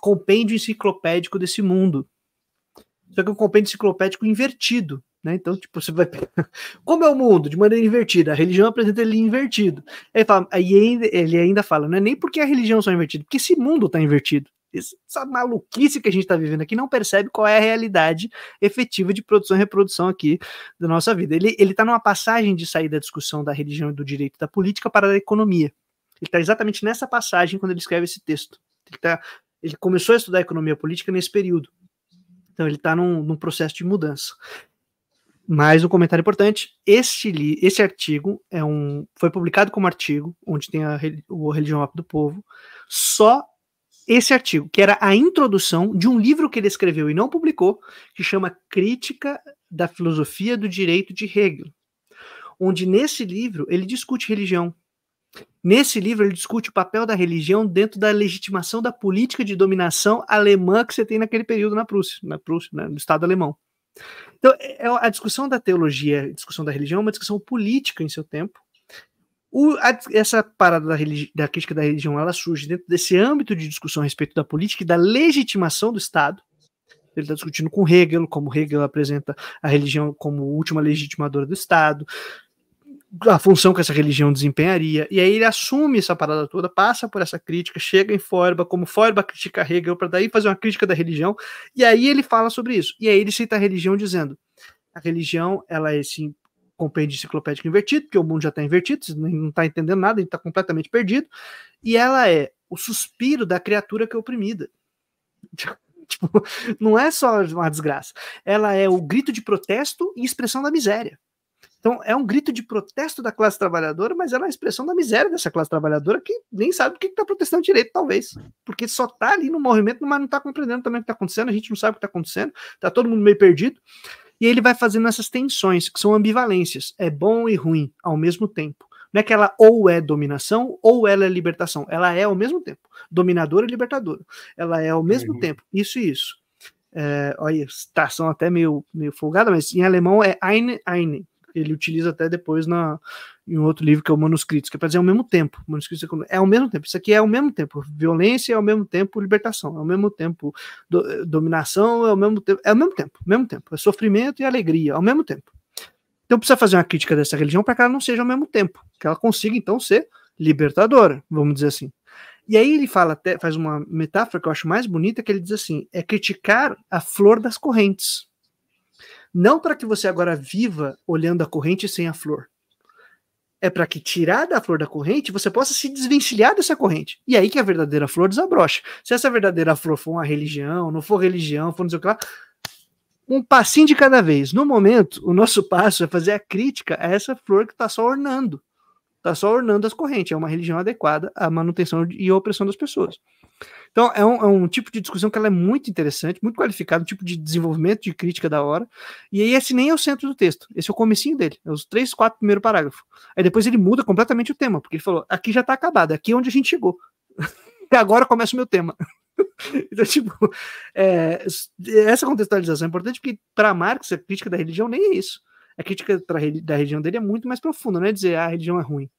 compêndio enciclopédico desse mundo. Só que é um compêndio enciclopédico invertido. Né? Então, tipo, você vai. *laughs* Como é o mundo? De maneira invertida. A religião apresenta ele invertido. Ele, fala, aí ele ainda fala: não é nem porque a religião só é invertida, porque esse mundo está invertido essa maluquice que a gente está vivendo aqui, não percebe qual é a realidade efetiva de produção e reprodução aqui da nossa vida. Ele está numa passagem de sair da discussão da religião e do direito da política para a economia. Ele está exatamente nessa passagem quando ele escreve esse texto. Ele, tá, ele começou a estudar economia política nesse período. Então ele está num, num processo de mudança. Mais um comentário importante: este, esse artigo é um, foi publicado como artigo, onde tem a, o Religião do Povo, só esse artigo, que era a introdução de um livro que ele escreveu e não publicou, que chama Crítica da Filosofia do Direito de Hegel, onde nesse livro ele discute religião. Nesse livro ele discute o papel da religião dentro da legitimação da política de dominação alemã que você tem naquele período na Prússia, na Prússia, no Estado alemão. Então, é, é, a discussão da teologia, a discussão da religião é uma discussão política em seu tempo, o, a, essa parada da, da, crítica da religião ela surge dentro desse âmbito de discussão a respeito da política e da legitimação do Estado. Ele está discutindo com Hegel, como Hegel apresenta a religião como última legitimadora do Estado, a função que essa religião desempenharia. E aí ele assume essa parada toda, passa por essa crítica, chega em Forba, como Forba critica Hegel, para daí fazer uma crítica da religião. E aí ele fala sobre isso. E aí ele cita a religião dizendo: a religião ela é esse compêndio enciclopédico invertido, porque o mundo já está invertido, você não está entendendo nada, ele está completamente perdido. E ela é o suspiro da criatura que é oprimida. *laughs* tipo, não é só uma desgraça. Ela é o grito de protesto e expressão da miséria. Então, é um grito de protesto da classe trabalhadora, mas ela é a expressão da miséria dessa classe trabalhadora que nem sabe o que está protestando direito, talvez. Porque só está ali no movimento, mas não está compreendendo também o que está acontecendo, a gente não sabe o que está acontecendo, está todo mundo meio perdido. E ele vai fazendo essas tensões, que são ambivalências, é bom e ruim ao mesmo tempo. Não é que ela ou é dominação ou ela é libertação. Ela é ao mesmo tempo. Dominadora e libertadora. Ela é ao mesmo uhum. tempo. Isso e isso. É, olha, tá, são até meio, meio folgada, mas em alemão é eine, eine ele utiliza até depois na, em outro livro que é o Manuscritos, que é para dizer ao mesmo tempo. Manuscritos é, é ao mesmo tempo. Isso aqui é ao mesmo tempo. Violência é ao mesmo tempo libertação, é ao mesmo tempo do, eh, dominação, é ao mesmo tempo. É ao mesmo tempo, mesmo tempo. É sofrimento e alegria, ao mesmo tempo. Então precisa fazer uma crítica dessa religião para que ela não seja ao mesmo tempo, que ela consiga então ser libertadora, vamos dizer assim. E aí ele fala até, faz uma metáfora que eu acho mais bonita, que ele diz assim: é criticar a flor das correntes. Não para que você agora viva olhando a corrente sem a flor. É para que, tirada a flor da corrente, você possa se desvencilhar dessa corrente. E aí que a verdadeira flor desabrocha. Se essa verdadeira flor for uma religião, não for religião, for não sei o que lá, um passinho de cada vez. No momento, o nosso *laughs* passo é fazer a crítica a essa flor que está só ornando. Está só ornando as correntes. É uma religião adequada à manutenção e opressão das pessoas. Então, é um, é um, tipo de discussão que ela é muito interessante, muito qualificada, um tipo de desenvolvimento de crítica da hora. E aí esse nem é o centro do texto, esse é o comecinho dele, é os três, quatro primeiros parágrafos. Aí depois ele muda completamente o tema, porque ele falou, aqui já está acabado, é aqui é onde a gente chegou. *laughs* e agora começa o meu tema. *laughs* então, tipo, é, essa contextualização é importante porque para Marx a crítica da religião nem é isso. A crítica pra, da religião dele é muito mais profunda, não é dizer, ah, a religião é ruim.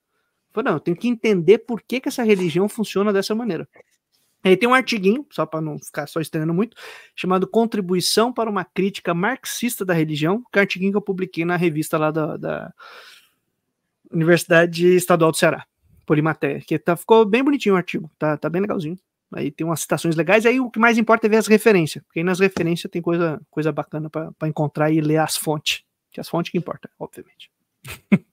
Falei, não, eu tenho que entender por que, que essa religião funciona dessa maneira. Aí tem um artiguinho, só para não ficar só estranhando muito, chamado Contribuição para uma Crítica Marxista da Religião, que é um artiguinho que eu publiquei na revista lá da, da Universidade Estadual do Ceará, Polimatéria, que tá, ficou bem bonitinho o artigo, tá, tá bem legalzinho. Aí tem umas citações legais, aí o que mais importa é ver as referências, porque aí nas referências tem coisa, coisa bacana para encontrar e ler as fontes, que é as fontes que importa, obviamente. *laughs*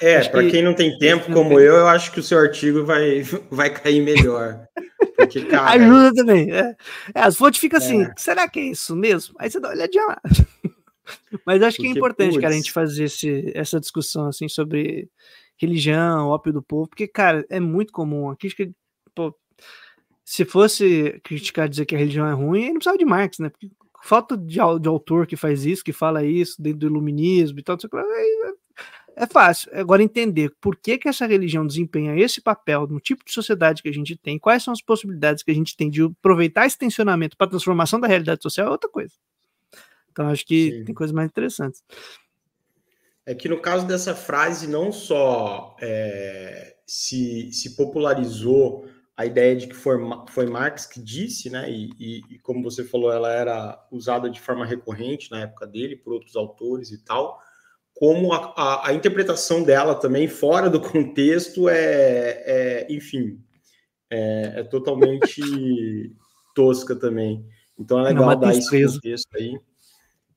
É, para que... quem não tem tempo como eu, eu acho que o seu artigo vai, *laughs* vai cair melhor. Porque, *laughs* cara, Ajuda também. É. É, as fontes ficam assim, é. assim, será que é isso mesmo? Aí você dá uma olhadinha lá. *laughs* Mas acho porque, que é importante, putz... cara, a gente fazer esse, essa discussão assim sobre religião, ópio do povo, porque, cara, é muito comum. pô, se fosse criticar dizer que a religião é ruim, aí não precisava de Marx, né? Porque falta de, de autor que faz isso, que fala isso, dentro do iluminismo e tal, não sei o que, aí é fácil. Agora entender por que, que essa religião desempenha esse papel no tipo de sociedade que a gente tem, quais são as possibilidades que a gente tem de aproveitar esse tensionamento para a transformação da realidade social é outra coisa. Então acho que Sim. tem coisas mais interessantes. É que no caso dessa frase, não só é, se, se popularizou a ideia de que foi, foi Marx que disse, né? E, e, e, como você falou, ela era usada de forma recorrente na época dele por outros autores e tal como a, a, a, interpretação dela também fora do *laughs* contexto é, é enfim, é, é totalmente *laughs* tosca também. Então é legal dar isso esse contexto aí.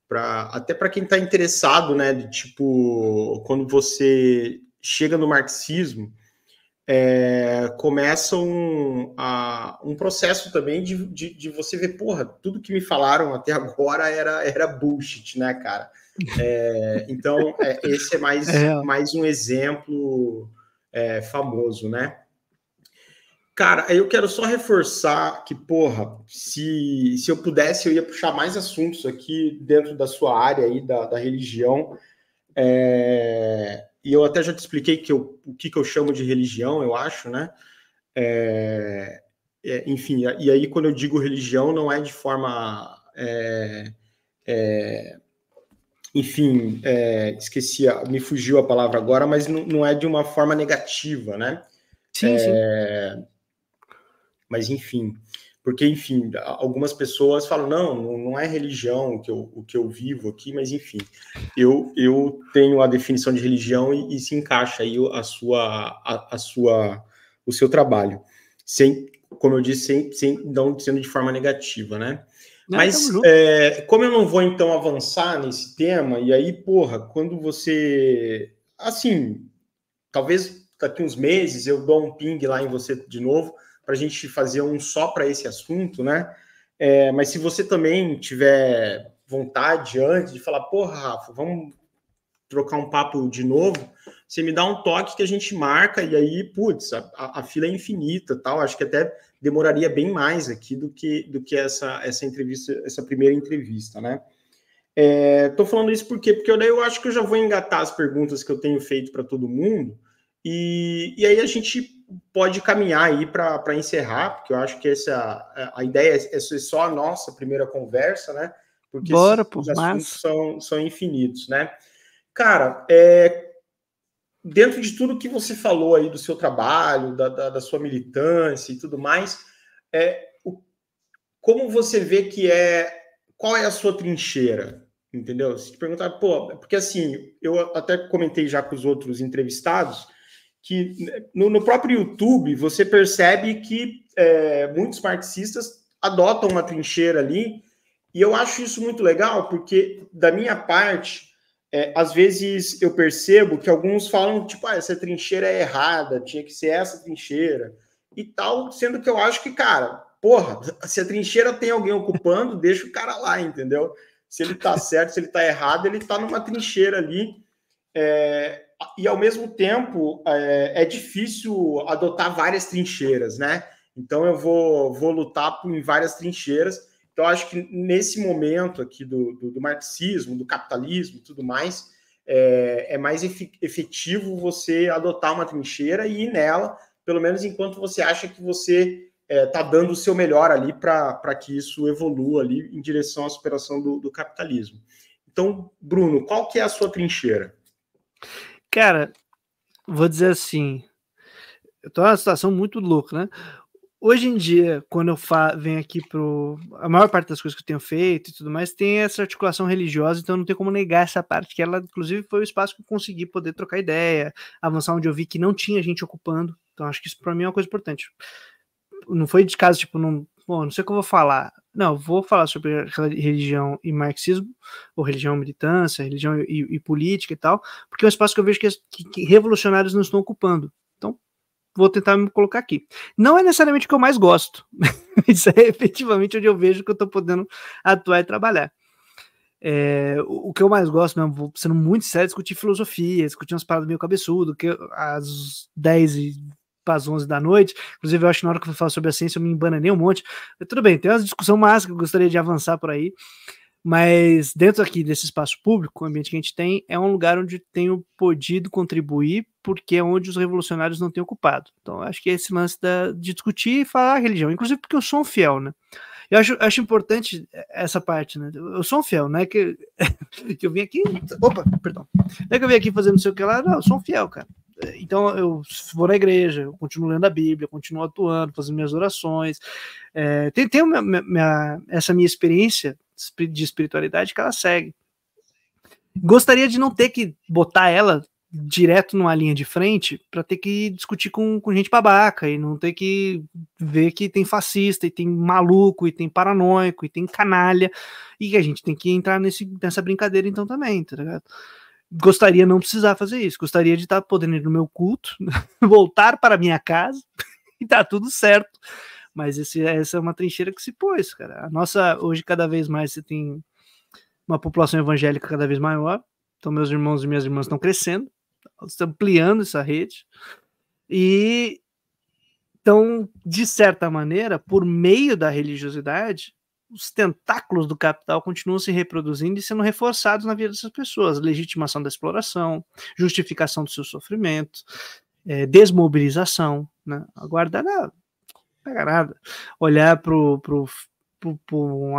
Pra, até para quem está interessado, né? De, tipo, quando você chega no marxismo, é, começa um, a, um processo também de, de, de você ver, porra, tudo que me falaram até agora era, era bullshit, né, cara? É, então, é, esse é mais, é. mais um exemplo é, famoso, né? Cara, eu quero só reforçar que, porra, se, se eu pudesse, eu ia puxar mais assuntos aqui dentro da sua área aí, da, da religião. É, e eu até já te expliquei que eu, o que, que eu chamo de religião, eu acho, né? É, enfim, e aí quando eu digo religião, não é de forma... É, enfim, é, esqueci, me fugiu a palavra agora, mas não, não é de uma forma negativa, né? Sim, é, sim. Mas enfim, porque enfim, algumas pessoas falam não, não é religião o que eu, o que eu vivo aqui, mas enfim, eu, eu tenho a definição de religião e, e se encaixa aí a sua, a, a, sua, o seu trabalho, sem, como eu disse, sem, sem não sendo de forma negativa, né? Mas é, como eu não vou então avançar nesse tema, e aí, porra, quando você. Assim, talvez daqui uns meses eu dou um ping lá em você de novo, para a gente fazer um só para esse assunto, né? É, mas se você também tiver vontade antes de falar, porra, Rafa, vamos trocar um papo de novo, você me dá um toque que a gente marca e aí, putz, a, a, fila é infinita, tal. Acho que até demoraria bem mais aqui do que do que essa essa entrevista, essa primeira entrevista, né? É, tô falando isso porque porque eu, daí eu acho que eu já vou engatar as perguntas que eu tenho feito para todo mundo e, e aí a gente pode caminhar aí para encerrar, porque eu acho que essa a ideia é, é só a nossa primeira conversa, né? Porque Bora, os assuntos são, são infinitos, né? Cara, é, dentro de tudo que você falou aí do seu trabalho, da, da, da sua militância e tudo mais, é, o, como você vê que é. Qual é a sua trincheira? Entendeu? Se te perguntar, pô, é porque assim, eu até comentei já com os outros entrevistados que no, no próprio YouTube você percebe que é, muitos marxistas adotam uma trincheira ali, e eu acho isso muito legal, porque da minha parte, é, às vezes eu percebo que alguns falam, tipo, ah, essa trincheira é errada, tinha que ser essa trincheira e tal, sendo que eu acho que, cara, porra, *laughs* se a trincheira tem alguém ocupando, *laughs* deixa o cara lá, entendeu? Se ele tá certo, se ele tá errado, ele tá numa trincheira ali. É, e ao mesmo tempo, é, é difícil adotar várias trincheiras, né? Então eu vou, vou lutar em várias trincheiras então, acho que nesse momento aqui do, do, do marxismo, do capitalismo tudo mais, é, é, mais efetivo você adotar uma trincheira e ir nela, pelo menos enquanto você acha que você está é, tá dando o seu melhor ali para que isso evolua ali em direção à superação do, do capitalismo. Então, Bruno, qual que é a sua trincheira? Cara, vou dizer assim, eu tô numa situação muito louca, né? hoje em dia, quando eu venho aqui pro. A maior parte das coisas que eu tenho feito e tudo mais tem essa articulação religiosa, então não tem como negar essa parte, que ela, inclusive, foi o espaço que eu consegui poder trocar ideia, avançar onde eu vi que não tinha gente ocupando. Então, acho que isso para mim é uma coisa importante. Não foi de caso, tipo, não. Bom, não sei o que eu vou falar. Não, vou falar sobre religião e marxismo, ou religião militância, religião e, e política e tal, porque é um espaço que eu vejo que, que, que revolucionários não estão ocupando vou tentar me colocar aqui. Não é necessariamente o que eu mais gosto, isso *laughs* é efetivamente onde eu vejo que eu estou podendo atuar e trabalhar. É, o que eu mais gosto mesmo, vou sendo muito sério, é discutir filosofia, discutir umas paradas meio cabeçudo, que às 10 e às 11 da noite, inclusive eu acho que na hora que eu falo falar sobre a ciência eu me embananei um monte, mas, tudo bem, tem uma discussão massa que eu gostaria de avançar por aí, mas dentro aqui desse espaço público, o ambiente que a gente tem, é um lugar onde tenho podido contribuir, porque é onde os revolucionários não têm ocupado. Então, acho que é esse lance da, de discutir e falar a religião, inclusive porque eu sou um fiel, né? Eu acho, acho importante é, essa parte, né? Eu sou um fiel, não é que, *laughs* que eu vim aqui. Opa, perdão. Não é que eu vim aqui fazendo não sei o que lá, não, eu sou um fiel, cara. Então eu vou na igreja, eu continuo lendo a Bíblia, continuo atuando, fazendo minhas orações. É, tem, tem uma, minha, essa minha experiência de espiritualidade que ela segue. Gostaria de não ter que botar ela direto numa linha de frente para ter que discutir com, com gente babaca e não ter que ver que tem fascista e tem maluco e tem paranoico e tem canalha e que a gente tem que entrar nesse, nessa brincadeira então também, tá ligado? Gostaria não precisar fazer isso, gostaria de estar tá podendo ir no meu culto, *laughs* voltar para minha casa *laughs* e tá tudo certo mas esse, essa é uma trincheira que se pôs, cara. A nossa, hoje, cada vez mais você tem uma população evangélica cada vez maior. Então, meus irmãos e minhas irmãs estão crescendo, estão ampliando essa rede. E então, de certa maneira, por meio da religiosidade, os tentáculos do capital continuam se reproduzindo e sendo reforçados na vida dessas pessoas. Legitimação da exploração, justificação do seu sofrimento, é, eh, desmobilização. Né? Aguardar pega nada. Olhar pro, pro, pro, pro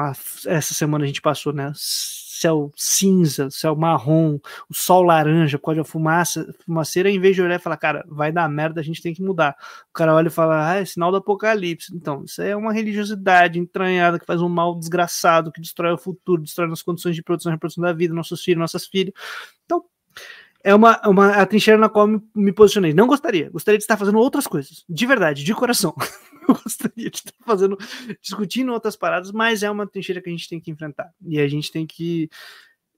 essa semana a gente passou, né? Céu cinza, céu marrom, o sol laranja, pode a fumaça, fumaceira, em vez de olhar e falar, cara, vai dar merda, a gente tem que mudar. O cara olha e fala, ah, é sinal do apocalipse. Então, isso é uma religiosidade entranhada que faz um mal desgraçado, que destrói o futuro, destrói as condições de produção e reprodução da vida, nossos filhos, nossas filhas. Então, é uma, uma a trincheira na qual me, me posicionei. Não gostaria. Gostaria de estar fazendo outras coisas. De verdade, de coração. *laughs* Eu gostaria de estar fazendo, discutindo outras paradas, mas é uma trincheira que a gente tem que enfrentar. E a gente tem que,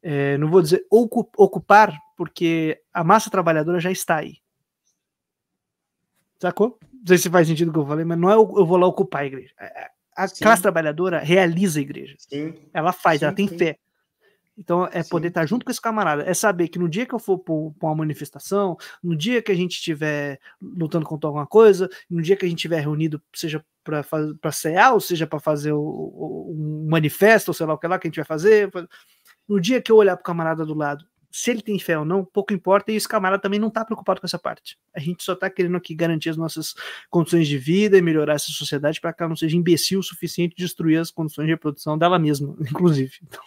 é, não vou dizer ocupar, porque a massa trabalhadora já está aí. Sacou? Não sei se faz sentido o que eu falei, mas não é eu vou lá ocupar a igreja. A, a classe trabalhadora realiza a igreja. Sim. Ela faz, sim, ela tem sim. fé então é Sim. poder estar junto com esse camarada, é saber que no dia que eu for para uma manifestação, no dia que a gente estiver lutando contra alguma coisa, no dia que a gente estiver reunido, seja para cear, ou seja para fazer o, o, um manifesto, ou sei lá o que lá que a gente vai fazer, no dia que eu olhar para o camarada do lado, se ele tem fé ou não, pouco importa, e esse camarada também não está preocupado com essa parte. A gente só está querendo aqui garantir as nossas condições de vida e melhorar essa sociedade para que ela não seja imbecil o suficiente destruir as condições de reprodução dela mesma, *laughs* inclusive. Então...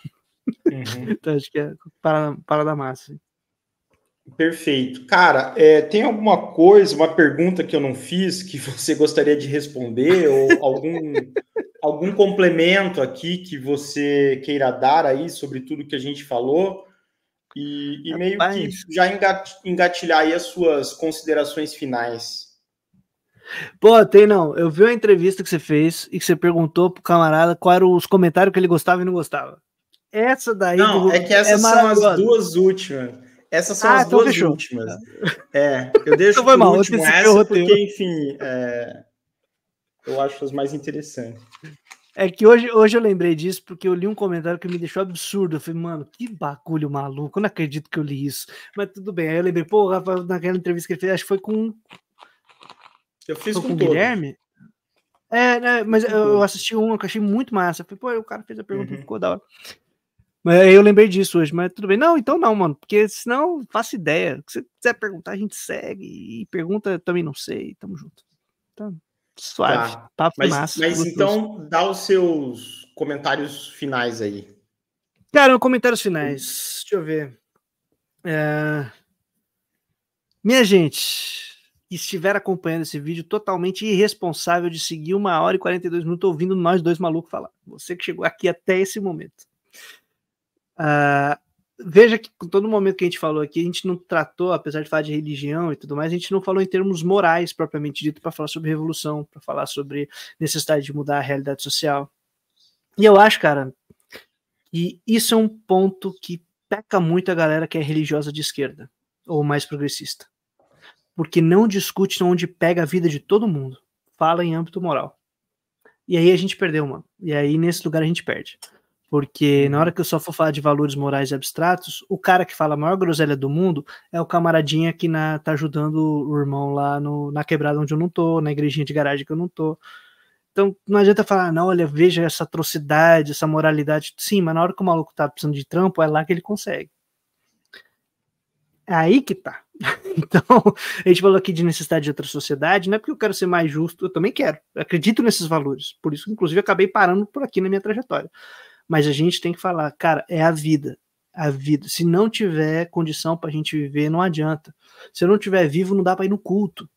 Uhum. *laughs* então acho que é para, para da massa. Assim. Perfeito. Cara, é, tem alguma coisa, uma pergunta que eu não fiz que você gostaria de responder ou algum, *laughs* algum complemento aqui que você queira dar aí sobre tudo que a gente falou? E, e meio que já engatilhar aí as suas considerações finais. Pô, tem não. Eu vi uma entrevista que você fez e que você perguntou pro camarada quais eram os comentários que ele gostava e não gostava. Essa daí. Não, é que essas é são as duas últimas. Essas são ah, as então duas últimas. É, eu deixo então foi mal, último essa porque, enfim, é, eu acho as mais interessantes. É que hoje, hoje eu lembrei disso porque eu li um comentário que me deixou absurdo. Eu falei, mano, que bagulho maluco, eu não acredito que eu li isso. Mas tudo bem. Aí eu lembrei, pô, Rafael, naquela entrevista que ele fez, acho que foi com. Eu fiz com, com o Guilherme? É, né, mas eu, eu assisti uma que eu achei muito massa. Eu falei, pô, o cara fez a pergunta, uhum. ficou da hora. Mas eu lembrei disso hoje, mas tudo bem. Não, então não, mano, porque senão faço ideia. Se você quiser perguntar, a gente segue. E pergunta, também não sei. Tamo junto. Tá suave. Tá. Papo mas, massa. Mas gostoso. então, dá os seus comentários finais aí. Cara, comentários finais. Deixa eu ver. É... Minha gente, estiver acompanhando esse vídeo totalmente irresponsável de seguir uma hora e 42 minutos ouvindo nós dois malucos falar. Você que chegou aqui até esse momento. Uh, veja que com todo momento que a gente falou aqui, a gente não tratou, apesar de falar de religião e tudo mais, a gente não falou em termos morais propriamente dito para falar sobre revolução, para falar sobre necessidade de mudar a realidade social. E eu acho, cara, que isso é um ponto que peca muito a galera que é religiosa de esquerda ou mais progressista. Porque não discute onde pega a vida de todo mundo. Fala em âmbito moral. E aí a gente perdeu, mano. E aí nesse lugar a gente perde. Porque na hora uhum. que eu só for falar de valores morais e abstratos, o cara que fala a maior groselha do mundo é o camaradinha que na, tá ajudando o irmão lá no, na quebrada onde eu não tô, na igrejinha de garagem que eu não tô. Então não adianta falar, ah, não, olha, veja essa atrocidade, essa moralidade. Sim, mas na hora que o maluco tá precisando de trampo, é lá que ele consegue. É aí que tá. *laughs* Então, a gente falou aqui de necessidade de outra sociedade, não é porque eu quero ser mais justo, eu também quero. acredito nesses valores. Por isso, inclusive, acabei parando por aqui na minha trajetória mas a gente tem que falar, cara, é a vida. A vida. Se não tiver condição para a gente viver, não adianta. Se eu não tiver vivo, não dá para ir no culto.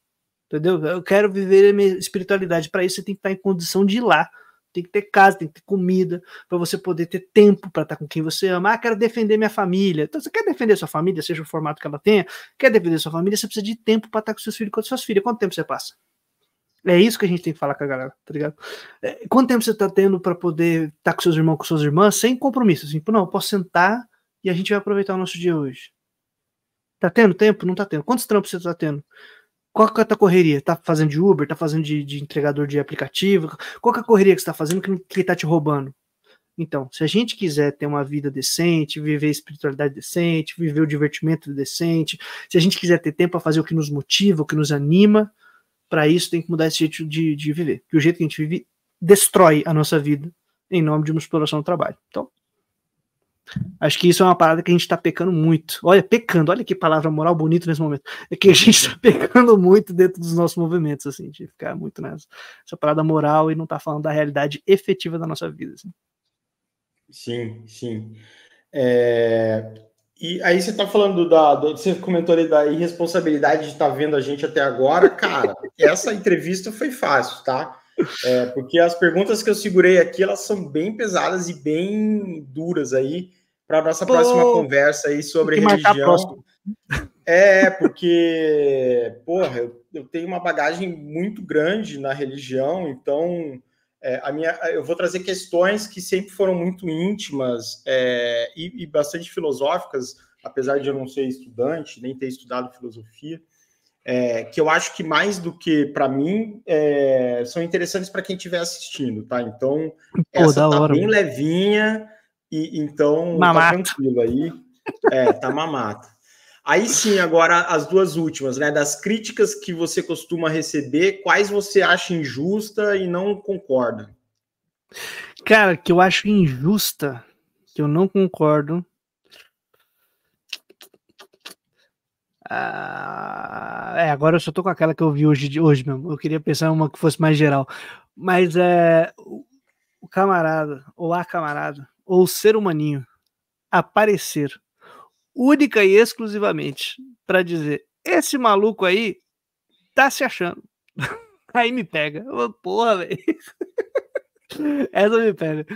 Entendeu? Eu quero viver a minha espiritualidade. Para isso, você tem que estar em condição de ir lá. Tem que ter casa, tem que ter comida, para você poder ter tempo para estar com quem você ama. Ah, quero defender minha família. Então, você quer defender sua família, seja o formato que ela tenha, quer defender sua família, você precisa de tempo para estar com seus filhos, com suas filhas. Quanto tempo você passa? É isso que a gente tem que falar com a galera, tá ligado? É, quanto tempo você tá tendo para poder estar tá com seus irmãos, com suas irmãs, sem compromisso? Assim, tipo, não, eu posso sentar e a gente vai aproveitar o nosso dia hoje. Tá tendo tempo? Não tá tendo. Quantos trampos você tá tendo? Qual que é a tua correria? Tá fazendo de Uber? Tá fazendo de, de entregador de aplicativo? Qual que é a correria que você tá fazendo que, que tá te roubando? Então, se a gente quiser ter uma vida decente, viver a espiritualidade decente, viver o divertimento decente, se a gente quiser ter tempo para fazer o que nos motiva, o que nos anima, para isso tem que mudar esse jeito de, de viver. Que o jeito que a gente vive destrói a nossa vida em nome de uma exploração do trabalho. Então, acho que isso é uma parada que a gente está pecando muito. Olha, pecando, olha que palavra moral bonita nesse momento. É que a gente está *laughs* pecando muito dentro dos nossos movimentos, assim, de ficar muito nessa parada moral e não tá falando da realidade efetiva da nossa vida. Assim. Sim, sim. É, e aí você tá falando da. Do, você comentou ali da irresponsabilidade de estar tá vendo a gente até agora. Cara, *laughs* essa entrevista foi fácil, tá? É, porque as perguntas que eu segurei aqui, elas são bem pesadas e bem duras aí para nossa Pô, próxima conversa aí sobre religião. É, porque, porra, eu, eu tenho uma bagagem muito grande na religião, então é, a minha, eu vou trazer questões que sempre foram muito íntimas é, e, e, bastante filosóficas, apesar de eu não ser estudante, nem ter estudado filosofia, é, que eu acho que mais do que para mim é, são interessantes para quem estiver assistindo, tá? Então, Pô, essa tá hora, bem mano. levinha e então tá mamata. tá tranquilo aí. É, tá mamata. Aí sim, agora as duas últimas, né? Das críticas que você costuma receber, quais você acha injusta e não concorda? Cara, que eu acho injusta, que eu não concordo. Ah, é, agora eu só tô com aquela que eu vi hoje, hoje mesmo. Eu queria pensar em uma que fosse mais geral. Mas é o camarada, ou a camarada, ou o ser humaninho aparecer única e exclusivamente para dizer: esse maluco aí tá se achando. *laughs* aí me pega. porra, velho. *laughs* Essa me pega.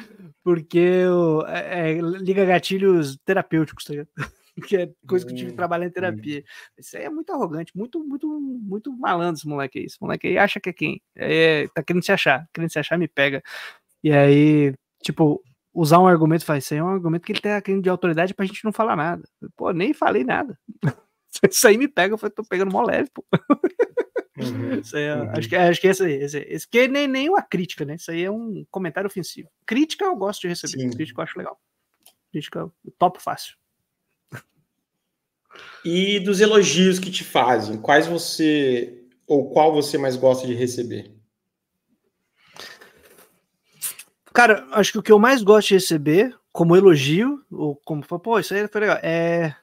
Porque eu, é, é, liga gatilhos terapêuticos, tá ligado? *laughs* que é coisa que eu tive que hum, trabalhar em hum. terapia. Isso aí é muito arrogante, muito, muito, muito malandro esse moleque aí. Esse moleque aí acha que é quem? É, tá querendo se achar, querendo se achar, me pega. E aí, tipo, usar um argumento, faz isso aí é um argumento que ele tem aquele de autoridade pra gente não falar nada. Pô, nem falei nada. *laughs* Isso aí me pega, eu tô pegando mó leve, pô. Uhum. isso aí é, uhum. acho, que, é, acho que esse, esse, esse que nem, nem uma crítica, né? Isso aí é um comentário ofensivo. Crítica eu gosto de receber, Sim. crítica eu acho legal. Crítica top fácil. E dos elogios que te fazem, quais você ou qual você mais gosta de receber? Cara, acho que o que eu mais gosto de receber, como elogio, ou como, pô, isso aí foi legal, é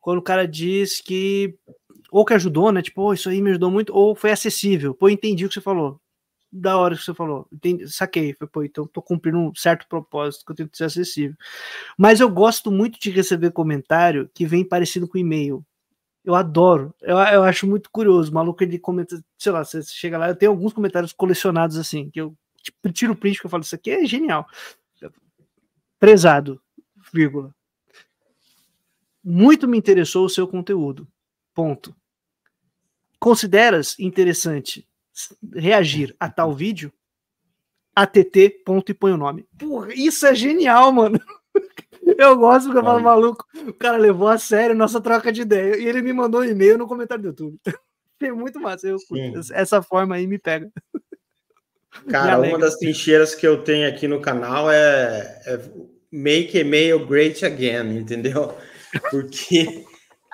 quando o cara diz que, ou que ajudou, né, tipo, oh, isso aí me ajudou muito, ou foi acessível, pô, entendi o que você falou, da hora que você falou, entendi, saquei, foi, pô, então tô cumprindo um certo propósito que eu tento ser acessível. Mas eu gosto muito de receber comentário que vem parecido com e-mail, eu adoro. Eu, eu acho muito curioso. O maluco ele comenta, sei lá, você chega lá, eu tenho alguns comentários colecionados assim, que eu tipo, tiro o print que eu falo, isso aqui é genial. Prezado, vírgula. Muito me interessou o seu conteúdo. Ponto. Consideras interessante reagir a tal vídeo? ATT, ponto e põe o nome. Porra, isso é genial, mano. *laughs* Eu gosto porque eu falo, maluco, o cara levou a sério nossa troca de ideia. E ele me mandou um e-mail no comentário do YouTube. É *laughs* muito massa, eu, essa forma aí me pega. Cara, uma das trincheiras que eu tenho aqui no canal é, é Make Email Great Again, entendeu? *laughs* Porque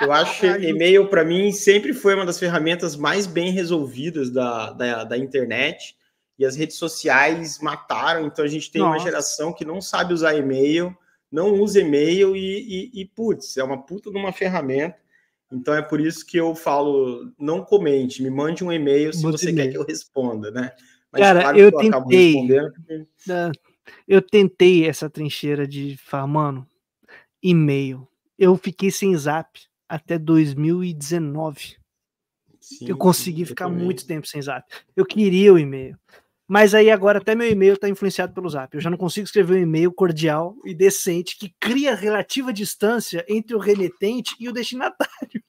eu acho e-mail, para mim, sempre foi uma das ferramentas mais bem resolvidas da, da, da, internet. E as redes sociais mataram, então a gente tem Nossa. uma geração que não sabe usar e-mail, não usa e-mail e, e, e, putz, é uma puta de uma ferramenta. Então é por isso que eu falo, não comente, me mande um e-mail se Muito você quer que eu responda, né? Mas, Cara, claro, eu tentei. Eu tentei essa trincheira de farmano, e-mail. Eu fiquei sem zap até 2019. Sim, eu consegui ficar muito tempo sem zap. Eu queria o e-mail. Mas aí agora até meu e-mail está influenciado pelo zap. Eu já não consigo escrever um e-mail cordial e decente que cria relativa distância entre o remetente e o destinatário.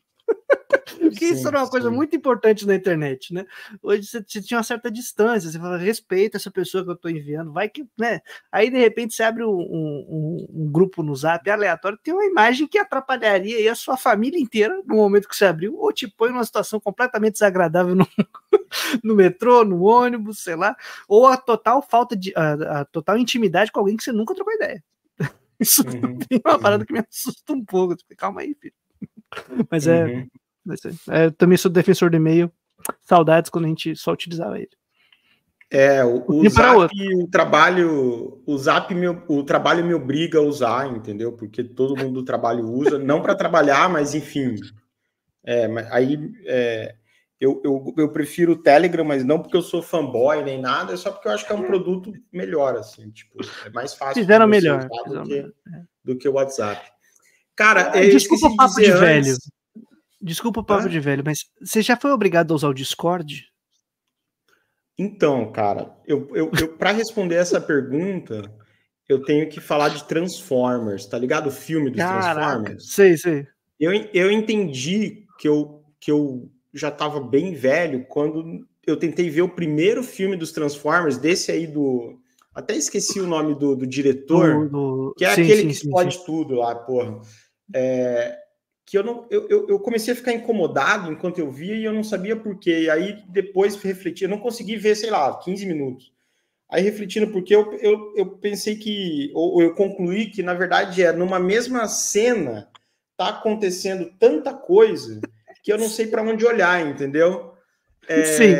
*laughs* Porque isso era uma coisa sim. muito importante na internet, né? Hoje você, você, tinha uma certa distância, você fala, respeita essa pessoa que eu estou enviando, vai que, né? Aí de repente você abre um, um, um, grupo no zap aleatório, tem uma imagem que atrapalharia aí a sua família inteira no momento que você abriu, ou te põe numa situação completamente desagradável no, *laughs* no metrô, no ônibus, sei lá, ou a total falta de a, a total intimidade com alguém que você nunca trocou ideia. *laughs* Isso uhum. é uma parada uhum. que me assusta um pouco. Calma aí, filho. Uhum. Mas é, Vai ser. É, também sou defensor do e-mail. Saudades quando a gente só utilizava ele. É, o, o Zap, o trabalho, o Zap, me, o trabalho me obriga a usar, entendeu? Porque todo mundo do trabalho usa, não para trabalhar, mas enfim. É, aí é, eu, eu, eu, prefiro o Telegram, mas não porque eu sou fanboy nem nada, é só porque eu acho que é um produto melhor, assim, tipo, é mais fácil. Fizeram melhor. Do que, é. do que o WhatsApp. Cara, é, desculpa o papo de antes, velho. Desculpa o papo de velho, mas você já foi obrigado a usar o Discord? Então, cara, eu, eu, eu para responder essa pergunta, eu tenho que falar de Transformers, tá ligado? O filme dos Caraca, Transformers. Sei, sei. Eu, eu entendi que eu, que eu já estava bem velho quando eu tentei ver o primeiro filme dos Transformers, desse aí do. Até esqueci o nome do, do diretor, do, do... que é sim, aquele sim, que explode tudo lá, porra. É, que eu não eu, eu, comecei a ficar incomodado enquanto eu via e eu não sabia por quê. E aí depois refleti, eu não consegui ver, sei lá, 15 minutos. Aí refletindo porque eu, eu, eu pensei que, ou, ou eu concluí que, na verdade, é numa mesma cena tá acontecendo tanta coisa que eu não sei para onde olhar, entendeu? É, Sim.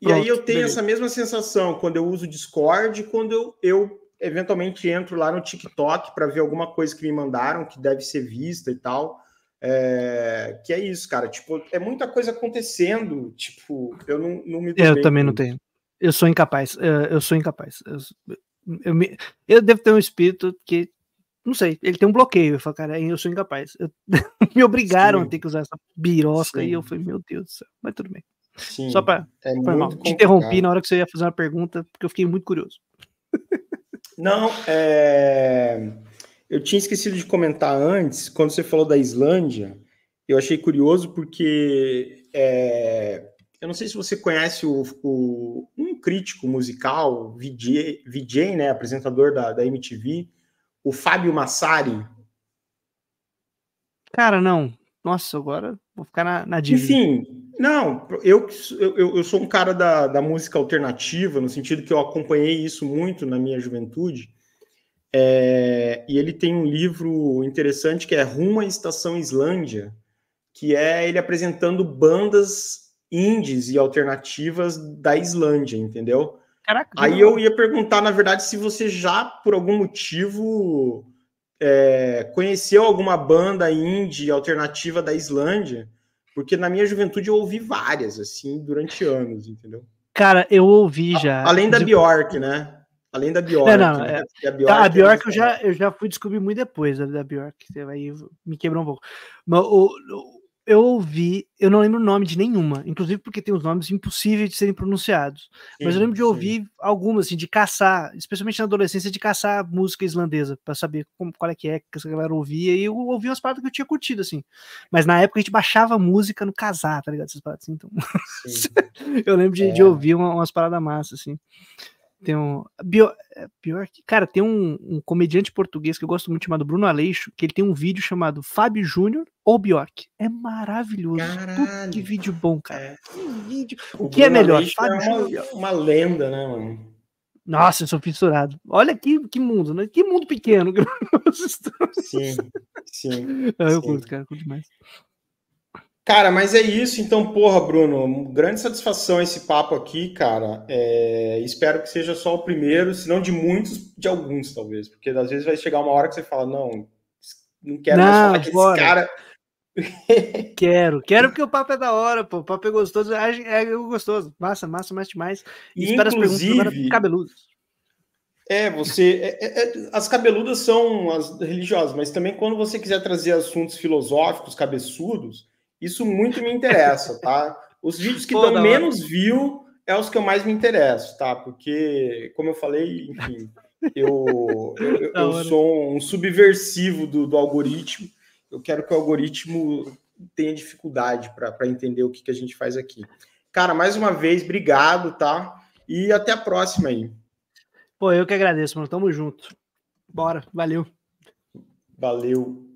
E Pronto, aí eu tenho beleza. essa mesma sensação quando eu uso Discord, quando eu, eu eventualmente entro lá no TikTok para ver alguma coisa que me mandaram que deve ser vista e tal. É, que é isso, cara. Tipo, é muita coisa acontecendo. Tipo, eu não, não me. Eu também não tenho. Eu sou incapaz. É, eu, sou incapaz. Eu, eu, me, eu devo ter um espírito que. Não sei, ele tem um bloqueio. Eu falo, cara, eu sou incapaz. Eu, *laughs* me obrigaram Sim. a ter que usar essa birosca Sim. e eu falei, meu Deus do céu, mas tudo bem. Sim, Só para é Te interrompi na hora que você ia fazer uma pergunta, porque eu fiquei muito curioso. *laughs* Não, é... eu tinha esquecido de comentar antes, quando você falou da Islândia, eu achei curioso porque é... eu não sei se você conhece o, o... um crítico musical, VJ, VJ né, apresentador da, da MTV, o Fábio Massari. Cara, não. Nossa, agora vou ficar na, na dívida. Enfim, não, eu, eu, eu sou um cara da, da música alternativa, no sentido que eu acompanhei isso muito na minha juventude. É, e ele tem um livro interessante que é Rumo à Estação Islândia, que é ele apresentando bandas indies e alternativas da Islândia, entendeu? Caraca, Aí eu ia perguntar, na verdade, se você já, por algum motivo, é, conheceu alguma banda indie alternativa da Islândia, porque na minha juventude eu ouvi várias, assim, durante anos, entendeu? Cara, eu ouvi já. além da Bjork, né? Além da Bjork. Não, não, né? é, a Bjork, a é Bjork eu, já, eu já fui descobrir muito depois da, Bjork. Você vai me quebrou um pouco. Mas o, eu ouvi, eu não lembro o nome de nenhuma, inclusive porque tem os nomes impossíveis de serem pronunciados. Sim, mas eu lembro de ouvir sim. algumas, assim, de caçar, especialmente na adolescência, de caçar música islandesa, para saber como, qual é que é que essa galera ouvia. E eu ouvia umas paradas que eu tinha curtido, assim. Mas na época a gente baixava música no casar, tá ligado? Essas paradas assim. Então... *laughs* eu lembro de, é. de ouvir uma, umas paradas massas, assim. Tem um. Bio, é, Cara, tem um, um, comediante português que eu gosto muito chamado Bruno Aleixo, que ele tem um vídeo chamado Fábio Júnior ou Bjork. É maravilhoso. Caralho. que vídeo bom, cara. É. Que vídeo. O, o que é Bruno é melhor? Aleixo é Fábio é uma, uma lenda, né, mano? Nossa, eu sou fissurado. Olha que, que mundo, né? Que mundo pequeno que nós estamos. Sim, sim. Ah, eu sim. curto, cara, curto demais. Cara, mas é isso. Então, porra, Bruno, grande satisfação esse papo aqui, cara. É, espero que seja só o primeiro, se não de muitos, de alguns, talvez. Porque às vezes vai chegar uma hora que você fala, não, não quero não, mais falar que esse cara. *laughs* *laughs* quero, quero porque o papo é da hora, pô. O papo é gostoso, é, é, é gostoso. Massa, massa, massa demais. E espero as perguntas cabeludas. É, você. É, é, é, as cabeludas são as religiosas, mas também quando você quiser trazer assuntos filosóficos, cabeçudos isso muito me interessa, tá? Os vídeos que dão menos view é os que eu mais me interesso, tá? Porque, como eu falei, enfim, eu, eu, eu sou um subversivo do, do, algoritmo. Eu quero que o algoritmo tenha dificuldade para entender o que, que a gente faz aqui. Cara, mais uma vez, obrigado, tá? E até a próxima aí. Pô, eu que agradeço, mano. Tamo junto. Bora, valeu. Valeu.